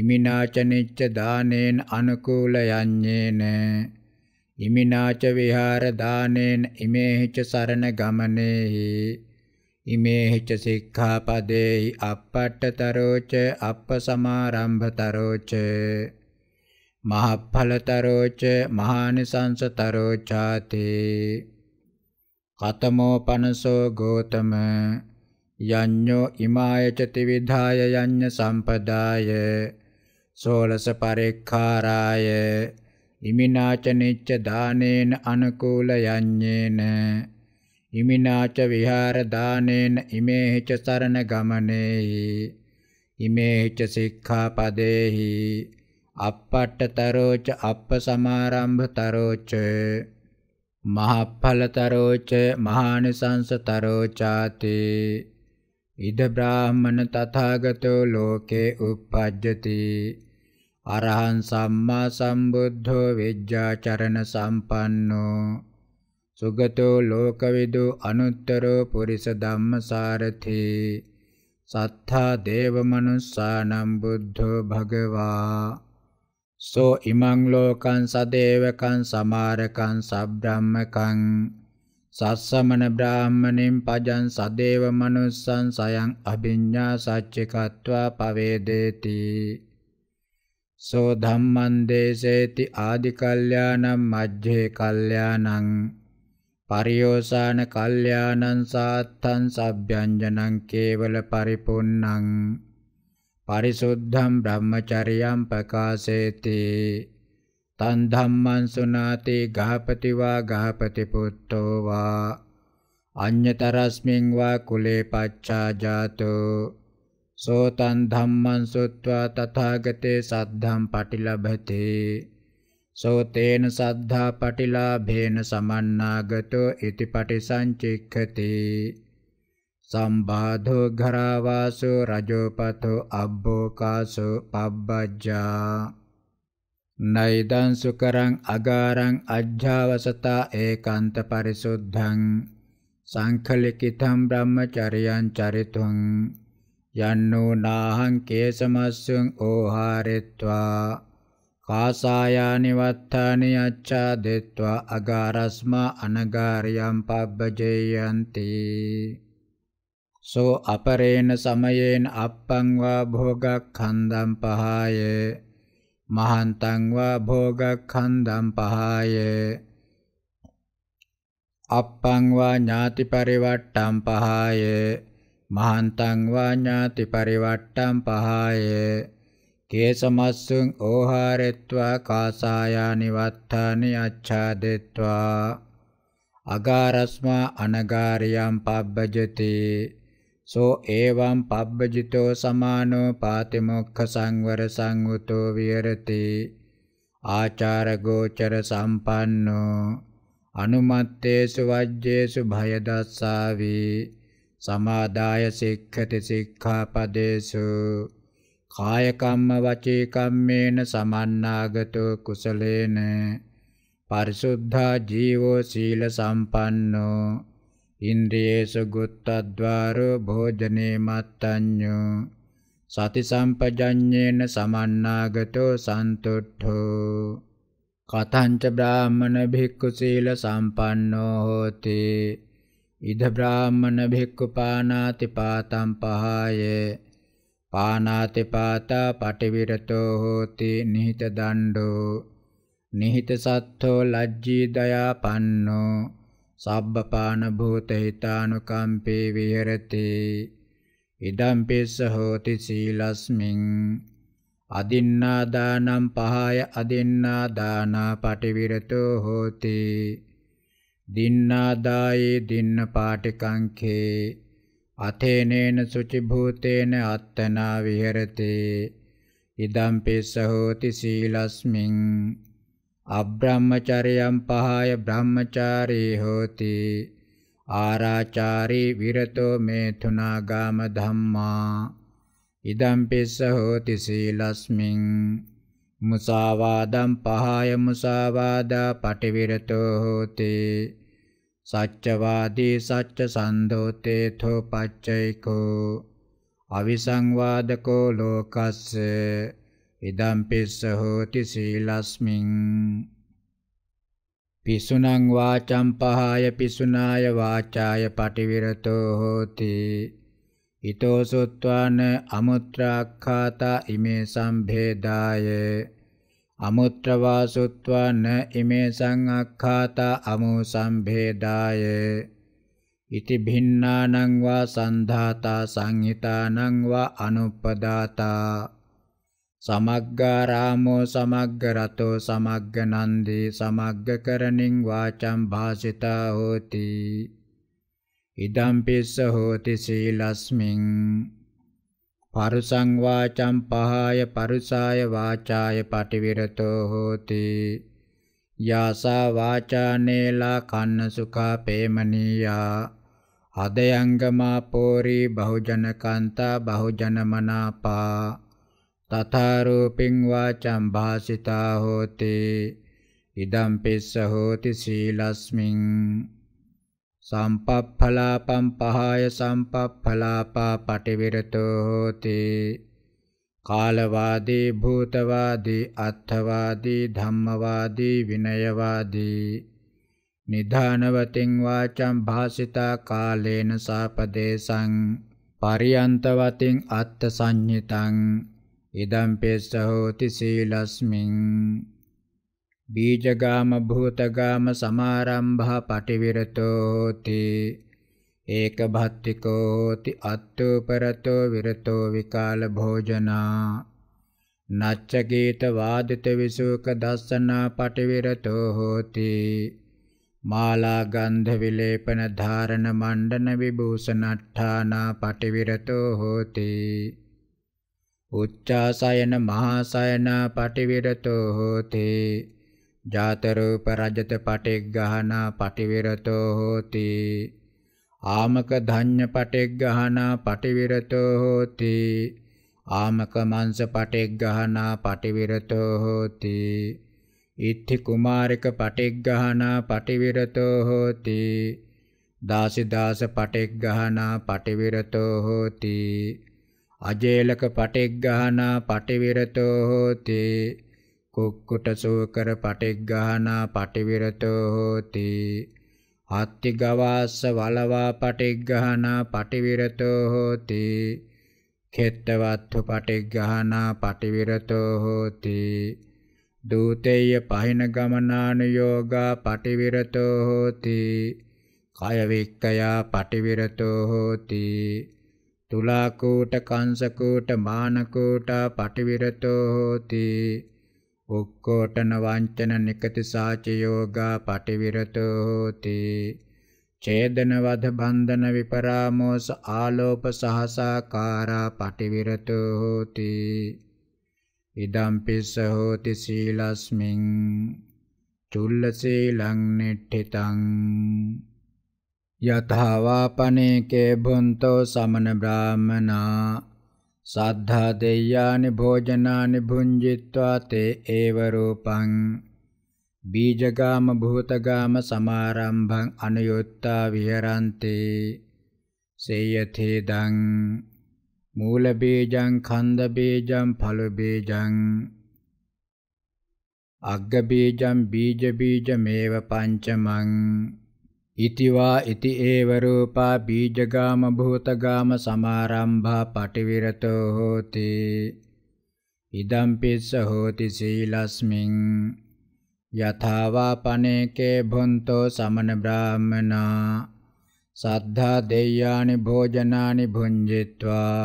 ඉමිනාච නිච්ච දානේන අනුකූල යඤ්ඤේන ඉමිනාච විහාර දානේන ඉමේහිච සරණ ගමනේහි ඉමේහිච්ච සික්ඛාපදේහි අපපට්ඨතරෝච අප්පසමාරම්භතරෝච මහඵලතරෝච මහානිසංසතරෝචාති කතමෝ පනසෝ ගෝතම යඤ්ඤෝ ඉමායච ත්‍රිවිධාය යඤ්ඤ සම්පදාය සෝලස පරික්ඛාරාය ඉමිනාච නිච්ච දානේන අනුකූල යඤ්ඤේන ඉමිනාච විහාර දානේන ඉමේහිච සරණ ගමනේහි ඉමේහිච සික්ඛාපදේහි අප්පට්ඨතරෝච අප්ප සමාරම්භතරෝච මහඵලතරෝච මහානිසංසතරෝචාති ඉද බ්‍රාහ්මණ තථාගතෝ ලෝකේ උප්පජ්ජති අරහං සම්මා සම්බුද්ධෝ විජ්ජාචරණ සම්පන්නෝ සුගතෝ ලෝකවිදු අනුත්තරෝ පුරිස ධම්මසාරථේ සත්තා දේවමනුස්සානම් බුද්ධෝ භගවා සෝ ඉමං ලෝකං සදේවකං සමාරකං සබ්‍රාහ්මකං සස්සමන බ්‍රාහ්මණෙන් පජන් සදේව මනුස්සං සයං අභිඤ්ඤා සච්චිකत्वा පවේදේති සෝ ධම්මං දේසේති ආදි කල්යාණං මජ්ජේ කල්යාණං පරියෝසාන කල්යාණං සාත්තං සබ්බ්‍යංජනං කේවල පරිපුන්නං පරිසුද්ධං බ්‍රහ්මචරියං ප්‍රකාශේති තන් ධම්මං සුනාති ගහපති වා ගහපති පුත්තෝ වා අඤ්‍යතරස්මින් වා කුලේ පච්චා ජාතෝ සෝතන් ධම්මං සුත්වා තථාගතේ සද්ධම් පටිලබතේ සෝතේන සද්ධා පටිලාභේන සමන්නාගතෝ ඉති පටිසංචික්ඛති සම්බාධෝ ඝරාවාසෝ රජෝපතෝ අබ්බෝකාසෝ පබ්බජ්ජා නයිදං සුකරං අගාරං අජ්ජාවසතා ඒකාන්ත පරිසුද්ධං සංඛලිකිතං බ්‍රහ්මචරියං චරිතුං යන්නෝ නාහං කේසමස්සං ඕහාරෙත්වා පාසායානිවත්තානි අච්චා දෙත්වා අගාරස්මා අනගාරියම් පබ්බජේයන්ති සෝ අපරේණ සමයේන අප්පං වා භෝගක්ඛන්දම් පහායේ මහන්තං වා භෝගක්ඛන්දම් පහායේ අප්පං වා ඥාති පරිවට්ටම් පහය මහන්තං වා ඥාති පරිවට්ටම් පහය කේසමස්සුං ඕහාරෙත්වා කාසායානි වත්තානි අච්ඡාදෙත්වා අගාරස්මා අනගාරියම් පබ්බජති සෝ එවං පබ්බජිතෝ සමානෝ පාතිමොක්ඛ සංවර සංඋතෝ විහෙරති ආචාර ගෝචර සම්පන්නෝ අනුමත්තේසු වජ්ජේසු භය දස්සාවි සමාදාය සික්ඛති සික්ඛාපදේසු කායකම්ම වචේකම්මේන සමන්නාගතෝ කුසලේන පරිසුද්ධා ජීවෝ සීල සම්පන්නෝ ඉන්ද්‍රියේසු ගුත්තද්වාරෝ භෝජනේ මත්තඤ්ඤෝ සති සම්පජඤ්ඤේන සමන්නාගතෝ සන්තුට්ඨෝ කතංච බ්‍රාහ්මන භික්ඛු සීල සම්පන්නෝ හෝති ඉද බ්‍රාහ්මන භික්ඛු පානාති පාතම් පහයේ පානාති පාතා පටිවිරතෝ හෝති නිහිත දණ්ඩෝ නිහිත සත්ථෝ ලජ්ජී දයාපන්නෝ සබ්බපාන භූත හිතානුකම්පේ විහෙරති ඉදම් පිස්ස හෝති සීලස්මින් අදින්නා දානම් පහය අදින්නා දානා පටිවිරතෝ හෝති දින්නා දායේ දින්න පාටිකංකේ අතේනේන සුචිභූතේන අත්තනා විහෙරති ඉදම්පි සහෝති සීලස්මින් අබ්‍රහ්මචර්යම් පහය බ්‍රහ්මචාරී හෝති ආරාචාරී විරතෝ මේතුනාගාම ධම්මා ඉදම්පි සහෝති සීලස්මින් මුසාවාදම් පහය මුසාවාදා පටිවිරතෝ හෝතේ සච්චවාදී සච්ච සන්දෝතේතෝ පච්චයිකෝ අවිසංවාදකෝ ලෝකස්ස ඉදම් පිස්ස හෝති සීලස්මින් පිසුනං වාචම් පහාය පිසුනාය වාචාය පටිවිරතෝ හෝති ඊතෝ සොත්වාන අමුත්‍රාක්ඛාතා ඉමේ සම්භේදායේ අමුත්‍ර වාසුත්වා න ඉමේ සංඅක්ඛාතා අමෝ සම්භේදාය ඉති භින්නානං වා සන්ධාතා සංහිතානං වා අනුප්පදාතා සමග්ගා රාමෝ සමග්ග රතෝ සමග්ග නන්දී සමග්ග කරණින් වාචම් භාසිතා හෝති ඉදම් පිස්ස හෝති සීලස්මින් පරුසං වාචම් පහාය පරුසාය වාචාය පටිවිරතෝ හෝති යාසා වාචානේලා කන්න සුඛා පේමනීයා අදයංගමා පෝරි බහුජනකාන්තා බහුජනමනාපා තථා රූපින් වාචම් භාසිතා හෝති ඉදම් පිස්ස හෝති සීලස්මින් සම්පප්ඵලාපම් පහය සම්පප්ඵලාපා පටිවිරතෝ හෝති කාලවාදී භූතවාදී අත්ථවාදී ධම්මවාදී විනයවාදී නිධානවතින් වාචං භාසිතා කාලේන සාපදේශං පරියන්තවතින් අත්ථ සංහිතං ඉදම් පෙස්සහෝති සීලස්මින් බීජගාම භූතගාම සමාරම්භා පටිවිරතෝති ඒක භත්තිකෝති අත්තුපරතෝ විරතෝ විකාල භෝජනා නච්ච ගීත වාදිත විසුක දස්සනා පටිවිරතෝ හෝති මාලා ගන්ධ විලේපන ධාරණ මණ්ඩන විභූෂණට්ඨානා පටිවිරතෝ හෝති උච්චාසයන මහාසයන පටිවිරතෝ හෝතේ ජාතරූප රජත පටෙක් ගහනා පටිවිරතෝ හෝති ආමක ධඤ්ඤ පටෙක් ගහනා පටිවිරතෝ හෝති ආමක මාංශ පටෙක් ගහනා පටිවිරතෝ හෝති ඉත්ති කුමාරික පටෙක් ගහනා පටිවිරතෝ හෝති දාසි දාස පටෙක් ගහනා පටිවිරතෝ හෝති අජේලක පටෙක් ගහනා පටිවිරතෝ හෝති කුක්කුටසූකර පටිග්ගහනා පටිවිරතෝ හෝති අත්තිගවාස්ස වලවා පටිග්ගහනා පටිවිරතෝ හෝති කෙත්තවත්තු පටිග්ගහනා පටිවිරතෝ හෝති දූතේය පහින ගමනානුയോഗා පටිවිරතෝ හෝති කය වික්කයා පටිවිරතෝ හෝති තුලාකූට කංසකූට මානකූට පටිවිරතෝ හෝති උක්කෝටන වංචන නිකති සාච යෝගා පටිවිරතෝ හෝති ඡේදන වද බන්ධන විපරාමෝස ආලෝප සහසාකාරා පටිවිරතෝ හෝති ඉදම් පිස්ස හෝති සීලස්මින් චුල්ල සීලං නිට්ඨිතං යතවා පනේකේ බොන්තෝ සමන බ්‍රාහමනා සද්ධා දෙය්‍යානි භෝජනානි භුංජිත්වා තේ ඒව රූපං බීජගාම භූතගාම සමාරම්භං අනුයොත්තා විහරන්තේ සේයතේ දං මූල බීජං කන්ද බීජං ඵල බීජං අග්ග බීජං බීජ බීජ මේව පංචමං ඉති වා ඉති ඒව රූපා බීජගාම භූතගාම සමාරම්භා පටිවිරතෝ හෝති ඉදම් පිස්ස හෝති සීලස්මින් යථාවා පනේකේ භොන්තෝ සමන බ්‍රාහමනා සද්ධා දෙය්‍යානි භෝජනානි භුඤ්ජිත්වා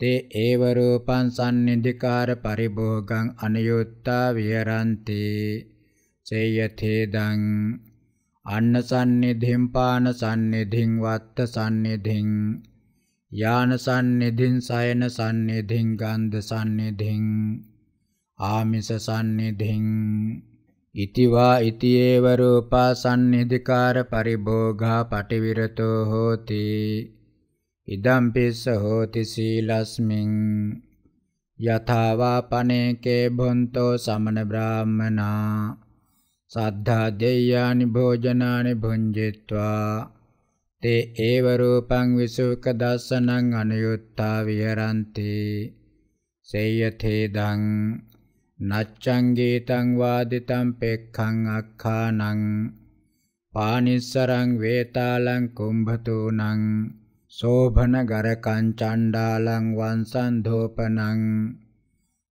තේ ඒව රූපං සම්නිධිකාර පරිභෝගං අනියුත්තා විහරಂತಿ සේයතේදං අන්න සන්නිධින් පාන සන්නිධින් වත්ත සන්නිධින් යාන සන්නිධින් සයන සන්නිධින් ගන්ධ සන්නිධින් ආමිස සන්නිධින් ඉතිවා ඉතියේව රූපා සන්නිධිකාර පරිභෝගා පටිවිරතෝ හෝති ඉදම් පිස්ස හෝති සීලස්මින් යථාවා පනේකේ බොන්තෝ සමන බ්‍රාහ්මනා සද්ධා දෙය්‍යානි භෝජනානි භුංජිත්වා තේ ඒව රූපං විසුක දස්සනං අනුයුත්තා විහරಂತಿ සේයතේදං නච්ඡං ගීතං වාදිතං පෙක්ඛං අක්ඛානං පානිස්සරං වේතාලං කුම්භතෝනං සෝභනගරකං චණ්ඩාලං වංසන්ධෝපනං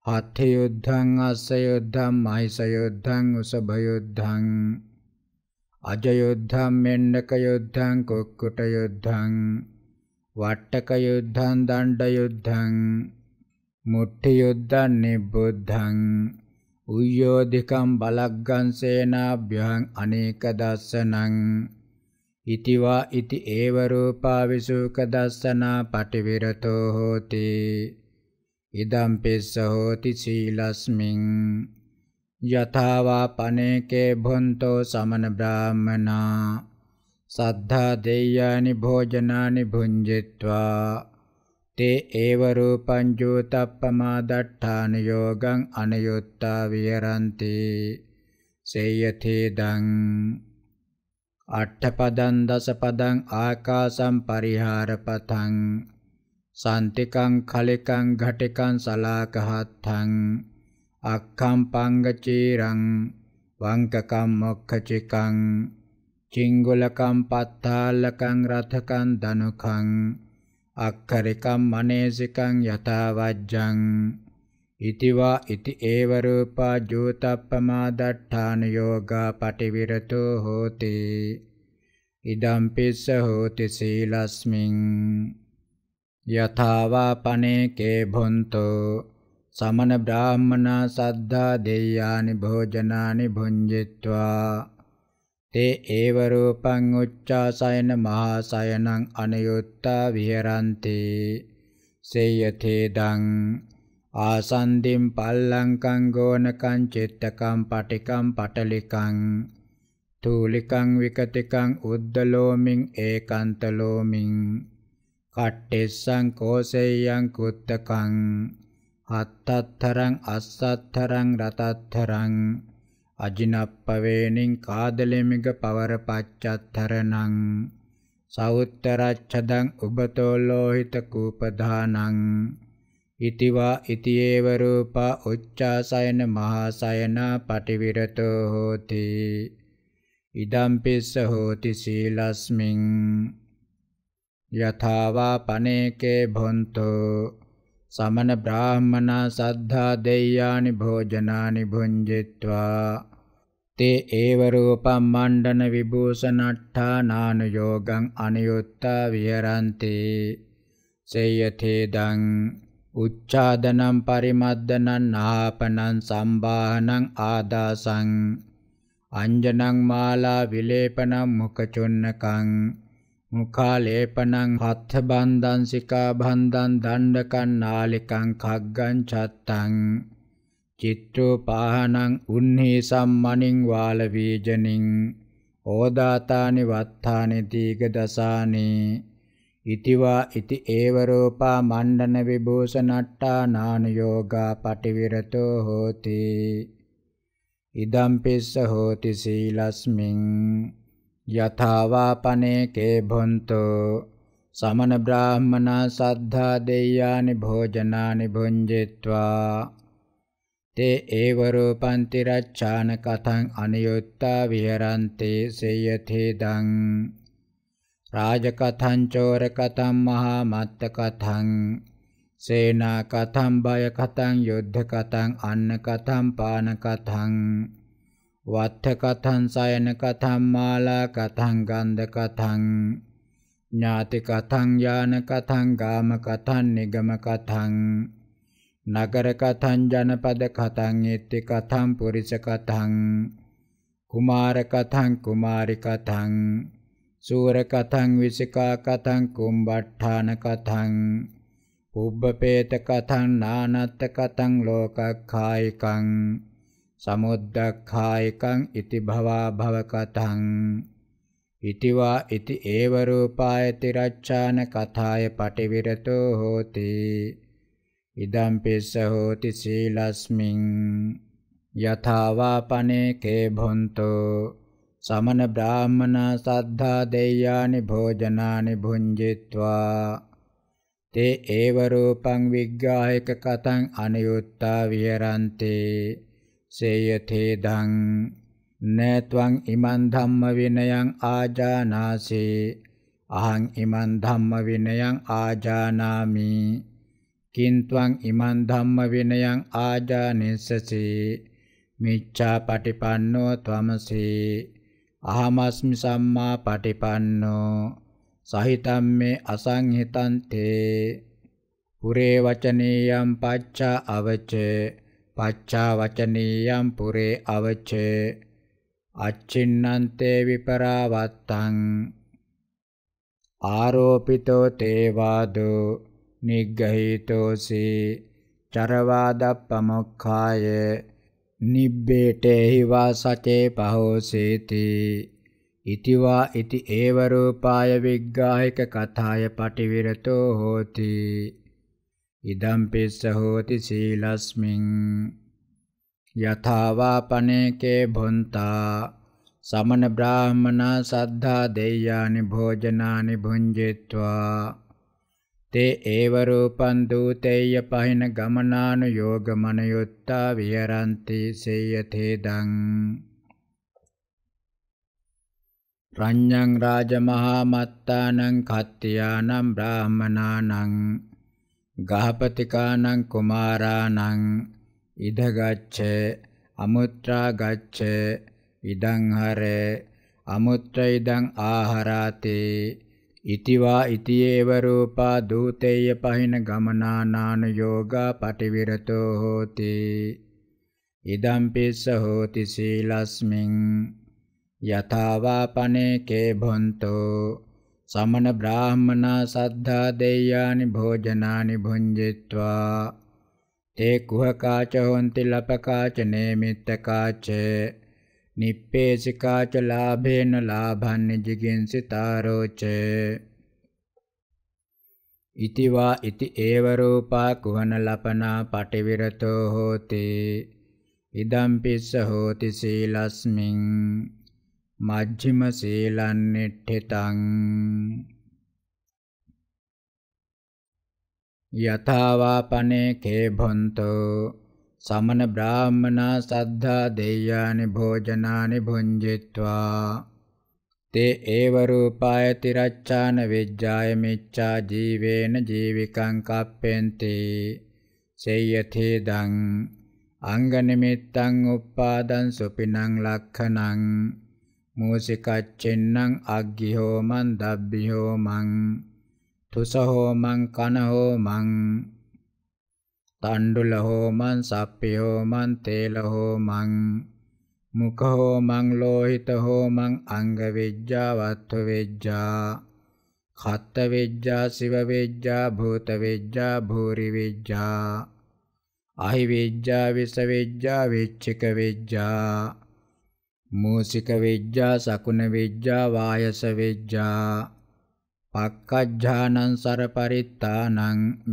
අත්ථ යුද්ධං අස්ස යුද්ධං මහිස යුද්ධං උසභ යුද්ධං අජ යුද්ධං මෙන්නක යුද්ධං කුක්කුට යුද්ධං වට්ටක යුද්ධං දණ්ඩ යුද්ධං මුට්ටි යුද්ධං නිබ්බුද්ධං උයෝධිකම් බලග්ගං සේනාභ්‍යං අනේක දස්සනං ඉතිවා ඉති ඒව රූපා විසුක දස්සනා පටිවිරතෝ හෝතේ ඉදම් පෙස්ස හෝති සීලස්මින් යථාවා පනේකේ භොන්තෝ සමන බ්‍රාහ්මනා සද්ධා දෙය්‍යානි භෝජනානි භුඤ්ජිත්වා තේ ඒව රූපං ජෝතප්පමා දට්ඨාන යෝගං අනයොත්තා විහරಂತಿ සේයතේදං අට්ඨපදං දසපදං ආකාසම් පරිහාරපතං සන්තිකං කලිකං ඝටිකං සලාකහත්තං අක්ඛම් පංගචීරං වංකකම් මොක්ඛචිකං චිංගුලකම් පත්තාලකං රථකං දනුඛං අක්ඛරිකම් මනේසිකං යතාවජ්ජං ඉතිවා ඉති ඒව රූපා ජෝතප්පමා දට්ඨාන යෝගා පටිවිරතෝ හෝති ඉදම් පිස්ස හෝති සීලස්මින් යථාවා පනේ කේ භොන්තෝ සමන බ්‍රාහ්මනා සද්ධා දෙය්‍යානි භෝජනානි භුඤ්ජිත්වා තේ ඒව රූපං උච්චාසයන මහාසයනං අනයුත්තා විහෙරಂತಿ සේයතේ දං ආසන්දිම් පල්ලංකං ගෝනකං චිත්තකං පටිකං පටලිකං තූලිකං විකතිකං උද්දලෝමින් ඒකාන්තලෝමින් කට්ටෙස්සං කෝසෙය්‍යං කුත්තකං අත්තත්තරං අස්සත්තරං රතත්තරං අජිනප්පවේනින් කාදලෙමිග පවරපච්චත්තරණං සවුත්තරච්ඡදං උබතෝ ලෝහිත කූපදානං ඉතිවා ඉතියේව රූපා උච්චාසයන මහාසයන පටිවිරතෝ හෝති ඉදම්පිස්ස හෝති සීලස්මින් යථාවා පනේකේ භොන්තෝ සමන බ්‍රාහ්මනා සද්ධා දෙය්‍යානි භෝජනානි භුංජිත්වා තේ ඒව රූපම් මණ්ඩන විභූෂණට්ඨා නාන යෝගං අනියුත්තා විහරಂತಿ සේයතේදං උච්ඡාදනම් පරිමද්දනං ආපනං සම්බාහනං ආදාසං අංජනං මාලා විලේපනං මුඛචුන්නකං මුඛා ලේපනං හත්ථ බන්දං සිකා බන්දං දණ්ඩකං නාලිකං කග්ගං චත්තං චිත්‍රෝපාහනං උන්හි සම්මණින් වාල වීජනින් ඕදාතානි වත්තානි දීග දසානේ ඉතිවා ඉති ඒව රූපා මණ්ඩන විභූෂණට්ටා නානුയോഗා පටිවිරතෝ හෝති ඉදම් පිස්ස හෝති සීලස්මින් යථාවාපනේකේ භොන්තෝ සමන බ්‍රාහ්මනා සද්ධා දෙය්‍යානි භෝජනානි භුඤ්ජිත්වා තේ ඒව රූපන්ති රච්ඡාන කතං අනියුත්තා විහරන්ති සේයතේ දං රාජකතං චෝර කතං මහා මත්ත කතං සේනා කතං බය කතං යුද්ධ කතං අන්න කතං පාන කතං වත්ථ කතං සයන කතං මාලා කතං ගන්ධ කතං ඥාති කතං යාන කතං ගාම කතං නිගම කතං නගර කතං ජනපද කතං ඉත්ති කතං පුරිස කතං කුමාර කතං කුමාරි කතං සූර කතං විසිකා කතං කුම්බට්ඨාන කතං පුබ්බපේත කතං නානත්ත කතං ලෝකක්ඛායිකං සමුද්දක්ඛායකං ඉති භවා භවකතං ඉතිවා ඉති ඒව රූපායති රච්ඡාන කථාය පටිවිරතෝ හෝති ඉදම් පිස්ස හෝති සීලස්මින් යථාවා පනේ කේ භොන්තෝ සමන බ්‍රාහ්මනා සද්ධා දෙය්‍යානි භෝජනානි භුංජිත්වා තේ ඒව රූපං විග්ගායක කතං අනියුත්තා විහරන්තේ සේයතේ දං නේත්වං ඉමන් ධම්ම විනයං ආජානාසේ අහං ඉමන් ධම්ම විනයං ආජානාමි කින්ත්වං ඉමන් ධම්ම විනයං ආජානෙස්සසේ මිච්ඡා පටිපන්නෝ ත්වමසේ අහමස්මි සම්මා පටිපන්නෝ සහිතම් මේ අසංහිතං තේ පුරේ වචනීයම් පච්චා අවචේ පච්චා වචනීයම් පුරේ අවචේ අච්චින්නන්තේ විපරාවත්තං ආරෝපිතෝ තේවාදෝ නිග්ගහීතෝසි චරවාදප්පමොක්ඛාය නිබ්බේටේහි වාසචේ පහෝසීති ඉතිවා ඉති ඒව රූපාය විග්ගාහික කථාය පටිවිරතෝ හෝති ඉදම්පිස්ස හෝති සීලස්මින් යථාවාපනේකේ භොන්තා සමන බ්‍රාහ්මනා සද්ධා දෙය්‍යානි භෝජනානි භුංජිත්වා තේ ඒව රූපං දූතේය පහින ගමනානු යෝග මනයුත්තා විහරಂತಿ සේයතේ දං රඤ්ඤං රාජමහා මත්තානං කත්තියානම් බ්‍රාහමනානං ගහපතිකානං කුමාරානං ඉදගච්ඡ අමුත්‍රා ගච්ඡ ඉදං හර අමුත්‍ර ඉදං ආහාරාති ඉතිවා ඉතියේව රූපා දූතේය පහින ගමනානාන යෝගා පටිවිරතෝ හෝති ඉදම් පිස්ස හෝති සීලස්මින් යතාවා පනේ කේ භොන්තෝ සමන බ්‍රාහ්මනා සද්ධා දෙය්‍යානි භෝජනානි භුඤ්ජිත්වා තේ කුහකාච හොන්ති ලපකාච නේමිත්තකාච නිප්පේසිකාච ලාභේන ලාභන්නේ ජිගින්සි තාරෝච ඉතිවා ඉති ඒව රූපා කුහන ලපනා පටිවිරතෝ හෝති ඉදම් පිස්ස හෝති සීලස්මින් මජ්ඣිම සීලන්නෙට්ඨිතං යථාවාපනේ කේභන්තෝ සමන බ්‍රාහ්මනා සද්ධා දෙය්‍යානි භෝජනානි භුඤ්ජිත්වා තේ ඒව රූපාය තිරච්ඡාන වෙජ්ජාය මිච්ඡා ජීවේන ජීවිකං කප්පෙන්ති සේයතේ දං අංග නිමිත්තං uppādaං සුපිනං ලක්ඛනං මූසිකච්චෙන්නං අග්ගිහෝමං දබ්බිහෝමං තුසහෝමං කනහෝමං තණ්ඩුලහෝමං සප්පිහෝමං තේලහෝමං මුඛහෝමං ලෝහිතහෝමං අංගවිජ්ජා වත්ත්වවිජ්ජා කත්තවිජ්ජා සිවවිජ්ජා භූතවිජ්ජා භූරිවිජ්ජා අහිවිජ්ජා විසවිජ්ජා විච්චිකවිජ්ජා මූසික විඥා සකුණ විඥා වායස විඥා පක්ඛජ්ජානං සරපරිත්තානං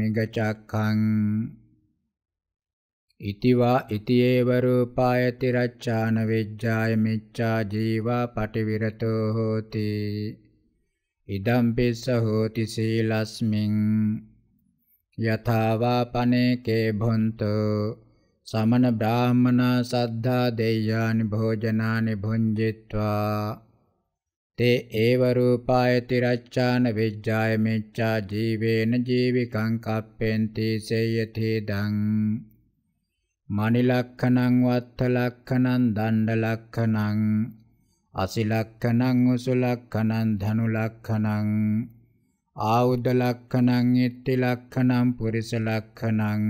මිගචක්ඛං ඉතිවා ඉතියේව රූපායති රච්ඡාන විඥාය මිච්ඡා ජීවා පටිවිරතෝ හෝති ඉදම් පිස්ස හෝති සීලස්මින් යථාවා පනේකේ භොන්තෝ සමන බ්‍රාහ්මනා සද්ධා දෙය්‍යානි භෝජනානි භුංජිත්වා තේ ඒව රූපායති රච්ඡාන විජ්ජාය මෙච්ඡා ජීවේන ජීවිකං කප්පෙන්ති සේයති දං මනිලක්ඛනං වත්තලක්ඛනං දණ්ඩලක්ඛනං අසිලක්ඛනං උසුලක්ඛනං ධනුලක්ඛනං ආයුධ ලක්ඛනං ඉත්ති ලක්ඛනං පුරිස ලක්ඛනං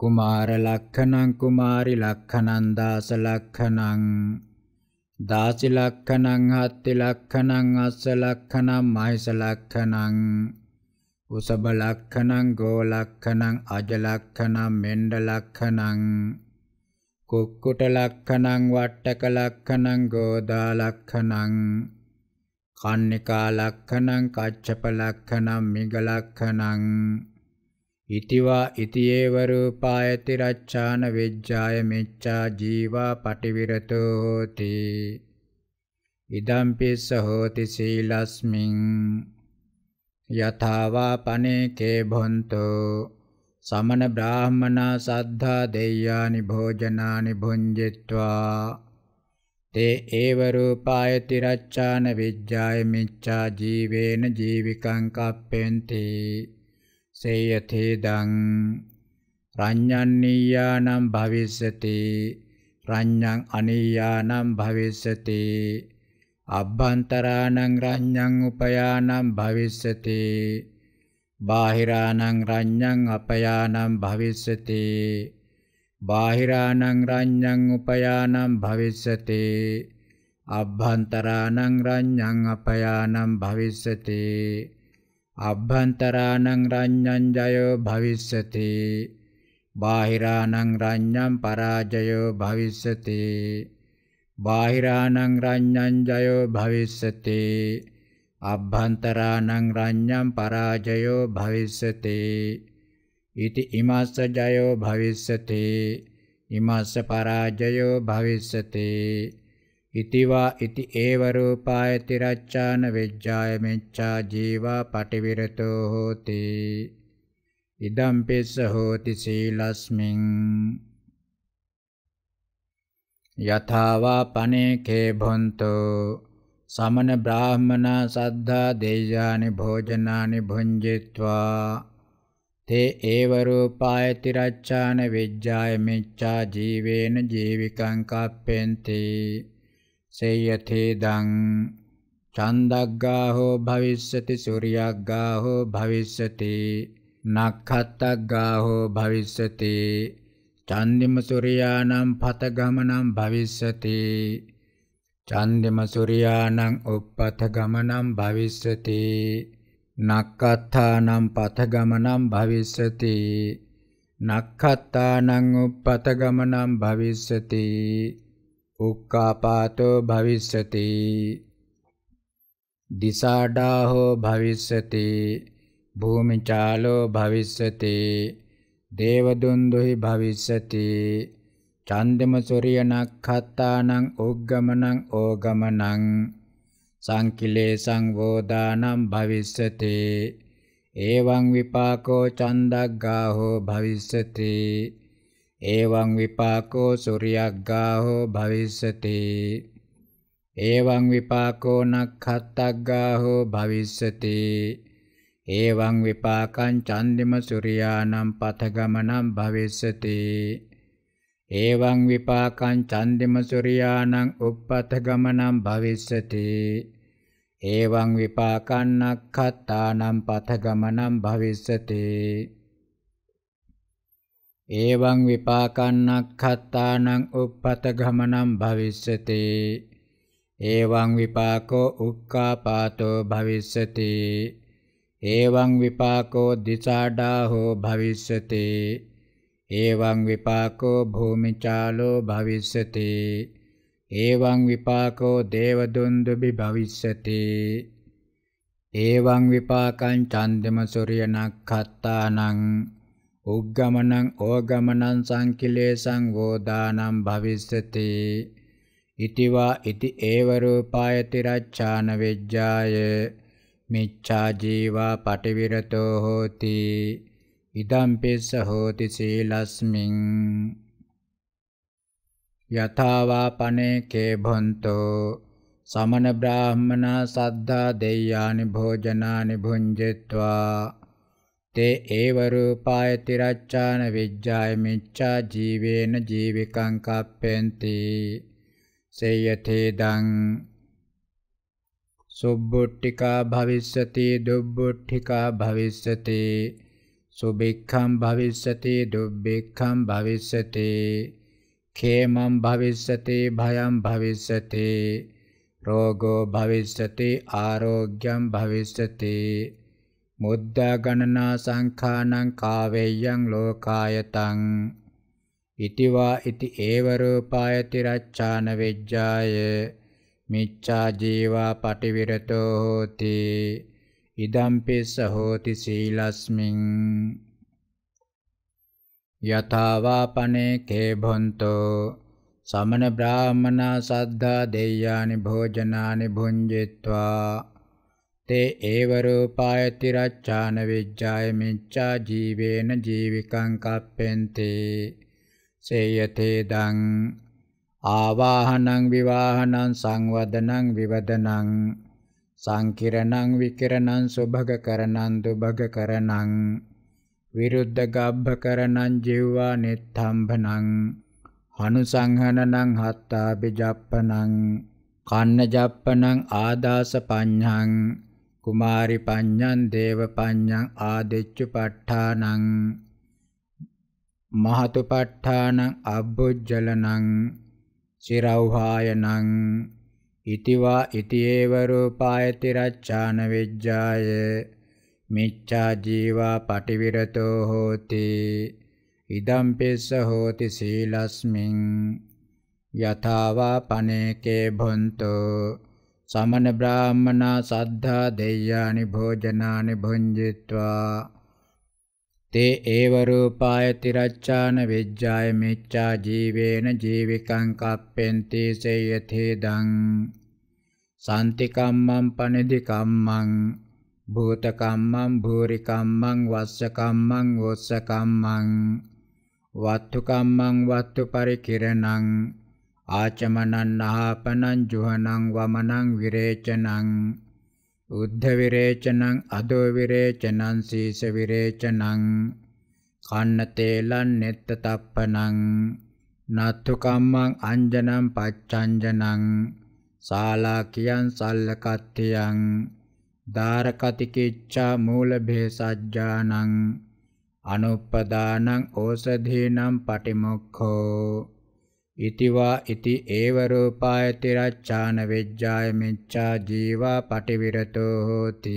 කුමාර ලක්ඛනං කුමාරි ලක්ඛනං දාස ලක්ඛනං දාසි ලක්ඛනං හත්ති ලක්ඛනං අස්ස ලක්ඛනං මහස ලක්ඛනං උසබ ලක්ඛනං ගෝ ලක්ඛනං අජ ලක්ඛනං මෙණ්ඩ ලක්ඛනං කුක්කුට ලක්ඛනං වට්ටක ලක්ඛනං ගෝදා ලක්ඛනං කන්නිකා ලක්ඛනං කච්චප ලක්ඛනං මිග ලක්ඛනං ඉතිවා ඉතියේව රූපායති රච්ඡාන වෙජ්ජාය මෙච්ඡා ජීවා පටිවිරතෝ හෝති ඉදම් පිස්ස හෝති සීලස්මින් යථාවා පනේකේ භොන්තෝ සමන බ්‍රාහ්මනා සද්ධා දෙය්‍යානි භෝජනානි භුඤ්ජිත්වා තේ ඒව රූපායති රච්ඡාන විජ්ජාය මිච්ඡා ජීවේන ජීවිකං කප්පෙන්ති සේයතේ දං රඤ්ඤන්නීයානම් භවිස්සති රඤ්ඤං අනීයානම් භවිස්සති අබ්බන්තරාණං රඤ්ඤං උපයානම් භවිස්සති බාහිරාණං රඤ්ඤං අපයානම් භවිස්සති බාහිරාණං රඤ්ඤං උපයානම් භවිස්සති අබ්බන්තරාණං රඤ්ඤං අපයානම් භවිස්සති අභ්‍යන්තරාණං රඤ්ඤං ජයෝ භවිස්සති බාහිරාණං රඤ්ඤං පරාජයෝ භවිස්සති බාහිරාණං රඤ්ඤං ජයෝ භවිස්සති අභ්‍යන්තරාණං රඤ්ඤං පරාජයෝ භවිස්සති ඉති ඉමස්ස ජයෝ භවිස්සති ඉමස්ස පරාජයෝ භවිස්සති ඉතිවා ඉති ඒව රූපායති රච්ඡාන වෙජ්ජාය මෙච්ඡා ජීවා පටිවිරතෝ හෝති ඉදම් පිස්ස හෝති සීලස්මින් යථාවා පනේකේ භොන්තෝ සමන බ්‍රාහ්මනා සද්ධා දේයානි භෝජනානි භුඤ්ජිත්වා තේ ඒව රූපායති රච්ඡාන වෙජ්ජාය මෙච්ඡා ජීවේන ජීවිකං කප්පෙන්ති සේයතේදං චන්දග්ගා හෝ භවිස්සති සූර්යග්ගා හෝ භවිස්සති නක්ඛත්තග්ගා හෝ භවිස්සති චන්දිම සූර්යානම් පත ගමනම් භවිස්සති චන්දිම සූර්යානම් උප්පත ගමනම් භවිස්සති නක්ඛත්තානම් පත ගමනම් භවිස්සති නක්ඛත්තානම් උප්පත ගමනම් භවිස්සති උක්කාපාතෝ භවිස්සති දිසාඩාහෝ භවිස්සති භූමිචාලෝ භවිස්සති දේවදුන්දුහි භවිස්සති චන්දම සූර්ය නක්ඛත්තානං ඕග්ගමනං ඕගමනං සංකිලේසං වෝදානම් භවිස්සති එවං විපාකෝ චන්දග්ගාහෝ භවිස්සති එවං විපාකෝ සුරියග්ගාහෝ භවිස්සති එවං විපාකෝ නක්ඛත්තග්ගාහෝ භවිස්සති එවං විපාකං චන්දිම සූර්යානම් පතගමනම් භවිස්සති එවං විපාකං චන්දිම සූර්යානම් උප්පතගමනම් භවිස්සති එවං විපාකං නක්ඛත්තානම් පතගමනම් භවිස්සති ඒවං විපාකන්නක්ඛත්තානං උප්පතගමනං භවිස්සති ඒවං විපාකෝ උක්කාපාතෝ භවිස්සති ඒවං විපාකෝ දිසාඩාහෝ භවිස්සති ඒවං විපාකෝ භූමිචාලෝ භවිස්සති ඒවං විපාකෝ දේවදුන්දුබි භවිස්සති ඒවං විපාකං චන්දම සූර්යනක්ඛත්තානං උග්ගමනං ඕගමනං සංකිලේසං වෝදානම් භවිස්සති ඉතිවා ඉති ඒව රූපායති රච්ඡාන වෙජ්ජාය මිච්ඡා ජීවා පටිවිරතෝ හෝති ඉදම් පිස්ස හෝති සීලස්මින් යථාවා පනේ කේ භොන්තෝ සමන බ්‍රාහ්මනා සද්ධා දෙය්‍යානි භෝජනානි භුඤ්ජිත්වා තේ ඒව රූපාය තිරච්ඡාන විජ්ජාය මිච්ඡා ජීවේන ජීවිකං කප්පෙන්ති සේයතේදං සුබ්බුට්ඨිකා භවිස්සති දුබ්බුට්ඨිකා භවිස්සති සුභික්ඛම් භවිස්සති දුබ්බික්ඛම් භවිස්සති ඛේමම් භවිස්සති භයම් භවිස්සති රෝගෝ භවිස්සති ආරෝග්‍යම් භවිස්සති මුද්දා ගණනා සංඛානං කාවේයං ලෝකායතං ඉතිවා ඉති ඒව රූපායති රච්ඡාන වෙජ්ජාය මිච්ඡා ජීවා පටිවිරතෝ හෝති ඉදම්පිස්ස හෝති සීලස්මින් යථාවාපනේ කේබොන්තෝ සමන බ්‍රාහමනා සද්ධා දෙය්‍යානි භෝජනානි භුඤ්ජිත්වා ते एव රූපායති රච්ඡාන විජ්ජාය මිච්ඡා ජීවේන ජීවිකං කප්පෙන්ති සේයතේ දං ආවාහනං විවාහනං සංවදනං විවදනං සංකිරණං විකිරණං සුභග කරණං දුභග කරණං විරුද්ධ ගබ්බ කරණං ජීවා නිත්තම්භනං අනුසංහනනං හත්තා බිජප්පනං කන්න ජප්පනං ආදාස පඤ්ඤං කුමාරි පඤ්ඤං දේව පඤ්ඤං ආදෙච්චු ප ဋ ාණං මහතු ප ဋ ාණං අබ්බුජ්ජලනං සිරෞහායනං ඉතිවා ඉතිේව රූපායති රච්ඡාන වෙජ්ජාය මිච්ඡා ජීවා පටිවිරතෝ හෝති ඉදම් පිස්ස හෝති සීලස්මින් යතාවා පනේකේ භොන්තෝ සමන බ්‍රාහ්මනා සද්ධා දෙය්‍යානි භෝජනානි භුංජිත්වා තේ ඒව රූපාය තිරච්ඡාන වෙජ්ජාය මෙච්ඡා ජීවේන ජීවිකං කප්පෙන්ති සේයතේ දං සාන්ති කම්මං පනිදි කම්මං භූත කම්මං භූරි කම්මං වස්ස කම්මං වොස්ස කම්මං වත්තු කම්මං වත්තු පරිකිරණං ආචමනං අහපනං ජුහනං වමනං විරේචනං උද්ධ විරේචනං අදෝ විරේචනං සීස විරේචනං කන්න තේලං නෙත්ත තප්පනං නත්තු කම්මං අංජනං පච්චංජනං ශාලා කියං සල්ලකත්තියං ධාරකතිකිච්ඡා මූල භේසජ්ජානං අනුප්පදානං ඕසධීනං පටිමොක්ඛෝ ඉතිවා ඉති ඒව රූපායති රච්ඡාන වෙජ්ජාය මෙච්ඡා ජීවා පටිවිරතෝ හෝති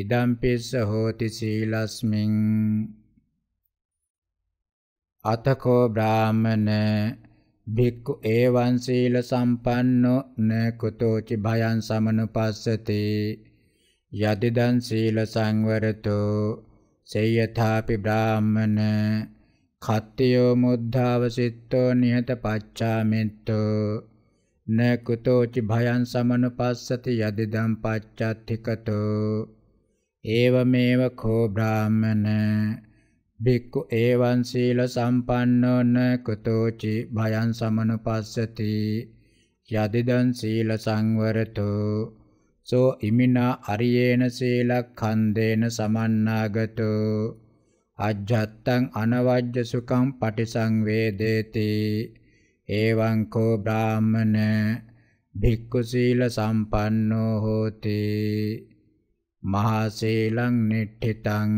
ඉදම් පිස්ස හෝති සීලස්මින් අතකෝ බ්‍රාහමන භික්ඛු ඒවං සීල සම්පන්නෝ න කුතෝචි භයං සමනුපස්සති යදිදං සීල සංවරතෝ සේයථාපි බ්‍රාහමන කත්තයෝ මුද්ධාව සිත්තෝ නිහත පච්චාමෙත්තෝ න කුතෝචි භයං සමනුපස්සති යදිදම් පච්චත්තිකතෝ ඒවමේව කෝ බ්‍රාහමන භික්ඛු ඒවං සීල සම්පන්නෝ න කුතෝචි භයං සමනුපස්සති යදිදං සීල සංවරතෝ සෝ ඉමිනා අරියේන සීලක් ඛන්දේන සමන්නාගතෝ අජ්ජත්තං අනවජ්ජ සුඛං පටිසංවේදේති එවං කෝ බ්‍රාහමන භික්ඛු සීල සම්පන්නෝ හෝති මහා සීලං නිට්ඨිතං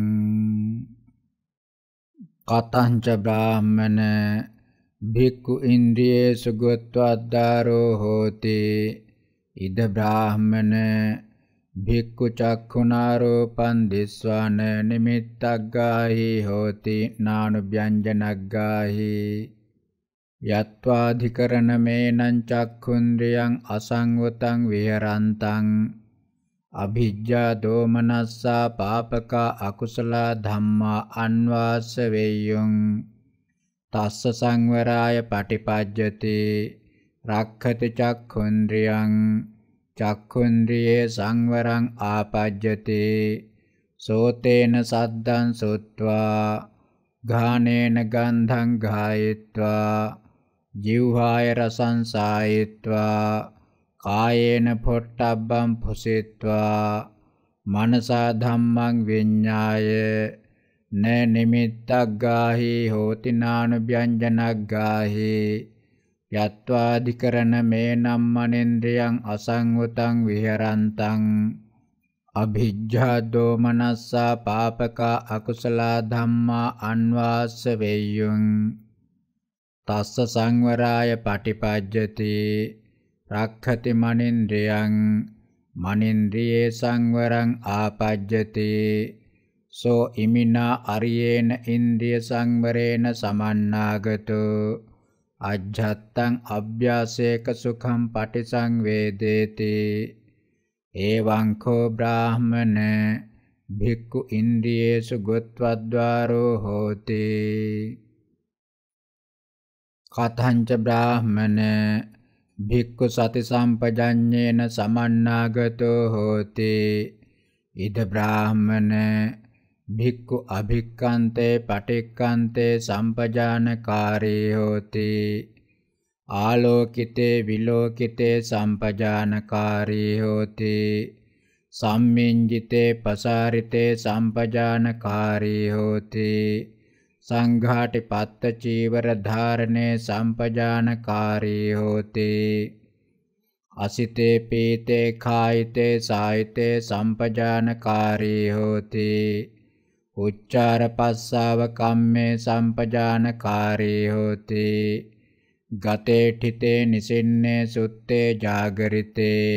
කතංච බ්‍රාහමන භික්ඛු ඉන්ද්‍රියේසු ගොත්වාද්දාරෝ හෝති ඉද බ්‍රාහමන භික්ඛු චක්ඛුනාරෝපං දිස්වාන නිමිත්තග්ගාහි හෝති නානුභ්‍යංජනග්ගාහි යත්වාධිකරණමේනං චක්ඛුන්ද්‍රියං අසංවතං විහරන්තං අභිජ්ජා දෝමනස්සා පාපකා අකුසල ධම්මා අන්වාස වේයුං තස්ස සංවරාය පටිපජ්ජති රක්ඛති චක්ඛුන්ද්‍රියං චක්ඛුන්ද්‍රියේ සංවරං ආපජ්ජති සෝතේන සද්දං සොත්වා ඝානේන ගන්ධං ඝායित्वा ජීවහාය රසං සායित्वा කායේන පොට්ටබ්බං පුසිत्वा මනසා ධම්මං විඤ්ඤාය න නිමිත්තක් ගාහි හෝති නානුභ්‍යංජනක් ගාහි යත්වාදිකරණ මේ නම්මනෙන්ද්‍රියං අසංගතං විහරන්තං අභිජ්ජා දෝමනස්සා පාපකා අකුසලා ධම්මා අන්වාස්ස වෙය්‍යුං තස්ස සංවරාය පටිපජ්ජති රක්ඛති මනින්ද්‍රියං මනින්ද්‍රියේ සංවරං ආපජ්ජති සෝ ඉමිනා අරියේන ඉන්ද්‍රිය සංවරේන සමන්නාගතෝ අජ්ජත්තං අභ්‍යාසේක සුඛං පටිසංවේදේති එවං කෝ බ්‍රාහමන භික්ඛු ඉන්ද්‍රියේසු ගොත්වද්වාරෝ හෝති කතංච බ්‍රාහමන භික්ඛු සති සම්පජඤ්ඤේන සමන්නාගතෝ හෝති ඉද බ්‍රාහමන භික්ඛු අභික්ඛන්තේ පටික්ඛන්තේ සම්පජානකාරී හෝති ආලෝකිතේ විලෝකිතේ සම්පජානකාරී හෝති සම්මින්ජිතේ පසාරිතේ සම්පජානකාරී හෝති සංඝාටි පත්ත චීවර ධාරණේ සම්පජානකාරී හෝති අසිතේ පීතේ කායිතේ සායිතේ සම්පජානකාරී හෝති උච්චාරපස්සාව කම්මේ සම්පජානකාරී හෝති ගතේ ඨිතේ නිසින්නේ සුත්තේ జాగරිතේ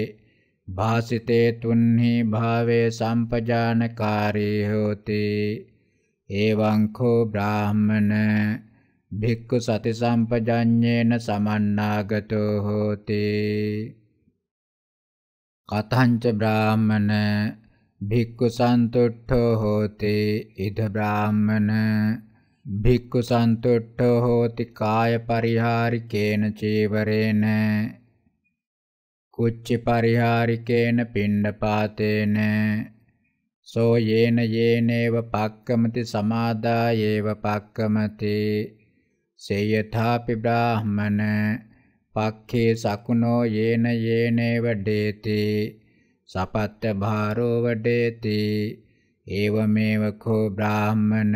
භාසිතේ තුන්හි භාවේ සම්පජානකාරී හෝති එවං කෝ බ්‍රාහමන භික්ඛු සති සම්පජඤ්ඤේන සමන්නාගතෝ හෝති කතංච බ්‍රාහමන භික්ඛු සන්තුට්ඨෝ හෝතේ ඉද බ්‍රාහමන භික්ඛු සන්තුට්ඨෝ හෝති කාය පරිහාරිකේන චීවරේන කුච්චි පරිහාරිකේන පිණ්ඩපාතේන සෝ යේන යේනේව පක්කමති සමාදායේව පක්කමති සේයථාපි බ්‍රාහමන පක්ඛේ සකුණෝ යේන යේනේව ඩේතේ සපත්ත භාරෝ වඩේති ඒවමේව කෝ බ්‍රාහමන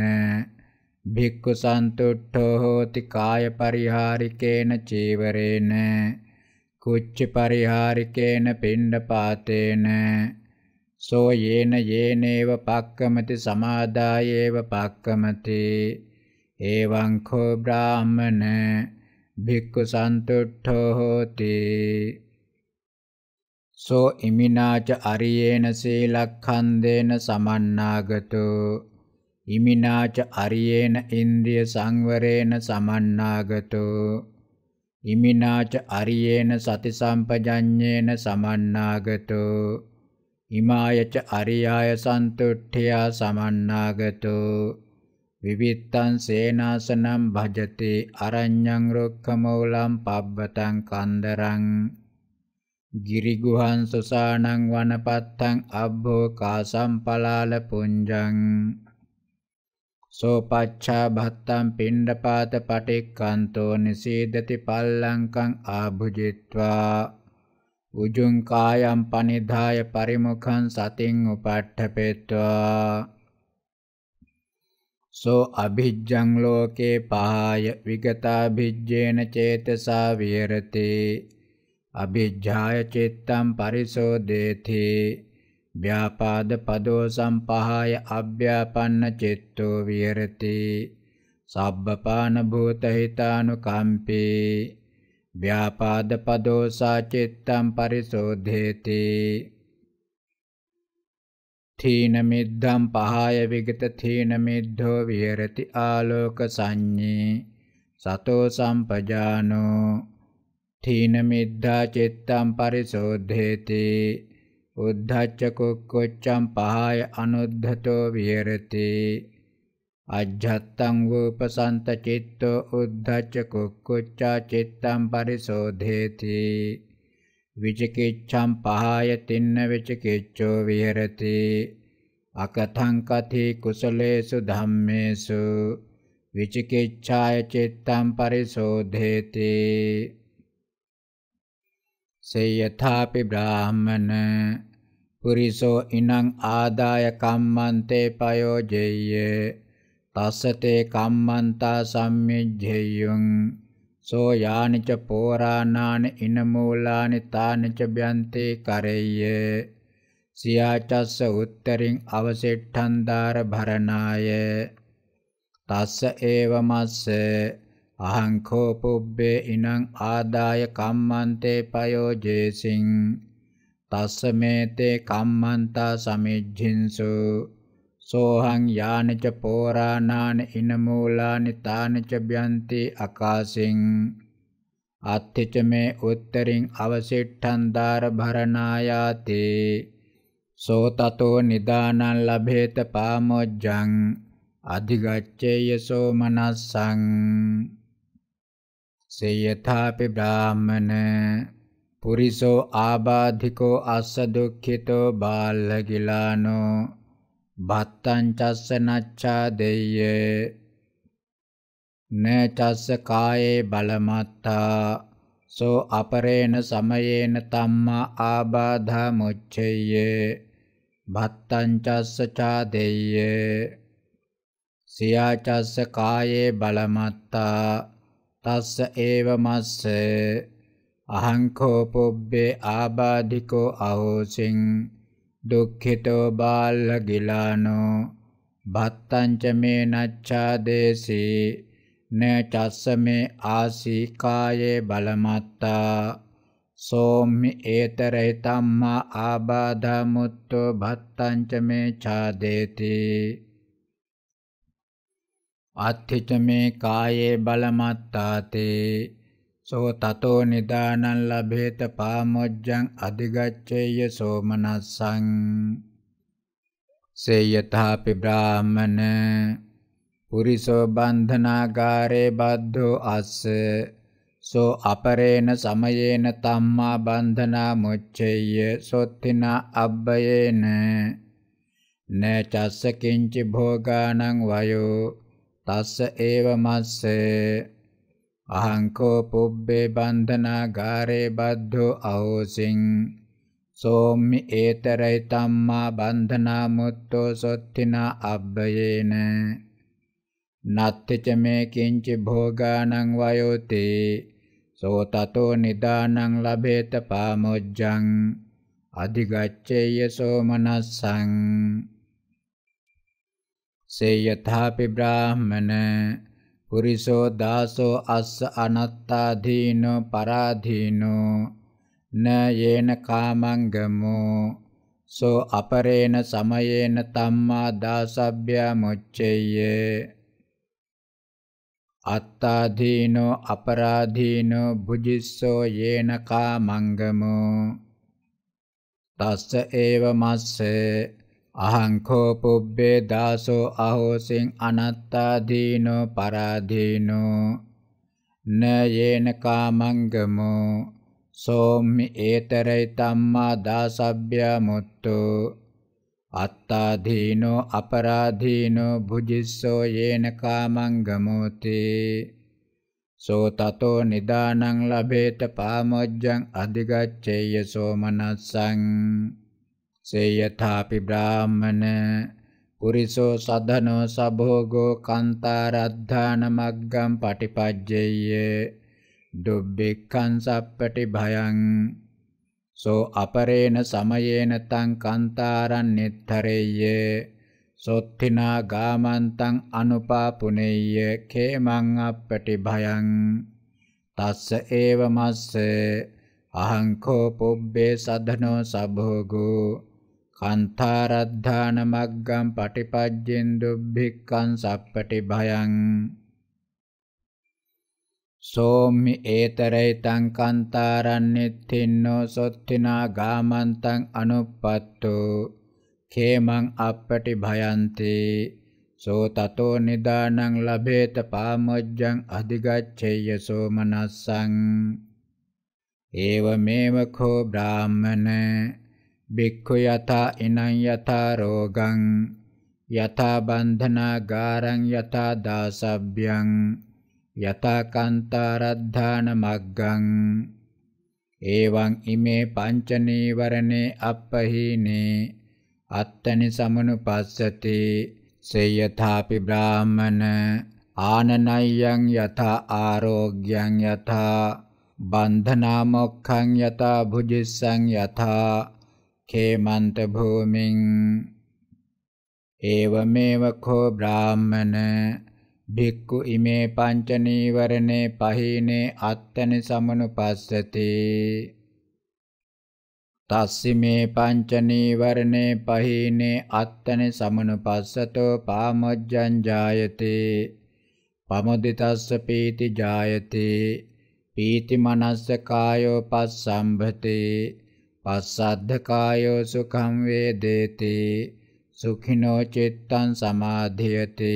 භික්ඛු සන්තුට්ඨෝ හෝති කාය පරිහාරිකේන චීවරේන කුච්ච පරිහාරිකේන පිණ්ඩපාතේන සෝ යේන යේනේව පක්කමති සමාදායේව පක්කමති එවං කෝ බ්‍රාහමන භික්ඛු සන්තුට්ඨෝ හෝති සෝ ඉමිනාච අරියේන සීලක්ඛන්දේන සමන්නාගතෝ ඉමිනාච අරියේන ඉන්ද්‍රිය සංවරේන සමන්නාගතෝ ඉමිනාච අරියේන සති සම්පජඤ්ඤේන සමන්නාගතෝ ඉමායච අරියාය සන්තුට්ඨියා සමන්නාගතෝ විවිත්තං සේනාසනම් භජති අරඤ්ඤං රුක්ඛමූලං පබ්බතං කන්දරං ගිරිගුහන් සුසානං වනපත්තං අබ්බෝ කාසම්පලාල පුඤ්ජං සෝපච්ඡා භත්තං පිණ්ඩපාත පටික්ඛන්තෝ නිසීදති පල්ලංකං ආභුජිත්වා උජුං කායම් පනිදාය පරිමුඛං සතින් උපට්ඨපෙත්වා සෝ අභිජ්ජං ලෝකේ පහය විගතා භිජ්ජේන චේතසා විහෙරතේ අභිජ්ජාය චිත්තම් පරිසෝදේති ව්‍යාපාද පදෝ සම්පහාය අභ්‍යාපන්න චිත්තෝ විහෙරති සබ්බපාන භූත හිතානුකම්පේ ව්‍යාපාද පදෝ සාචිත්තම් පරිසෝධේති තීන මිද්ධම් පහය විගත තීන මිද්ධෝ විහෙරති ආලෝක සංඤේ සතෝ සම්පජානෝ තීන මිද්ධා චිත්තම් පරිසෝධේති උද්ධච්ච කුක්කුච්චම් පහය අනුද්ධතෝ විහෙරති අජ්ජත්තං වූපසන්ත චිත්තෝ උද්ධච්ච කුක්කුච්චා චිත්තම් පරිසෝධේති විචිකිච්ඡම් පහය තින්න විචිකිච්ඡෝ විහෙරති අකතං කති කුසලේසු ධම්මේසු විචිකිච්ඡාය චිත්තම් පරිසෝධේති සේයථාපි බ්‍රාහමන පුරිසෝ ඉනං ආදාය කම්මන්තේ පයෝජෙය්‍ය තස්සතේ කම්මන්තා සම්මිජ්ජෙය්‍යං සෝ යානිච පෝරාණාන ඉනමූලානි තානිච බ්‍යන්තේ කරෙය්‍ය සියාචස්ස උත්තරින් අවසෙට්ඨන් දාර භරණාය තස්ස ඒවමස්ස අහංකෝ පුබ්බේ ඉනං ආදාය කම්මන්තේ පයෝජේසින් තස්ස මේතේ කම්මන්තා සමිජ්ජින්සු සෝහං යානච පෝරාණාන ඉනමූලානි තානච බ්‍යන්ති අකාසින් අත්ථිච මේ උත්තරින් අවසිට්ඨං දාර භරණායාති සෝ තතෝ නිදානං ලභේත පාමොජ්ජං අධිගච්ඡේය සෝ මනස්සං සේයථාපි බ්‍රාහමන පුරිසෝ ආබාධිකෝ අස්ස දුක්ඛිතෝ බාල්ලගිලානෝ භත්තං චස්ස නච්ඡා දෙය්‍ය නචස්ස කායේ බලමත්තා සෝ අපරේණ සමයේන තම්මා ආබාධා මුච්ඡය්‍ය භත්තං චස්ස චාදෙය්‍ය සියා චස්ස කායේ බලමත්තා තස්ස ඒව මස්ස අහංකෝ පුබ්බේ ආබාධිකෝ අහෝසින් දුක්ඛිතෝ බාල්ල ගිලානෝ භත්තංච මේ නච්ඡාදේසී න චස්ස මේ ආසී කායේ බලමත්තා සෝම්මි ඒතරේ තම්මා ආබාධ මුත්තෝ භත්තංච මේ ඡාදේති අත්ථිතමේ කායේ බලමත්තාතේ සෝ තතෝ නිදානං ලබේත පාමොජ්ජං අධිගච්ඡේය සෝමනස්සං සේයථාපි බ්‍රාහමන පුරිසෝ බන්ධනාගාරේ බද්ධෝ අස්ස සෝ අපරේන සමයේන තම්මා බන්ධනා මුච්චේය සොත්තිනා අබ්බයේන නචස්ස කිංචි භෝගානං වයෝ තස්ස ඒව මස්සේ අහංකෝ පුබ්බේ බන්ධනාගාරේ බද්ධෝ අහෝසින් සෝම්මි ඒතරයි තම්මා බන්ධනා මුත්තෝ සොත්තිනා අබ්බයේන නත්තිච මේ කිංචි භෝගානං වයෝතේ සෝ තතෝ නිදානං ලබේත පාමොජ්ජං අධිගච්ඡේය සෝමනස්සං සේයථාපි බ්‍රාහමන පුරිසෝ දාසෝ අස්ස අනත්තාදීනෝ පරාදීනෝ න යේන කාමංගමෝ සෝ අපරේන සමයේන තම්මා දාසබ්බ්‍යා මුච්චෙය්‍ය අත්තාදීනෝ අපරාදීනෝ බුජිස්සෝ යේන කාමංගමෝ තස්ස ඒව මස්සේ අහංකෝ පුබ්බේ දාසෝ අහෝසින් අනත්තා දීනෝ පරාදීනෝ න යේන කාමංගමෝ සෝම්මි ඒතරයි තම්මා දාසබ්බ්‍ය මුත්තෝ අත්තා දීනෝ අපරාදීනෝ භුජිස්සෝ යේන කාමංගමෝති සෝ තතෝ නිදානං ලබේත පාමොජ්ජං අධිගච්ඡේය සෝමනස්සං සේයථාපි බ්‍රාහමන පුරිසෝ සදනෝ සභෝගෝ කාන්තාරද්ධාන මග්ගම් පටිපජ්ජේය දුබ්බෙක්ඛං සප්පටි භයං සෝ අපරේණ සමයේන තං කාන්තාරං නිත්තරෙය්‍ය සොත්තිනා ගාමන්තං අනුපාපුනේය්‍ය කේමං අප්පටි භයං තස්ස ඒව මස්ස අහං කෝ පුබ්බේ සදනෝ සභෝගෝ කන්තාරද්ධාන මග්ගම් පටිපජ්ජෙන් දුබ්භික්ඛං සප්පටි භයං සෝම්මි ඒතරේතං කන්තාරන්නෙත්තින්නෝ සොත්තිනා ගාමන්තං අනුප්පත්තු කේමං අප්පටි භයන්ති සෝ තතෝ නිදානං ලබේත පාමොජ්ජං අධිගච්ඡේය සෝමනස්සං ඒව මේව කෝ බ්‍රාහ්මනේ බික්ඛු යතා ඉනං යතා රෝගං යතා බන්ධනාගාරං යතා දාසබ්බ්‍යං යතා කාන්තාරද්ධාන මග්ගං එවං ඉමේ පංච නීවරණේ අපහීනේ අත්තනි සමනුපස්සති සේයථාපි බ්‍රාහමන ආනනයං යතා ආරෝග්‍යං යතා බන්ධනා මොක්ඛං යතා භුජිස්සං යතා කේමන්ත භූමින් ඒවමේව කෝ බ්‍රාහමන භික්ඛු ඉමේ පංච නීවරණේ පහිනේ අත්තනි සමනුපස්සති තස්සිමේ පංච නීවරණේ පහිනේ අත්තනි සමනුපස්සතෝ පාමොජ්ජං ජායති පමුදිතස්ස පීති ජායති පීති මනස්ස කායෝ පස්සම්භතේ අස්සද්ධකායෝ සුඛං වේදේති සුඛිනෝ චිත්තං සමාධියති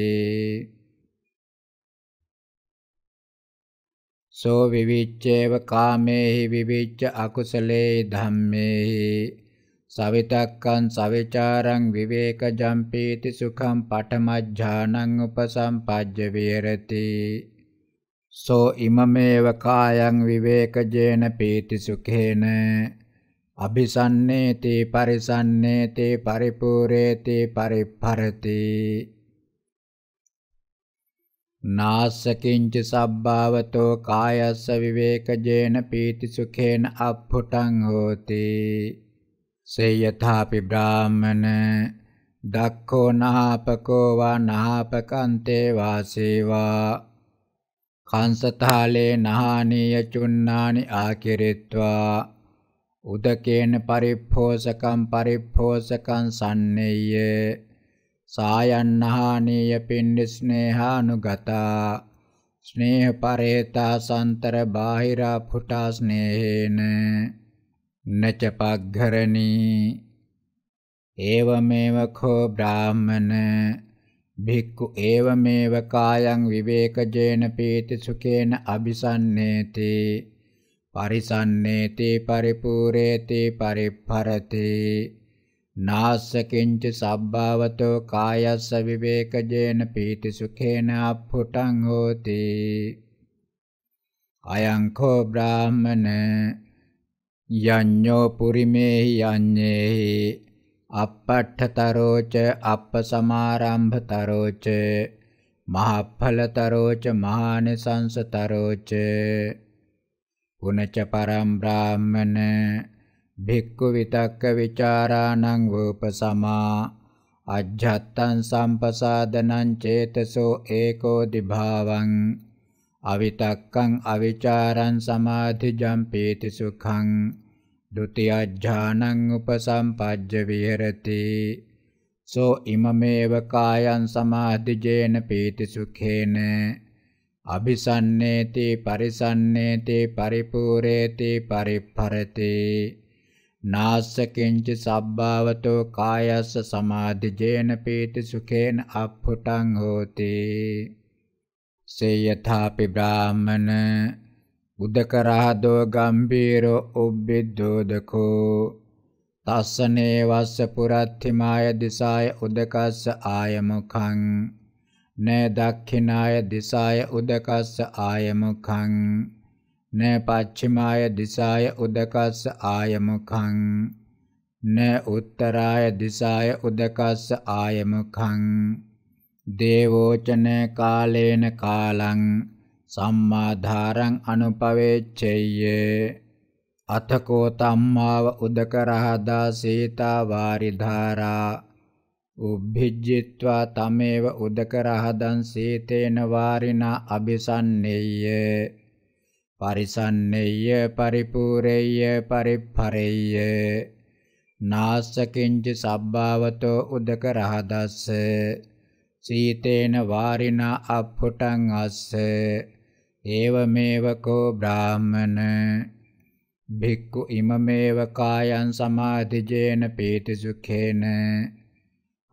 සෝ විවිච්ඡේව කාමේහි විවිච්ඡ අකුසලේ ධම්මේහි සවිතක්කං සවිචාරං විවේකජම් පීති සුඛං පඨමඥානං උපසම්පජ්ජ විහෙරති සෝ ඉමමේව කායං විවේකජේන පීති සුඛේන අபிසන්නේති පරිසන්නේති පරිපූර්ණේති පරිපරති නාස්සකින්ච සබ්භාවතෝ කායස්ස විවේකජේන පීති සුඛේන අප්පුටං හෝති සේයථාපි බ්‍රාහමන දක්ඛෝ නහපකෝ වා නහපකන්තේ වාසේවා කංසතාලේ නහානීය චුන්නානි ආකිරිත්වා උදකේන පරිප්පෝසකම් පරිප්පෝසකම් සන්නේය සායන්නහානීය පින්න ස්නේහානුගතා ස්නේහ පරේතා සන්තර බාහිරා පුටා ස්නේහේන නච පග්ඝරණී ඒවමේව කෝ බ්‍රාහමන භික්ඛු ඒවමේව කායං විවේකජේන පීති සුකේන අபிසන්නේති පරිසන්නේති පරිපූර්ණේති පරිපරති නාසකින්ච සබ්භාවතෝ කායස්ස විවේකජේන පීති සුඛේන අප්පුටං හෝති අයං කෝ බ්‍රාහමන යඤ්ඤෝ පුරිමේහි යඤ්ඤේහි අප්පට්ඨතරෝච අප්පසමාරම්භතරෝච මහඵලතරෝච මහානිසංසතරෝච උනච පරම් බ්‍රාහ්මන භික්ඛු විතක්ක ਵਿਚාරාණං වූපසමා අජ්ජත්තං සම්පසාදනං චේතසෝ ඒකෝ දිභාවං අවිතක්කං අවිචාරං සමාධිජම් පීති සුඛං ဒုတိ යාඥානං උපසම්පජ්ජ විහෙරති සෝ ඉමමේව කායං සමාධිජේන පීති සුඛේන අபிසන්නේති පරිසන්නේති පරිපූර්ණේති පරිපරති නාස්සකින්ච සබ්භාවතෝ කායස්ස සමාධිජේන පීති සුඛේන අප්පුටං හෝති සේයථාපි බ්‍රාහමන උදකරහදෝ ගම්බීරෝ උබ්බිද්දෝදකෝ තස්සනේ වස්ස පුරත්තිමාය දිසාය උදකස්ස ආයමුඛං න දක්ඛිනාය දිසාය උදකස්ස ආයමුඛං න පච්චිමාය දිසාය උදකස්ස ආයමුඛං න උත්තරාය දිසාය උදකස්ස ආයමුඛං දේවෝචන කාලේන කාලං සම්මාධාරං අනුපවේච්ඡෙය්‍ය අතකෝ තම්මාව උදකරහදා සීතා වාරිධාරා උබ්භිජ්ජිත්වා තමේව උදකරහදං සීතේන වාරිනා අபிසන්නේය පරිසන්නේය පරිපූරේය පරිපරේය නාස්සකින්ච සබ්භාවතෝ උදකරහදස්ස සීතේන වාරිනා අප්පුටං අස්ස ඒවමේව කෝ බ්‍රාහමන භික්ඛු ඉමමේව කායං සමාධිජේන පීති සුඛේන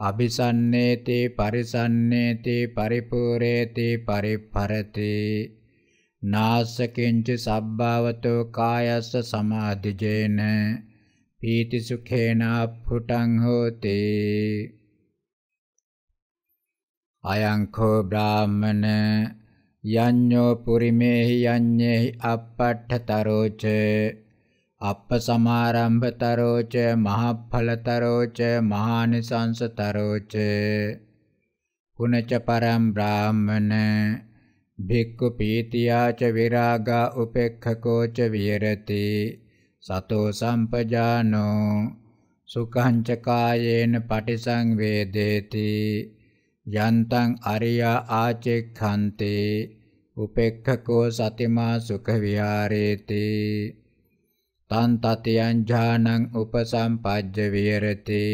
අபிසන්නේති පරිසන්නේති පරිපූර්ණේති පරිපරති නාසකෙන්ච සබ්බවතෝ කායස්ස සමාධිජේන පීති සුඛේනා පුටං හෝති අයං කෝ බ්‍රාහමන යඤ්ඤෝ පුරිමේහි යඤ්ඤේහි අපට්ඨතරෝච අප්පසමාරම්භතරෝච මහඵලතරෝච මහානිසංසතරෝච පුනච පරම් බ්‍රාහ්මන භික්ඛු පීතියාච විරාගා උපේක්ඛකෝච විහෙරති සතෝ සම්පජානෝ සුඛං ච කායේන පටිසංවේදේති යන්තං අරියා ආචෙක්ඛන්තේ උපේක්ඛකෝ සතිමා සුඛ විහාරේති තන්තතියං ඥානං උපසම්පජ්ජ විහෙරති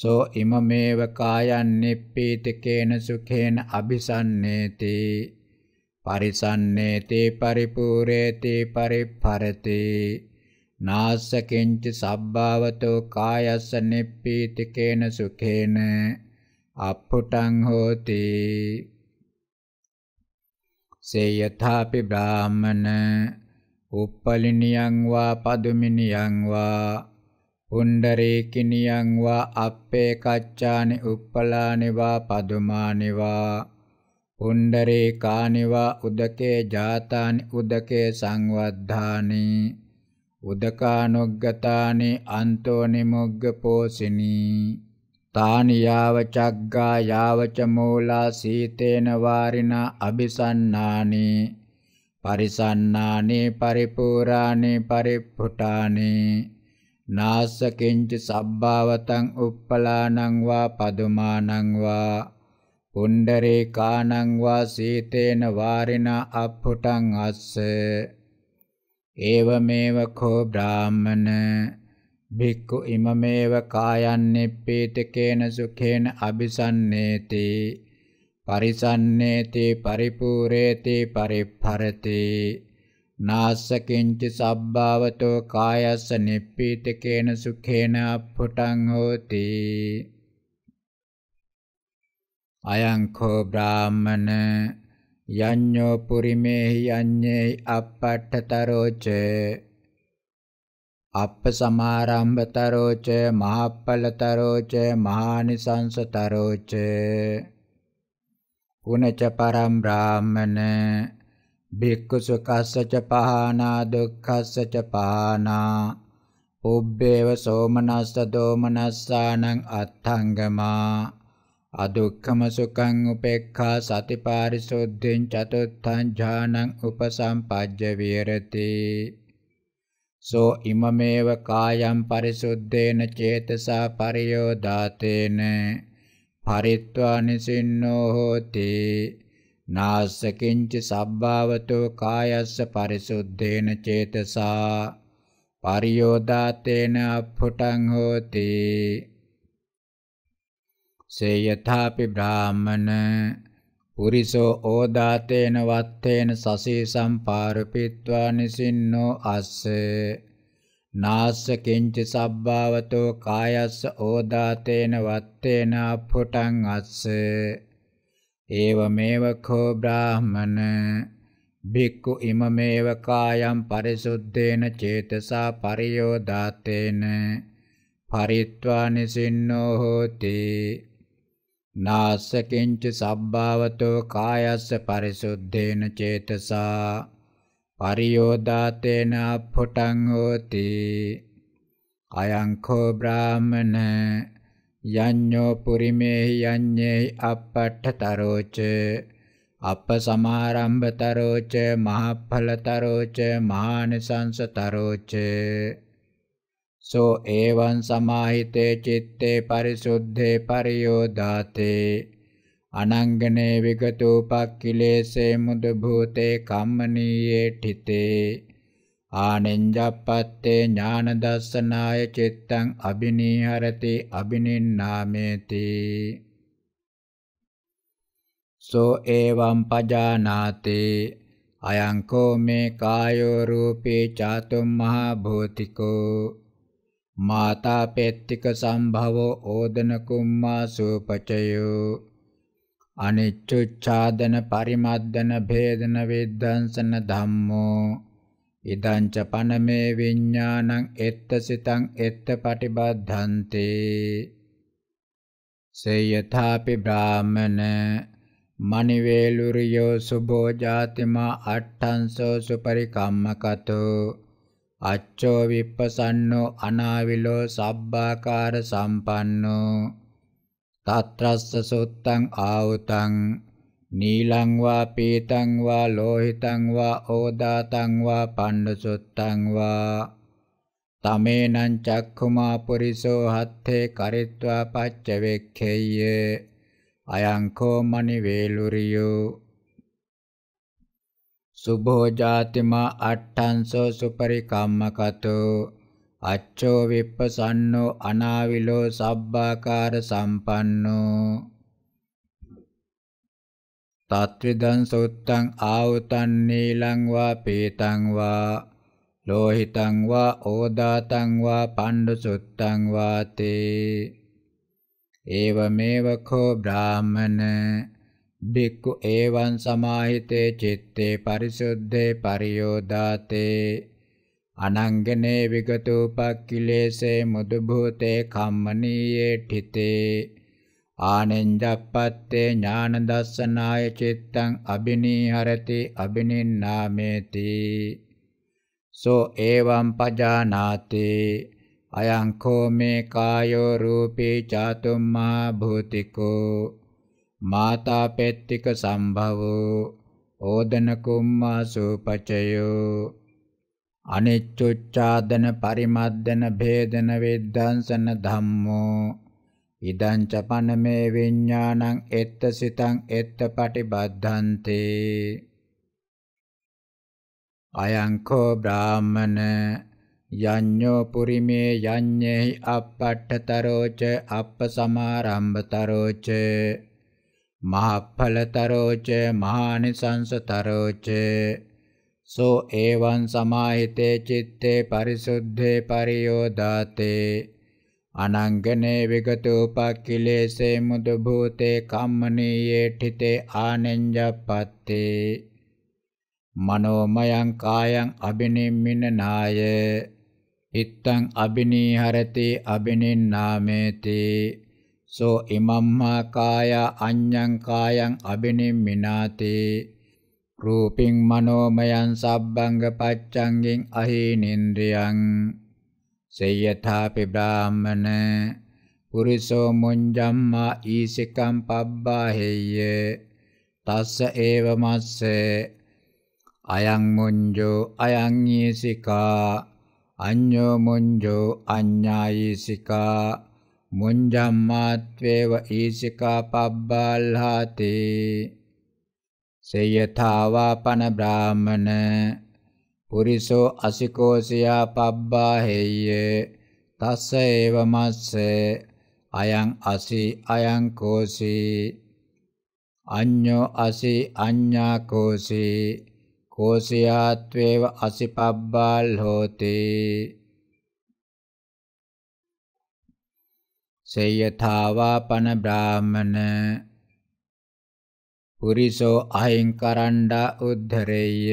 සෝ ඉමමේව කායන් නිප්පීතකේන සුඛේන අபிසන්නේති පරිසන්නේති පරිපූර්ණේති පරිපරති නාස්ස කිංච සබ්බාවතෝ කායස්ස නිප්පීතකේන සුඛේන අප්පුටං හෝති සේයථාපි බ්‍රාහමන උප්පලිනියං වා පදුමිනියං වා පුණ්ඩරේකිනියං වා අප්පේ කච්චානි උප්පලානි වා පදුමානි වා පුණ්ඩරේ කානි වා උදකේ ජාතානි උදකේ සංවද්ධානි උදකානොග්ගතානි අන්තෝ නිමුග්ග පෝසිනී තානි යාව චග්ගා යාව ච මූලා සීතේන වාරිනා අபிසන්නානි පරිසන්නානේ පරිපූරානේ පරිප්පුටානේ නාසකෙන්ච සබ්භාවතං uppalānaṁ vā padumānaṁ vā පුණ්ඩරේ කානං වා සීතේන වාරින අප්පුටං අස්ස ඒවමේව කෝ බ්‍රාහමන භික්ඛු ඉමමේව කායන්නේප්පීතකේන සුඛේන අபிසන්නේති පරිසන්නේති පරිපූරේති පරිපරති නාසකින්ච සබ්බාවතෝ කායස්ස නිප්පීතකේන සුඛේන අප්පුටං හෝති අයං කෝ බ්‍රාහමන යඤ්ඤෝ පුරිමේහි යඤ්ඤේ අපට්ඨතරෝච අප්පසමාරම්භතරෝච මහප්පලතරෝච මහානිසංසතරෝච උනච පරම් බ්‍රාහමන භික්ඛු සුඛස්සච පහනා දුක්ඛස්සච පහනා උබ්බේව සෝමනස්ස දෝමනස්සානං අත්ථංගමා අදුක්ඛම සුඛං උපේක්ඛා සතිපාරිසුද්ධින් චතුත්ථං ඥානං උපසම්පජ්ජ විහෙරති සෝ ඉමමේව කායම් පරිසුද්ධේන චේතසා පරියෝදාතේන පරිත්වා නිසින්නෝ හෝති නාස්සකින්ච සබ්භාවතෝ කායස්ස පරිසුද්ධේන චේතසා පරියෝදාතේන අප්පුටං හෝති සේයථාපි බ්‍රාහමන පුරිසෝ ඕදාතේන වත්තේන සසී සම්පාරපිත්වා නිසින්නෝ අස්සේ නාස්ස කෙංච සබ්භාවතෝ කායස්ස ඕදාතේන වත්තේන අපුටං අස්ස ඒවමේව කෝ බ්‍රාහමන භික්ඛු ඉමමේව කායම් පරිසුද්ධේන චේතසා පරියෝදාතේන පරිත්වා නිසින්නෝ හෝති නාස්ස කෙංච සබ්භාවතෝ කායස්ස පරිසුද්ධේන චේතසා පරියෝදාතේන අපොටං හෝති අයං කෝ බ්‍රාහමන යඤ්ඤෝ පුරිමේහි යඤ්ඤේ අපට්ඨතරෝච අපසමාරම්භතරෝච මහඵලතරෝච මහානිසංසතරෝච සෝ එවං සමාහිතේ චිත්තේ පරිසුද්ධේ පරියෝදාතේ අනංගනේ විගතෝපක්ඛිලේසේ මුද භූතේ කම්මනීයේ ඨිතේ ආනෙන්ජප්පත්තේ ඥාන දස්සනාය චිත්තං අබිනීහරති අබිනින්නාමේති සෝ එවං පජානාති අයං කෝ මේ කායෝ රූපේ චාතුම් මහා භූතිකෝ මාතා පෙත්තික සම්භවෝ ඕදන කුම්මා සූපචයෝ අනිච්චුච්ඡාදන පරිමද්දන භේදන වේදංසන ධම්මෝ ඉදං ච පනමේ විඥානං එත්තසිතං එත්ත පටිබද්ධන්ති සේයථාපි බ්‍රාහමන මනිවේලුරියෝ සුභෝ ජාතිමා අට්ඨංසෝ සුපරිකම්මකතෝ අච්චෝ විප්පසන්නෝ අනාවිලෝ සබ්බාකාර සම්පන්නෝ තත්‍රස්ස සොත්තං ආවතං නීලං වා පීතං වා ලෝහිතං වා ඕදාතං වා පණ්ඩසොත්තං වා තමේනං චක්ඛුමා පුරිසෝ හත්තේ කරිත්වා පච්ච වෙක්ඛෙය්‍ය අයං කෝ මනි වේලුරියෝ සුභෝ ජාතිමා අට්ඨංසෝ සුපරිකම්මකතෝ අච්චෝ විප්පසන්නෝ අනාවිලෝ සබ්බාකාර සම්පන්නෝ තත්විදං සොත්තං ආවතං නීලං වා පීතං වා ලෝහිතං වා ඕදාතං වා පණ්ඩු සොත්තං වාතේ ඒවමේව කෝ බ්‍රාහමන බික්කු එවං සමාහිතේ චිත්තේ පරිසුද්ධේ පරියෝදාතේ අනංගනේ විගතූපක්ඛිලේසේ මුදු භූතේ කම්මනීයේ ඨිතේ ආනෙන්ජප්පත්තේ ඥාන දස්සනාය චිත්තං අබිනීහරති අබිනින්නාමේති සෝ එවං පජානාති අයං කෝ මේ කායෝ රූපේ චාතුම්මා භූතිකෝ මාතා පෙත්තික සම්භවෝ ඕදන කුම්මා සූපචයෝ අනිච්චුච්ඡාදන පරිමද්දන භේදන වෙද්දංසන ධම්මෝ ඉදං ච පනමේ විඥානං එත්ත සිතං එත්ත පටිබද්ධන්තේ අයං කෝ බ්‍රාහමන යඤ්ඤෝ පුරිමේ යඤ්ඤේහි අප්පට්ඨතරෝ ච අප්පසමාරම්භතරෝ ච මහඵලතරෝ ච මහානිසංසතරෝ ච සෝ ඒවං සමාහිතේ චitte පරිසුද්ධේ පරියෝදාතේ අනංගනේ විගතෝපක්ඛිලේසේ මුදු භූතේ කම්මනීයේ ඨිතේ ආනෙන්ජප්පත්තේ මනෝමයං කායං අබිනිම්මින නාය ඉත්තං අබිනීහරති අබිනින්නාමේති සෝ ඉමම්මා කාය අඤ්ඤං කායං අබිනිම්මිනාතේ රූපින් මනෝමයං සබ්බංග පච්ඡංගෙන් අහීනේන්ද්‍රයන් සේයථාපි බ්‍රාහමන පුරිසෝ මුංජම්මා ඊසිකම් පබ්බාහෙය්‍ය තස්ස ඒව මස්ස අයං මුංජෝ අයං ඊසිකා අඤ්ඤෝ මුංජෝ අඤ්ඤා ඊසිකා මුංජම්මාත්වේව ඊසිකා පබ්බාල්හාතේ සේයථාවාපන බ්‍රාහමන පුරිසෝ අසිකෝසියා පබ්බාහෙය්‍ය තස්ස ඒව මස්ස අයං අසි අයං කෝසි අඤ්ඤෝ අසි අඤ්ඤා කෝසි කෝසියාත්වේව අසිපබ්බාල් හෝති සේයථාවාපන බ්‍රාහමන පුරිසෝ අහින් කරණ්ඩා උද්ධරෙය්‍ය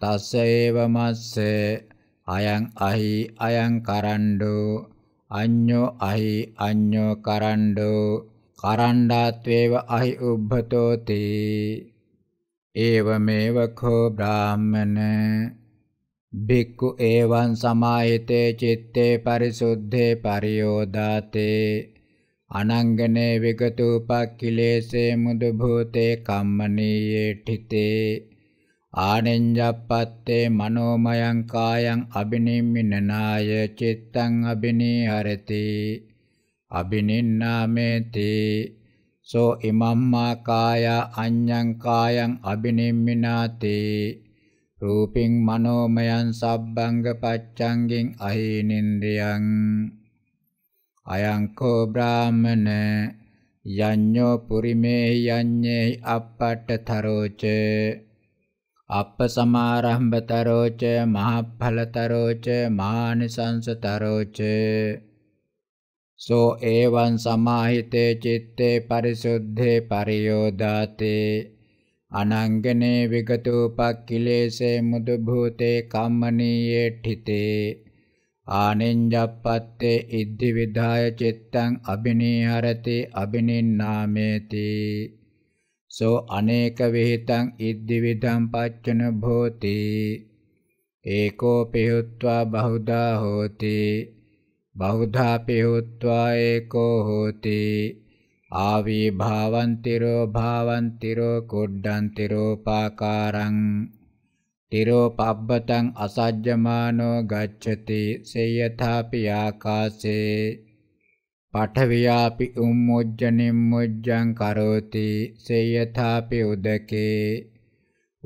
තස්ස ඒව මස්සේ අයං අහි අයං කරණ්ඩෝ අඤ්ඤෝ අහි අඤ්ඤෝ කරණ්ඩෝ කරණ්ඩාත්වේව අහි උබ්බතෝති ඒවමේව කෝ බ්‍රාහ්මන භික්ඛු එවං සමායතේ චitte පරිසුද්ධේ පරියෝදාතේ අනංගනේ විගතූපක්ඛිලේසේ මුදු භූතේ කම්මනීයේ ඨිතේ ආනෙන්ජප්පත්තේ මනෝමයං කායං අබිනිම්මිනනාය චිත්තං අබිනීහරති අබිනින්නාමේති සෝ ඉමම්මා කාය අඤ්ඤං කායං අබිනිම්මිනාති රූපින් මනෝමයං සබ්බංග පච්ඡංගෙන් අහේනින්ද්‍රයං අයංකෝ බ්‍රාහමන යඤ්ඤෝ පුරිමේ යඤ්ඤේ අපට්ඨතරෝච අප්පසමාරම්භතරෝච මහඵලතරෝච මානිසංසතරෝච සෝ ඒවං සමාහිතේ චitte පරිසුද්ධේ පරියෝදාතේ අනංගනේ විගතෝපක්ඛිලේසේ මුදු භූතේ කම්මනීයේ ඨිතේ ආනෙන්ජප්පත්තේ ඉද්ධි විදාය චිත්තං අබිනීහරති අබිනින්නාමේති සෝ අනේක විහිතං ඉද්ධි විදං පච්චන භෝති ඒකෝ පිහුත්වා බහුදා හෝති බහුධා පිහුත්වා ඒකෝ හෝති ආවි භාවන්තිරෝ භාවන්තිරෝ කුඩ්ඩන්තිරෝ පාකාරං තිරෝ පබ්බතං අසජ්ජමානෝ ගච්ඡති සේයථාපි ආකාසේ පඨවියාපි උම්මුජ්ජනිම් මුජ්ජං කරෝති සේයථාපි උදකේ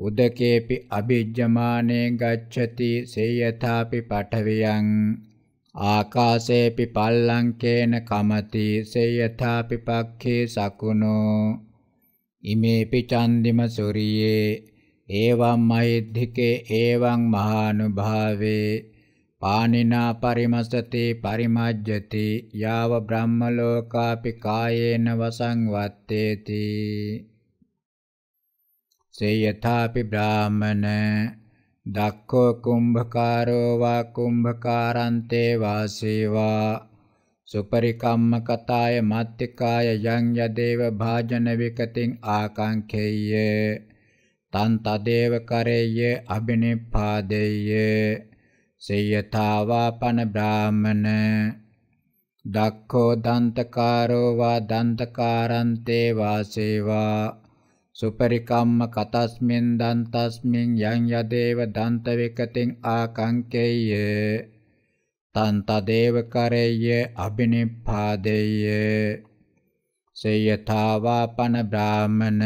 උදකේපි අබිජ්ජමානේ ගච්ඡති සේයථාපි පඨවියං ආකාසේපි පල්ලංකේන කමති සේයථාපි පක්ඛේ සකුණෝ ඉමේපි චන්දිම සූරියේ एवं मैद्धिके एवं महानुभावे पाणिना परिमसति परिमज्जति याव ब्रह्मलोकापि कायेन वसंवत्तेति से यथापि ब्राह्मण दक्षो कुम्भकारो वा कुम्भकारान्ते वासी वा सुपरिकम्मकताय मत्तिकाय यं यदेव भाजनविकतिम् आकाङ्क्षेये තන් තදේව කරෙය්‍ය අබිනිපාදෙය්‍ය සේයතාවා පන බ්‍රාහමන දක්ඛෝ දන්තකාරෝ වා දන්තකාරන්තේ වාසේවා සුපරිකම්ම කතස්මින් දන්තස්මින් යං යදේව දන්ත විකතින් ආකංකේය තන් තදේව කරෙය්‍ය අබිනිපාදෙය්‍ය සේයතාවා පන බ්‍රාහමන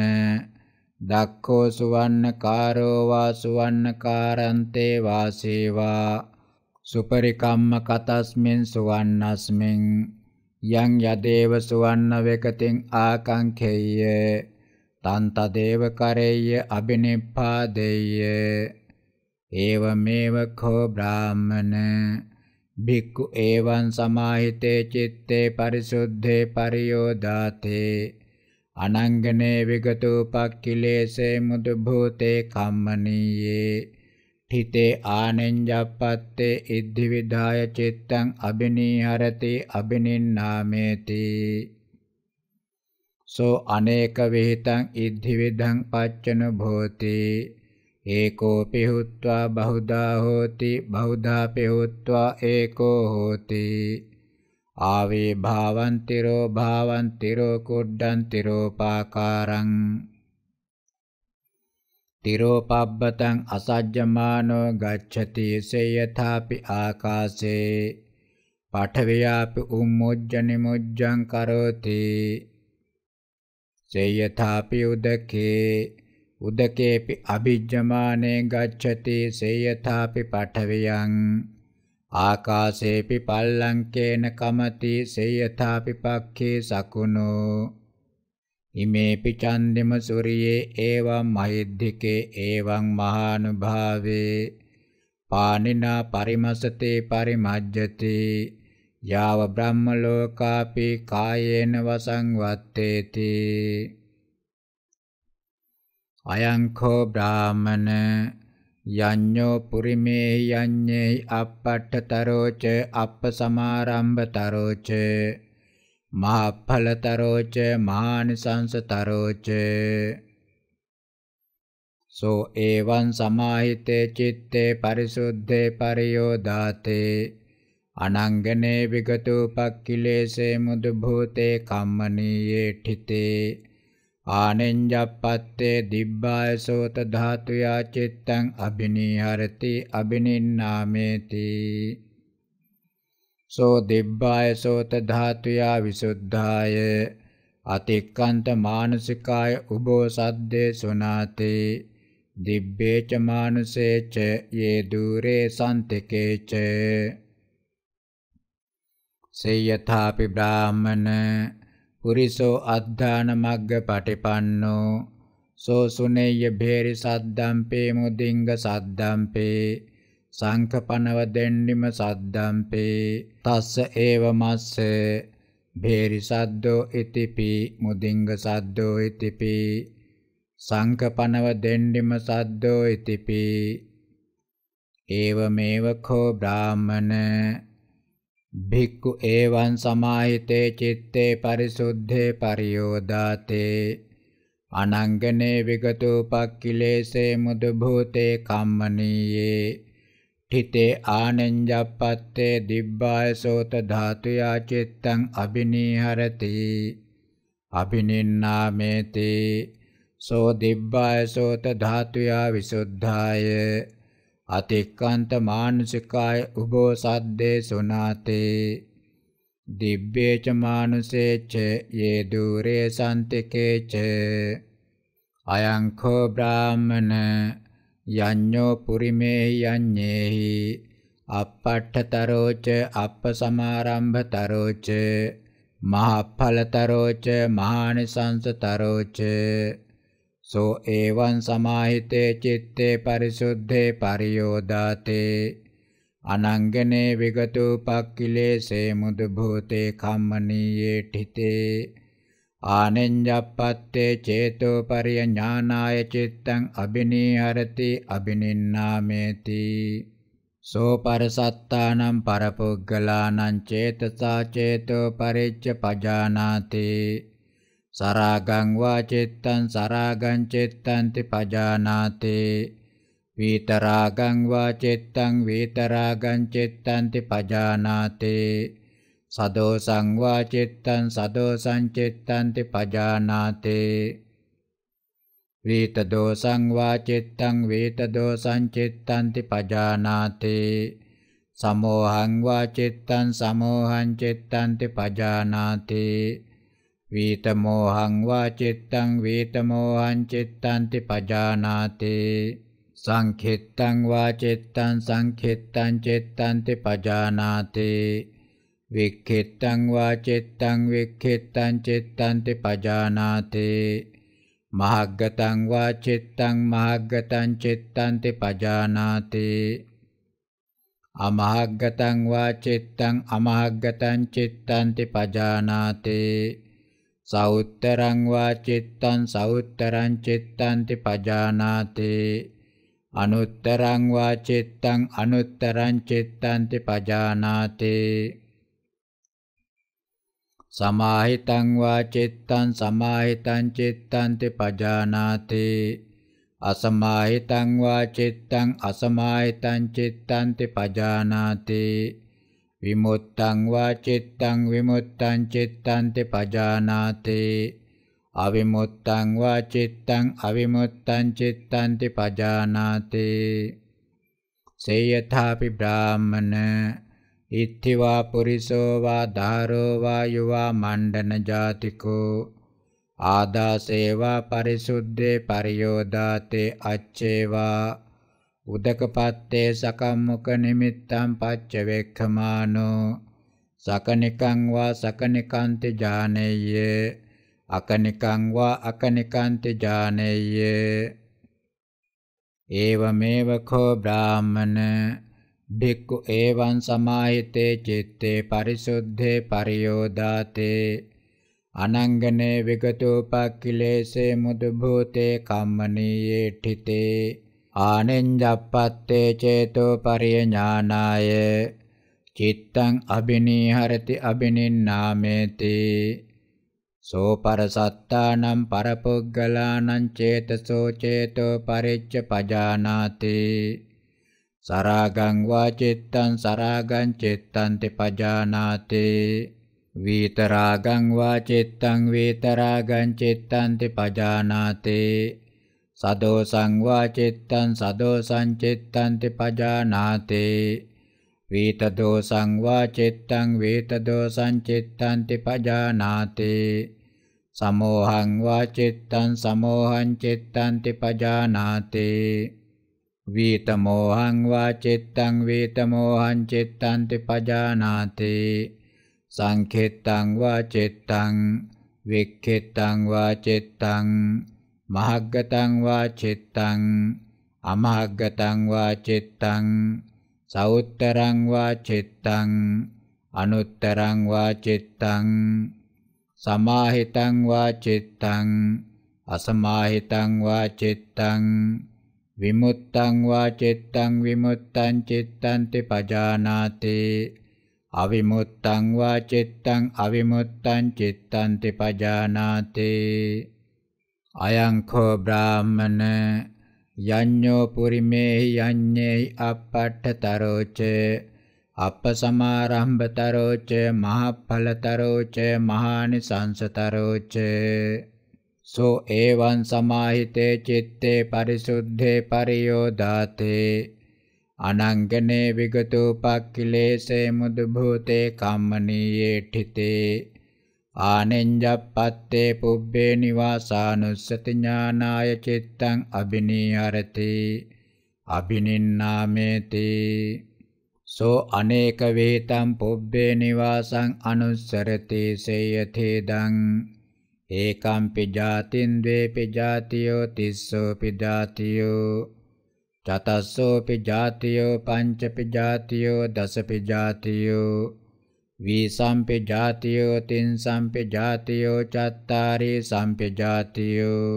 දක්ඛෝ සුවන්නකාරෝ වා සුවන්නකාරන්තේ වාසේවා සුපරිකම්ම කතස්මින් සුවන්නස්මින් යං යදේව සුවන්න වෙකතින් ආකංඛේය තන්ත දේව කරේය අබිනිපාදේය ඒවමේව කෝ බ්‍රාහමන භික්ඛු එවං සමාහිතේ චිත්තේ පරිසුද්ධේ පරියෝදාතේ අනංගනේ විගතූපක්ඛිලේසේ මුදු භූතේ කම්මනීයේ හිතේ ආනෙන්ජප්පත්තේ ඉද්ධි විදාය චිත්තං අබිනීහරති අබිනින්නාමේති සෝ අනේක විහිතං ඉද්ධි විදං පච්චන භෝති ඒකෝපි හුත්වා බහුදා හෝති බහුදා පිහුත්වා ඒකෝ හෝති ආවේ භාවන්තිරෝ භාවන්තිරෝ කුඩ්ඩන්තිරෝ පාකාරං තිරෝ පබ්බතං අසජ්ජමානෝ ගච්ඡති සේයථාපි ආකාසේ පඨවියාපි උම්මොජ්ජනි මොජ්ජං කරෝති සේයථාපි උදකේ උදකේපි අභිජ්ජමානේ ගච්ඡති සේයථාපි පඨවියං ආකාශේපි පල්ලංකේන කමති සේයථාපි පක්ඛේ සකුණෝ ඉමේපි චන්දෙම සූරියේ එවං මහිද්దికේ එවං මහානුභාවේ පානිනා පරිමසතේ පරිමජ්ජති යාව බ්‍රහ්ම ලෝකාපි කායේන වසංවත්තේති අයං කෝ බ්‍රාහමන යඤ්ඤෝ පුරිමේ යඤ්ඤේ අපට්ඨතරෝච අප්පසමාරම්භතරෝච මහඵලතරෝච මහානිසංසතරෝච සෝ එවං සමාහිතේ චitte පරිසුද්ධේ පරියෝදාතේ අනංගනේ විගතෝ පක්ඛිලේසේ මුදු භූතේ කම්මනීයේ ඨිතේ ආනෙන්ජප්පත්තේ දිබ්බාය සෝත ධාතුයා චිත්තං අබිනීහරති අබිනින්නාමේති සෝ දිබ්බාය සෝත ධාතුයා විසුද්ධාය අතික්කන්ත මානසිකාය උබෝ සද්දේ සුනාතේ දිබ්බේච මානුසේච යේ දුරේ සන්තකේච සේයථාපි බ්‍රාහමන පුරිසෝ අද්ධාන මග්ග පටිපන්නෝ සෝ සුනේය භේරි සද්දම්පේ මුදින්ග සද්දම්පේ සංඛපනව දෙන්නිම සද්දම්පේ තස්ස ඒව මස්ස භේරි සද්දෝ ඉතිපි මුදින්ග සද්දෝ ඉතිපි සංඛපනව දෙන්නිම සද්දෝ ඉතිපි ඒව මේව කෝ බ්‍රාහමන භික්ඛු ඒවං සමාහිතේ චitte පරිසුද්ධේ පරියෝදාතේ අනංගනේ විගතෝපක්ඛිලේසේ මුදු භූතේ කම්මනීයේ හිතේ ආනෙන්ජප්පත්තේ දිබ්බාය සෝත ධාතු යාචිත්තං අබිනීහරති අබිනින්නාමේති සෝ දිබ්බාය සෝත ධාතුයා විසුද්ධාය අතික්කන්ත මානුසිකාය උභෝ සද්දේ සුනාතේ දිබ්බේච මානුසේච යේ දුරේ සන්තිකේච අයං කෝ බ්‍රාහමන යඤ්ඤෝ පුරිමේ යඤ්ඤේහි අපට්ඨතරෝච අප්පසමාරම්භතරෝච මහඵලතරෝච මහානිසංසතරෝච සෝ ඒවං සමාහිතේ චitte පරිසුද්ධේ පරියෝදාතේ අනංගනේ විගතෝපක්ඛිලේසේ මුදු භූතේ කම්මනීයේ ඨිතේ ආනෙන්ජප්පත්තේ චේතෝ පරිය ඥානාය චිත්තං අබිනීහරති අබිනින්නාමේති සෝ පරසත්තානම් පරපුග්ගලානං චේතසා චේතෝ පරිච්ඡ පජානාතේ සරාගං වා චෙත්තං සරාගං චෙත්තන්ති පජානාතේ වීතරාගං වා චෙත්තං වීතරාගං චෙත්තන්ති පජානාතේ සදෝ සංවා චිත්තං සදෝ සංචිත්තන්ති පජානාතේ වේත දෝසං වා චිත්තං වේත දෝසං චිත්තන්ති පජානාතේ සමෝහං වා චිත්තං සමෝහං චිත්තන්ති පජානාතේ වීතමෝහං වා චිත්තං වීතමෝහං චිත්තන්ති පජානාති සංඛිත්තං වා චිත්තං සංඛිත්තං චිත්තන්ති පජානාති වික්ඛිත්තං වා චිත්තං වික්ඛිත්තං චිත්තන්ති පජානාති මහග්ගතං වා චිත්තං මහග්ගතං චිත්තන්ති පජානාති අමහග්ගතං වා චිත්තං අමහග්ගතං චිත්තන්ති පජානාති සෞත්තරං වා චිත්තං සෞත්තරං චිත්තන්ති පජානාති අනුත්තරං වා චිත්තං අනුත්තරං චිත්තන්ති පජානාති සමාහිතං වා චිත්තං සමාහිතං චිත්තන්ති පජානාති අසමාහිතං වා චිත්තං අසමාහිතං චිත්තන්ති පජානාති විමුත්තං වා චිත්තං විමුත්තං චිත්තන්ති පජානාතේ අවිමුත්තං වා චිත්තං අවිමුත්තං චිත්තන්ති පජානාතේ සේයථාපි බ්‍රාහමන ඉත්තිවා පුරිසෝ වා ධාරෝ වා යුවා මණ්ඩන ජාතිකෝ ආදාසේවා පරිසුද්ධේ පරියෝදාතේ අච්චේවා උදකපත්තේ සකම්මක නිමිත්තම් පච්ච වේක්ඛමානෝ සකනිකං වා සකනිකාන්ති ජානෙය්‍ය අකනිකං වා අකනිකාන්ති ජානෙය්‍ය ඒවමේව කෝ බ්‍රාහමන භික්ඛු එවං සමාහිතේ චිත්තේ පරිසුද්ධේ පරියෝදාතේ අනංගනේ විගතෝපක්ඛිලේසේ මුදු භූතේ කම්මනීයේ ඨිතේ ආනෙන්ජප්පත්තේ චේතෝ පරියඥානාය චිත්තං අබිනීහරති අබිනින්නාමේති සෝ පරසත්තානම් පරපුග්ගලානං චේතසෝ චේතෝ පරිච්ඡ පජානාති සරාගං වාචිත්තං සරාගං චිත්තං ති පජානාති වීතරාගං වාචිත්තං වීතරාගං චිත්තං ති පජානාති සදෝ සංවා චිත්තං සදෝ සංචිත්තන්ති පජානාතේ වේත දෝසං වා චිත්තං වේත දෝසං චිත්තන්ති පජානාතේ සමෝහං වා චිත්තං සමෝහං චිත්තන්ති පජානාතේ වේත මොහං වා චිත්තං වේත මොහං චිත්තන්ති පජානාතේ සංඛෙත්තං වා චිත්තං වික්ඛෙත්තං වා චිත්තං මහග්ගතං වා චිත්තං අමහග්ගතං වා චිත්තං සවුත්තරං වා චිත්තං අනුත්තරං වා චිත්තං සමාහිතං වා චිත්තං අසමාහිතං වා චිත්තං විමුත්තං වා චිත්තං විමුත්තං චිත්තං ති පජානාති අවිමුත්තං වා චිත්තං අවිමුත්තං චිත්තං ති පජානාති අයංකෝ බ්‍රාහමන යඤ්ඤෝ පුරිමේහි යඤ්ඤේහි අපට්ඨතරෝච අපසමාරම්භතරෝච මහඵලතරෝච මහානිසංසතරෝච සෝ එවං සමාහිතේ චිත්තේ පරිසුද්ධේ පරියෝදාතේ අනංගනේ විගතෝපක්ඛිලේසේ මුදු භූතේ කම්මනීයේ ඨිතේ ආනෙන්ජප්පත්තේ පුබ්බේ නිවාසානුස්සති ඥානාය චිත්තං අබිනීහරති අබිනින්නාමේති සෝ අනේක වේතම් පුබ්බේ නිවාසං අනුස්සරති සේයතේදං ඒකම්පි ජාතින් ද්වේපි ජාතියෝ තිස්සෝපි ජාතියෝ චතස්සෝපි ජාතියෝ පංචපි ජාතියෝ දසපි ජාතියෝ විසම්පජාතියෝ තින්සම්පජාතියෝ චත්තාරේ සම්පජාතියෝ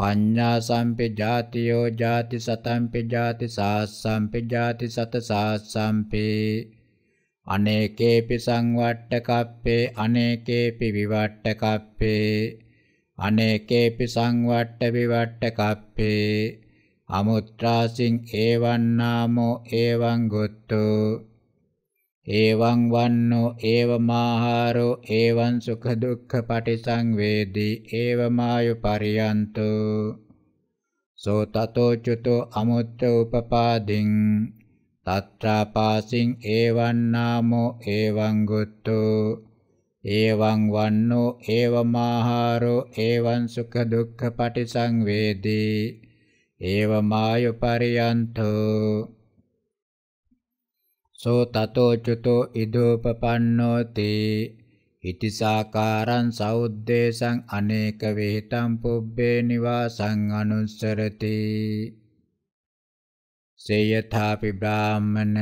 පඤ්ඤා සම්පජාතියෝ ජාති සතම්පජාති සාස්සම්පජාති සත සාස්සම්පේ අනේකේපි සංවට්ඨ කප්පේ අනේකේපි විවට්ඨ කප්පේ අනේකේපි සංවට්ඨ විවට්ඨ කප්පේ අමුත්‍රාසින් ඒවන්නාමෝ ඒවං ගොත්තෝ එවං වන්නෝ එවමාහාරෝ එවං සුඛ දුක්ඛ පටිසංවේදී එවමායු පරියන්තෝ සෝ තතෝ චුතෝ අමුත්ත උපපාදින් තත්‍රාපාසින් ඒවං නාමෝ ඒවං ගුත්තෝ ඒවං වන්නෝ ඒවමාහාරෝ ඒවං සුඛ දුක්ඛ පටිසංවේදී ඒවමායු පරියන්තෝ සෝ තතෝ චුතෝ ඉදෝපපන්නෝති ඉතිසාකාරං සෞද්දේශං අනේක වේතං පුබ්බේ නිවාසං අනුස්සරති සේයථාපි බ්‍රාහ්මන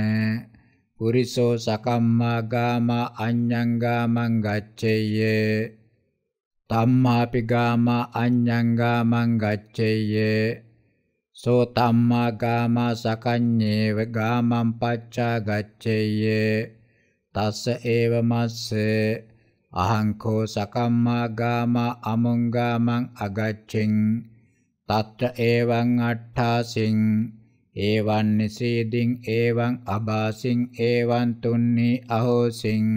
පුරිසෝ සකම්මා ගාම අඤ්ඤං ගාමං ගච්ඡේය තම්මාපි ගාම අඤ්ඤං ගාමං ගච්ඡේය සෝ තම්මා ගාමා සකඤ්ඤේව ගාමං පච්චා ගච්ඡේය තස්ස ඒව මස්සේ අහංකෝ සකම්මා ගාමා අමුං ගාමං අගච්ඡින් තත්ත ඒවං අට්ඨාසින් ඒවං නිසීදින් ඒවං අබාසින් ඒවං තුන්නි අහෝසින්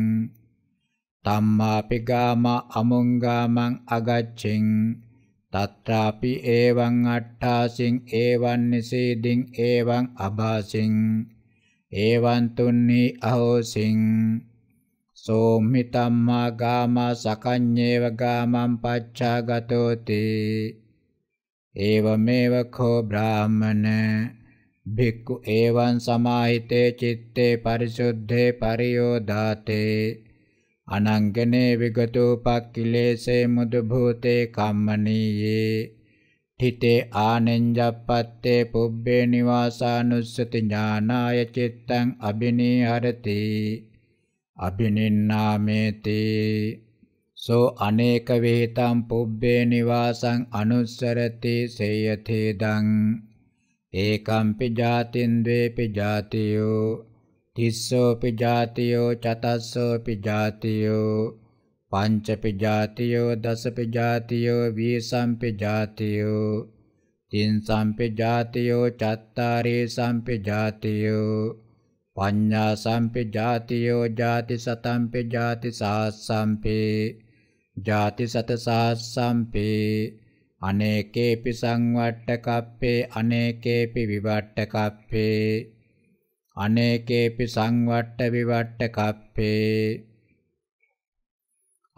තම්මාපි ගාමා අමුං ගාමං අගච්ඡින් තත්‍රාපි එවං අට්ඨාසින් එවං නිසීදින් එවං අභාසින් එවං තුන්නි අහෝසින් සෝමි තම්මා ගාම සකඤ්ඤේව ගාමං පච්ඡාගතෝති එවමෙව කෝ බ්‍රාහමන භික්ඛු එවං සමාහිතේ චitte පරිසුද්ධේ පරියෝදාතේ අනංගනේ විගතෝපක්ඛිලේසේ මුදු භූතේ කම්මනීයේ තිතේ ආනෙන්ජප්පත්තේ පුබ්බේ නිවාසානුස්සති ඥානාය චිත්තං අබිනීහරති අබිනින්නාමේති සෝ අනේක වේතම් පුබ්බේ නිවාසං අනුස්සරති සේයතේදං ඒකම්පි ජාතින් ද්වේපි ජාතියෝ තිස්සෝපි ජාතියෝ චතස්සෝපි ජාතියෝ පංචපි ජාතියෝ දසපි ජාතියෝ වීසම්පි ජාතියෝ තින්සම්පි ජාතියෝ චත්තාරේ සම්පි ජාතියෝ පඤ්ඤා සම්පි ජාතියෝ ජාති සතම්පි ජාති සාස්සම්පි ජාති සත සාස්සම්පි අනේකේපි සංවට්ඨ කප්පේ අනේකේපි විවට්ඨ කප්පේ අනේකේපි සංවට්ට විවට්ට කප්පේ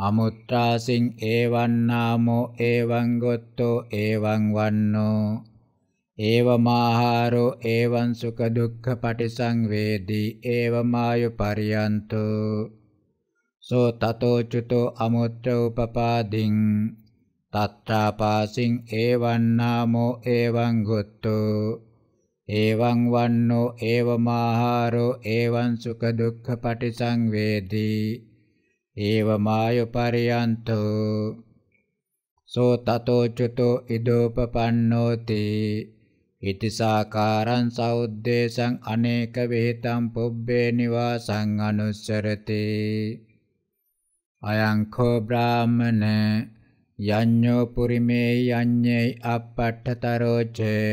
අමුත්‍රාසින් ඒවං නාමෝ ඒවං ගොත්තෝ ඒවං වන්නෝ ඒවමාහාරෝ ඒවං සුඛ දුක්ඛ පටිසංවේදී ඒවමායු පරියන්තෝ සෝ තතෝ චුතෝ අමුත්‍ර උපපාදින් තත්‍රාපාසින් ඒවං නාමෝ ඒවං ගොත්තෝ එවං වන්නෝ එවමාහාරෝ එවං සුඛ දුක්ඛ පටිසංවේදී එවමායු පරියන්තෝ සෝ තතෝ චුතෝ ඉදෝපපන්නෝති ඉතිසාකාරං සෞද්දේශං අනේක විහෙතං පුබ්බේ නිවාසං අනුස්සරති අයං කෝ බ්‍රාහමන යඤ්ඤෝ පුරිමේ යඤ්ඤේ අපට්ඨතරෝචේ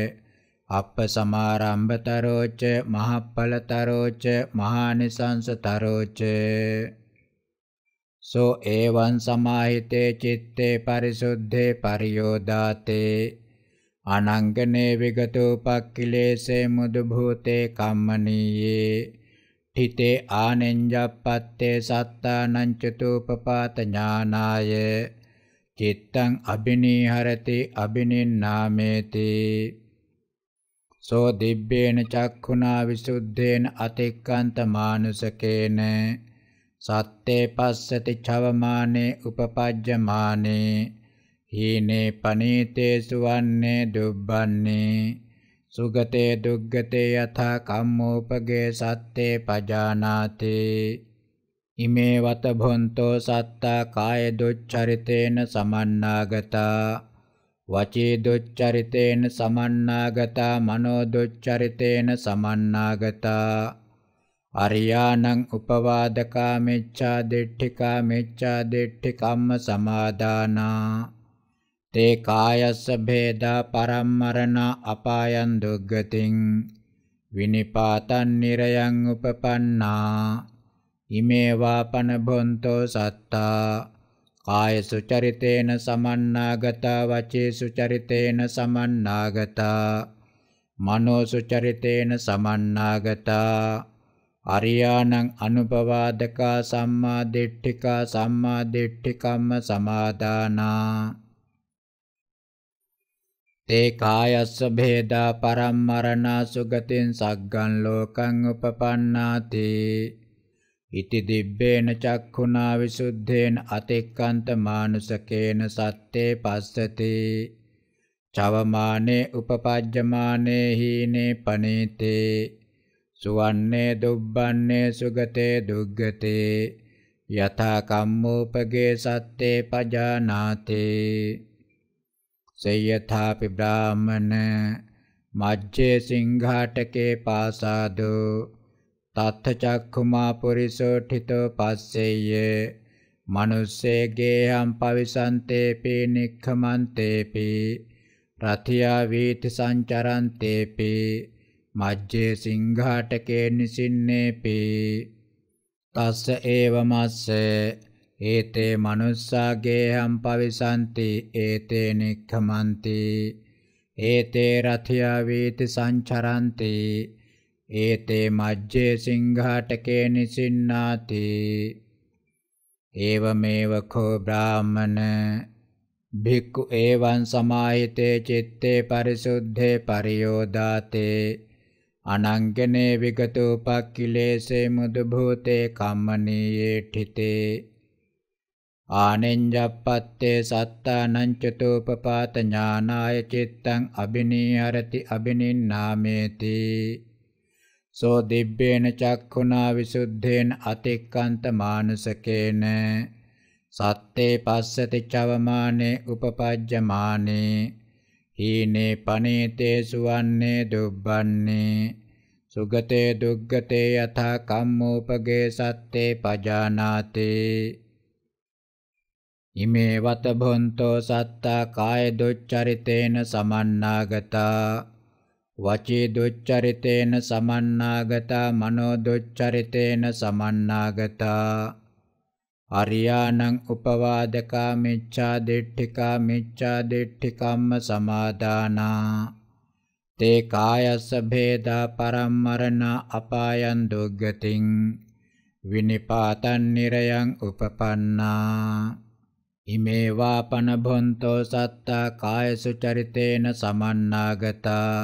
අප්පසමාරම්භතරෝච මහප්ඵලතරෝච මහානිසංසතරෝච සෝ ඒවං සමාහිතේ චitte පරිසුද්ධේ පරියෝදාතේ අනංගනේ විගතෝපක්ඛිලේසේ මුදු භූතේ කම්මනීයේ තිතේ ආනෙන්ජප්පත්තේ සත්තානං චතුපපාත ඥානාය චිත්තං අබිනීහරති අබිනින්නාමේතේ සෝ දිබ්බේන චක්ඛුනා විසුද්ධේන අතික්කන්ත මානුසකේන සත්තේ පස්සති චවමානේ උපපජ්ජමානේ හීනේ පනීතේ සුවන්නේ දුබ්බන්නේ සුගතේ දුග්ගතේ යථා කම්මෝපගේ සත්තේ පජානාති ඉමේ වත භොන්තෝ සත්තා කාය දුච්චරිතේන සමන්නාගතා වචී දුච්චරිතේන සමන්නාගතා මනෝ දුච්චරිතේන සමන්නාගතා අරියානං උපවාදකා මෙච්ඡා දිට්ඨිකා මෙච්ඡා දිට්ඨිකම්ම සමාදානා තේ කායස්ස භේදා පරම්මරණ අපායන් දුග්ගතින් විනිපාතන් නිරයන් උපපන්නා ඉමේ වාපන බොන්තෝ සත්තා කාය සුචරිතේන සමන්නාගතා වචේ සුචරිතේන සමන්නාගතා මනෝ සුචරිතේන සමන්නාගතා අරියාණං අනුපවාදකා සම්මා දිට්ඨිකා සම්මා දිට්ඨිකම්ම සමාදානා තේ කායස්ස භේදා පරම්මරණා සුගතින් සග්ගං ලෝකං උපපන්නාති ඉති දිබ්බේන චක්ඛුනා විසුද්ධේන අතික්කන්ත මානුසකේන සත්තේ පස්සති චවමානේ උපපජ්ජමානේ හීනේ පනේතේ සුවන්නේ දුබ්බන්නේ සුගතේ දුග්ගතේ යථා කම්මෝපගේ සත්තේ පජානාතේ සේයථාපි බ්‍රාහමන මජ්ජේ සිංඝාටකේ පාසාදෝ තත්ථචක්ඛුමා පුරිසෝඨිතෝ පස්සෙය්‍ය මනුස්සේගේ හම් පවිසන්තේපි නික්ඛමන්තේපි රතියා වීති සංචරන්තේපි මජ්ජේ සිංහාටකේ නිසින්නේපි තස්ස ඒව මස්සේ ඒතේ මනුස්සා ගේහම් පවිසන්ති ඒතේ නික්ඛමන්ති ඒතේ රතියා වීති සංචරන්ති ඒතේ මජ්ජේ සිංහාටකේ නිසින්නාති ඒවමේව කෝ බ්‍රාහමන භික්ඛු එවං සමාහිතේ චitte පරිසුද්ධේ පරියෝදාතේ අනංගනේ විගතෝපක්ඛිලේසේ මුදු භූතේ කම්මනීයේ ඨිතේ ආනෙන්ජප්පත්තේ සත්තානං චතෝපපාත ඥානාය චිත්තං අබිනීහරති අබිනින්නාමේති සෝ දිබ්බේන චක්ඛුනා විසුද්ධේන අතික්කන්ත මානුසකේන සත්තේ පස්සති චවමානේ උපපජ්ජමානේ හීනේ පනේතේ සුවන්නේ දුබ්බන්නේ සුගතේ දුග්ගතේ යථා කම්මෝපගේ සත්තේ පජානාතේ ඉමේ වත භොන්තෝ සත්තා කාය දුච්චරිතේන සමන්නාගතා වචී දුච්චරිතේන සමන්නාගතා මනෝ දුච්චරිතේන සමන්නාගතා අරියාණං උපවාදකා මිච්ඡා දිට්ඨිකා මිච්ඡා දිට්ඨිකම්ම සමාදානා තේ කායස්ස භේදා පරම්මරණ අපායන් දුග්ගතින් විනිපාතං නිරයන් උපපන්නා ඉමේ වාපන භොන්තෝ සත්තා කායසු චරිතේන සමන්නාගතා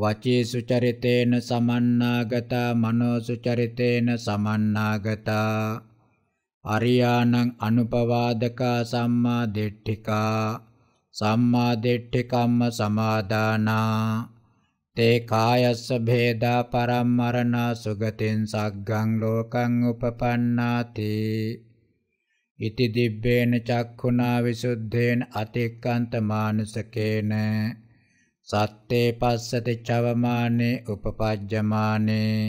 වචීසු චරිතේන සමන්නාගතා මනෝසු චරිතේන සමන්නාගතා අරියානං අනුපවාදකා සම්මා දිට්ඨිකා සම්මා දිට්ඨිකම්ම සමාදානා තේ කායස්ස භේදා පරම්මරණා සුගතින් සග්ගං ලෝකං උපපන්නාති ඉති දිබ්බේන චක්ඛුනා විසුද්ධේන අතික්කන්ත මානසකේන සත්තේ පස්සති චවමානේ උපපජ්ජමානේ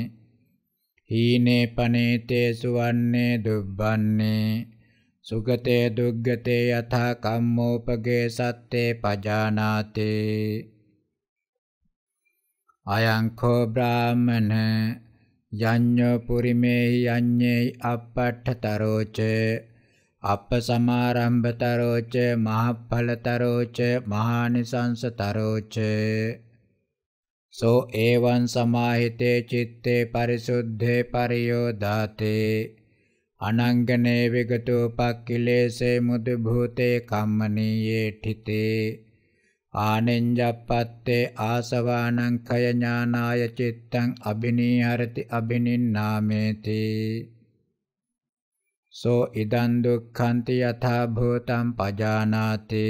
හීනේ පනේතේ සුවන්නේ දුබ්බන්නේ සුගතේ දුග්ගතේ යථා කම්මෝපගේ සත්තේ පජානාතේ අයං කෝ බ්‍රාහමන යඤ්ඤෝ පුරිමේ යඤ්ඤේ අපට්ඨතරෝචේ අප සමාරම්භතරෝච මහඵලතරෝච මහානිසංසතරෝච සෝ ඒවං සමාහිතේ චitte පරිසුද්ධේ පරියෝදාතේ අනංගනේ විගතෝ පක්ඛිලේසේ මුදු භූතේ කම්මනීයේ ඨිතේ ආනෙන්ජප්පත්තේ ආසවානං කය ඥානාය චිත්තං අබිනීහරති අබිනින්නාමේති සෝ ඉදං දුක්ඛන්ති යථා භූතං පජානාති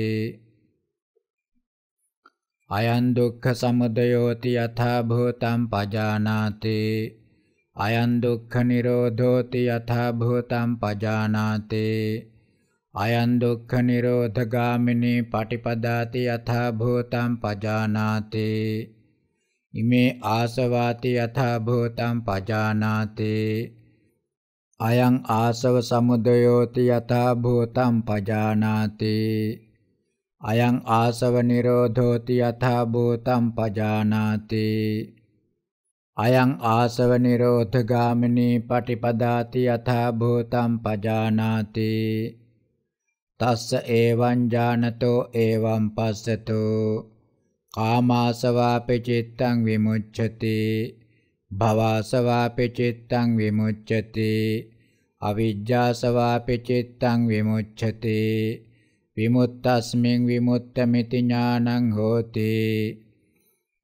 අයං දුක්ඛ සමුදයෝති යථා භූතං පජානාති අයං දුක්ඛ නිරෝධෝති යථා භූතං පජානාති අයං දුක්ඛ නිරෝධගාමිනී පටිපදාති යථා භූතං පජානාති ඉමේ ආසවාති යථා භූතං පජානාති අයං ආසව සමුදයෝති යථා භූතං පජානාති අයං ආසව නිරෝධෝති යථා භූතං පජානාති අයං ආසව නිරෝධ ගාමිනී පටිපදාති යථා භූතං පජානාති තස්ස ඒවං ඥානතෝ ඒවං පස්සතෝ කාමාසවාපි චිත්තං විමුච්ඡති භවසවාපි චිත්තං විමුච්ඡති අවිජ්ජාසවාපි චිත්තං විමුච්ඡති විමුක්තස්මින් විමුක්තමිති ඥානං හෝති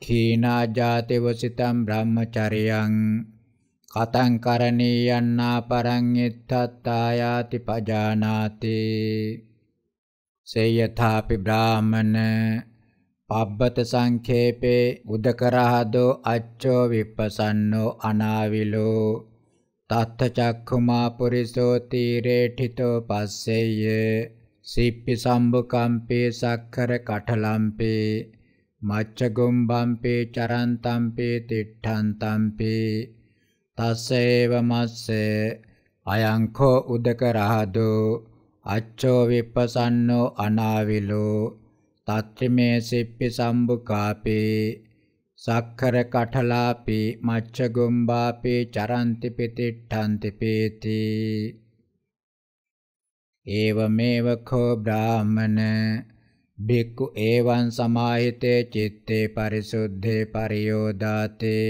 ඛීනා ජාති වසිතම් බ්‍රහ්මචරියං කතං කරණීයන්නා පරං ඉත්තත්තායාති පජානාති සේයථාපි බ්‍රාහමන පබ්බත සංඛේපේ උදකරහදෝ අච්චෝ විපසන්නෝ අනාවිලෝ තත්ත චක්ඛුමා පුරිසෝ තීරේඨිතෝ පස්සෙය්‍ය සිප්පි සම්බුකම්පේ සක්කර කටලම්පේ මච්චගොම්බම්පේ චරන්තම්පේ තිට්ඨන්තම්පේ තස්සේව මස්සේ අයංකෝ උදක රහදෝ අච්චෝ විපසන්නෝ අනාවිලෝ තත්ත්‍රිමේ සිප්පි සම්බුකාපේ සක්කර කඨලාපේ මච්ඡගුම්බාපේ චරන්ති පිතිට්ඨන්ති පේති ඒවමේව කෝ බ්‍රාහමන බික්කු ඒවං සමාහිතේ චිත්තේ පරිසුද්ධේ පරියෝදාතේ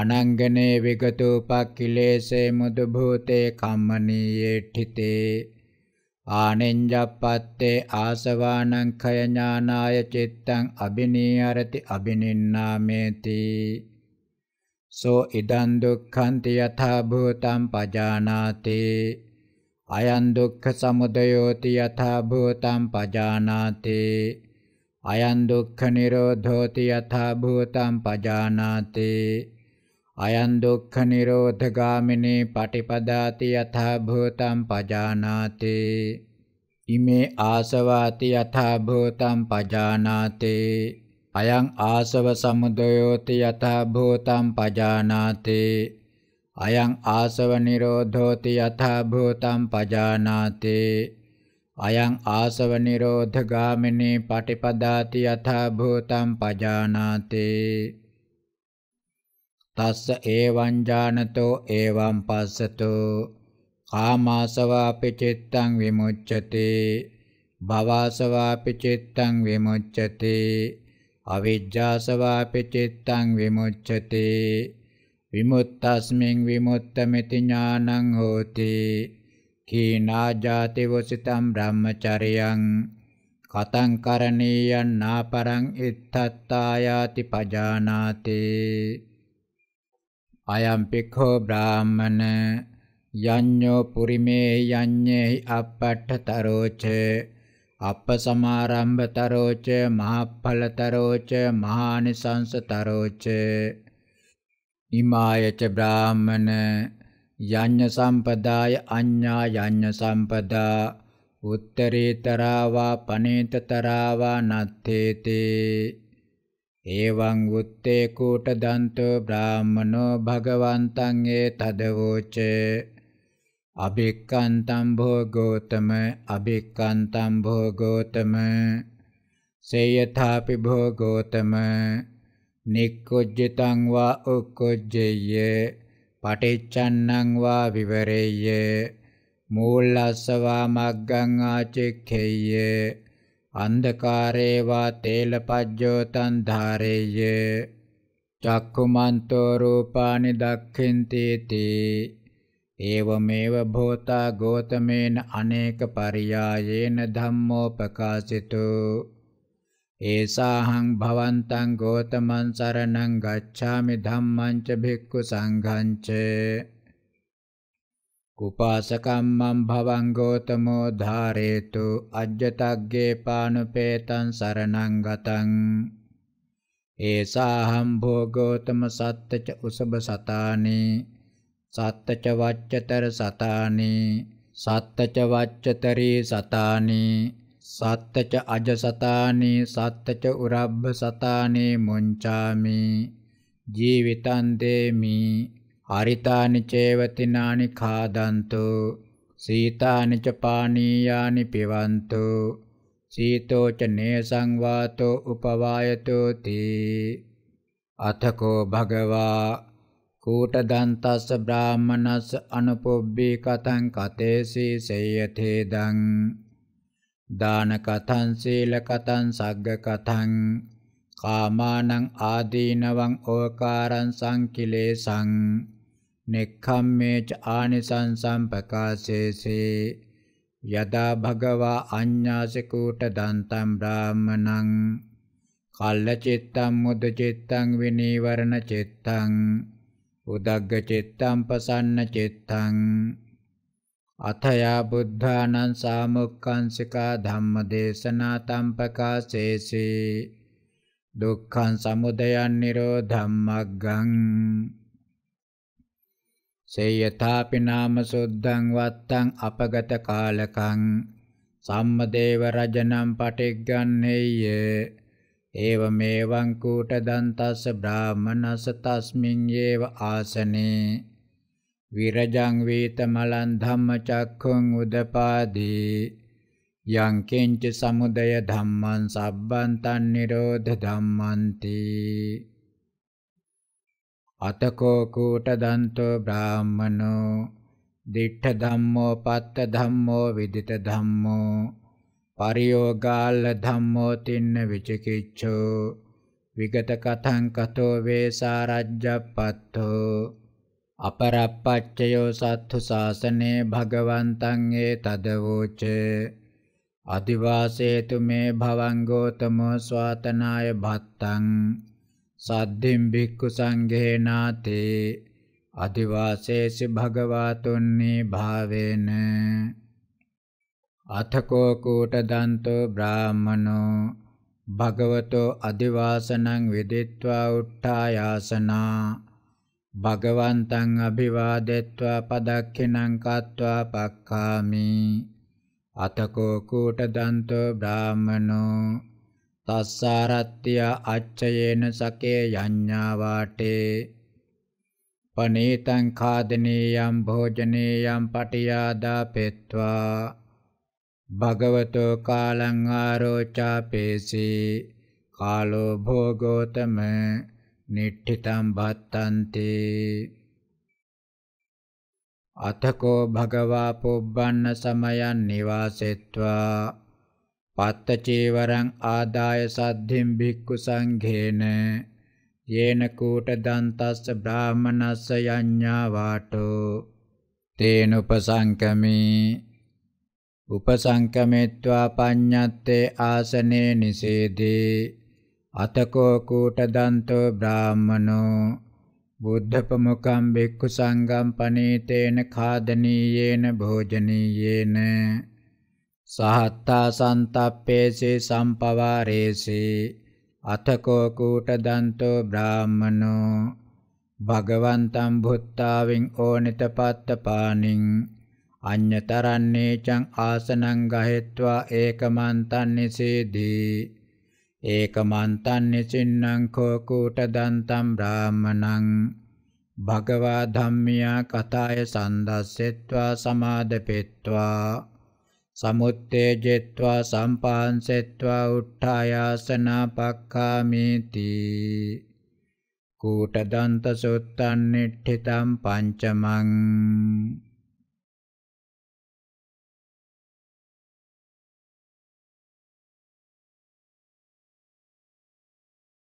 අනංගනේ විගතෝපක්ඛිලේසේ මුදු භූතේ කම්මනීයේ ඨිතේ ආනෙන්ජප්පත්තේ ආසවානංඛය ඥානාය චිත්තං අබිනීයරති අබිනින්නාමේති සෝ ඉදං දුක්ඛන්ති යථා භූතං පජානාති අයං දුක්ඛ සමුදයෝති යථා භූතං පජානාති අයං දුක්ඛ නිරෝධෝති යථා භූතං පජානාති අයං දුක්ඛ නිරෝධ ගාමිනී පටිපදාති යථා භූතං පජානාති ඉමේ ආසවාති යථා භූතං පජානාති අයං ආසව සමුදයෝති යථා භූතං පජානාති අයං ආසව නිරෝධෝති යථා භූතං පජානාති අයං ආසව නිරෝධ ගාමිනී පටිපදාති යථා භූතං පජානාති තස්ස ඒවං ඥානතෝ ඒවං පස්සතෝ කාමාසවාපි චිත්තං විමුච්ඡති භවසවාපි චිත්තං විමුච්ඡති අවිජ්ජාසවාපි චිත්තං විමුච්ඡති විමුත්තස්මින් විමුත්තමිති ඥානං හෝති කීනා ජාති වසිතම් බ්‍රහ්මචරියං කතං කරණීයන් නාපරං ඉත්තත්තායාති පජානාතේ අයම්පික්ඛෝ බ්‍රාහමන යඤ්ඤෝ පුරිමේ යඤ්ඤේ අපට්ඨතරෝච අපසමාරම්භතරෝච මහඵලතරෝච මහානිසංසතරෝච ඉමායච බ්‍රාහමන යඤ්ඤ සම්පදාය අඤ්ඤා යඤ්ඤ සම්පදා උත්තරීතරාවා පනේතතරාවා නත්තේතේ එවං උත්තේ කූට දන්තෝ බ්‍රාහමනෝ භගවන්තං ඒ තදවෝච අබික්කන්තම් භෝගෝතම අබික්කන්තම් භෝගෝතම සේයථාපි භෝගෝතම නික්කුජ්ජිතං වා උක්කුජ්ජෙය්‍ය පටිච්චන්නං වා විවරෙය්‍ය මූලස්සවා මග්ගං ආචෙක්ඛෙය්‍ය අන්ධකාරේ වා තේලපජ්ජෝතං ධාරේය චක්කුමන්තෝ රූපානි දක්ඛින්ති තී ඒවමේව භෝතා ගෝතමේන අනේක පරියායේන ධම්මෝ ප්‍රකාශිතෝ ඒසාහං භවන්තං ගෝතමං සරණං ගච්ඡාමි ධම්මං ච භික්ඛු සංඝං ච කුපාසකම්මං භවං ගෝතමෝ ධාරේතු අජ්ජතග්ගේ පානුපේතං සරණං ගතං ඒසාහම් භෝගෝතම සත්තච උසබ සතානි සත්තච වච්චතර සතානි සත්තච වච්චතරී සතානි සත්තච අජ සතානි සත්තච උරබ්බ සතානි මුංචාමි ජීවිතං දේමි අරිතානි චේවතිනානි ખાදන්තු සීතානි ච පානීයානි පිවන්තු සීතෝ ච නේසං වාතෝ උපවායතෝ තී අතකෝ භගවා කූට දන්තස්ස බ්‍රාහමනස්ස අනුපොබ්බී කතං කතේසී සේයතේ දං දාන කතං සීල කතං සග්ග කතං කාමානං ආදීනවං ඕකාරං සංකිලේසං නෙක්ඛම්මේච ආනිසංසම් පකාසේසේ යදා භගවා අඤ්ඤාසිකූට දන්තම් බ්‍රාහමණං කල්ලචිත්තං මුදචිත්තං විනීවරණ චිත්තං උදග්ග චිත්තං පසන්න චිත්තං අතයා බුද්ධානං සාමුක්ඛංසිකා ධම්මදේශනා තම්පකාසේසේ දුක්ඛං සමුදයං නිරෝධම්මග්ගං සේයථාපි නාම සුද්ධං වත්තං අපගත කාලකං සම්මදේව රජනම් පටිග්ගන්නේය ඒවමේවං කූට දන්තස්ස බ්‍රාහමනස තස්මින් යේව ආසනේ විරජං වේතමලං ධම්මචක්ඛුං උදපාදී යං කෙංච සමුදය ධම්මං සබ්බන්තං නිරෝධ ධම්මන්ති අතකෝ කූට දන්තෝ බ්‍රාහමනෝ දිඨ ධම්මෝ පත්ත ධම්මෝ විදිත ධම්මෝ පරියෝගාල ධම්මෝ තින්න විචිකිච්ඡෝ විගත කතං කතෝ වේසාරජ්ජප්පත්තෝ අපරප්පච්චයෝ සත්තු සාසනේ භගවන්තං ඒ තදවෝච අදිවාසේතු මේ භවං ගෝතමෝ ස්වාතනාය භත්තං සද්දින් භික්ඛු සංඝේනාතේ අදිවාසේසි භගවාතුන්නේ භාවේන අතකෝ කූට දන්තෝ බ්‍රාහමනෝ භගවතෝ අදිවාසනං විදිත්වා උට්ඨායාසනා භගවන්තං අභිවාදෙත්වා පදක්ඛිනං කତ୍වා පක්ඛාමි අතකෝ කූට දන්තෝ බ්‍රාහමනෝ තස්සාරත්ත්‍ය අච්චයේන සකේ යඤ්ඤා වාටේ පනේතං ඛාදනේයම් භෝජනේයම් පටියාදා පෙත්වා භගවතෝ කාලං ආරෝචා පේසී කාලෝ භෝගෝතම නිට්ඨිතං භත්තන්ති අතකෝ භගවා පුබ්බන්න සමයන් නිවාසෙත්වා පත්තචේවරං ආදාය සද්ධිම් භික්ඛු සංඝේන යේන කූට දන්තස්ස බ්‍රාහමනස්ස යඤ්ඤා වාටෝ තේන උපසංකමේ උපසංකමෙත්වා පඤ්ඤත්තේ ආසනේ නිසේදී අතකෝ කූට දන්තෝ බ්‍රාහමනෝ බුද්ධපමුඛං භික්ඛු සංඝං පනීතේන ખાදනීයේන භෝජනීයේන සහත්තා සන්තප්පේසේ සම්පවාරේසේ අතකෝ කූට දන්තෝ බ්‍රාහමනෝ භගවන්තම් බුත්තාවින් ඕනිත පත්තපානින් අඤ්‍යතරන්නේ චං ආසනං ගහෙත්වා ඒකමන්තං නිසීදී ඒකමන්තං නිසින්නං කෝ කූට දන්තම් බ්‍රාහමනං භගවා ධම්මියා කතාය සන්දස්සෙත්වා සමාදපෙත්වා සමුත්තේජෙත්වා සම්පාංසෙත්වා උට්ඨායාසනා පක්ඛාමේති කූටදන්ත සුත්තන්නිට්ඨිතම් පංචමං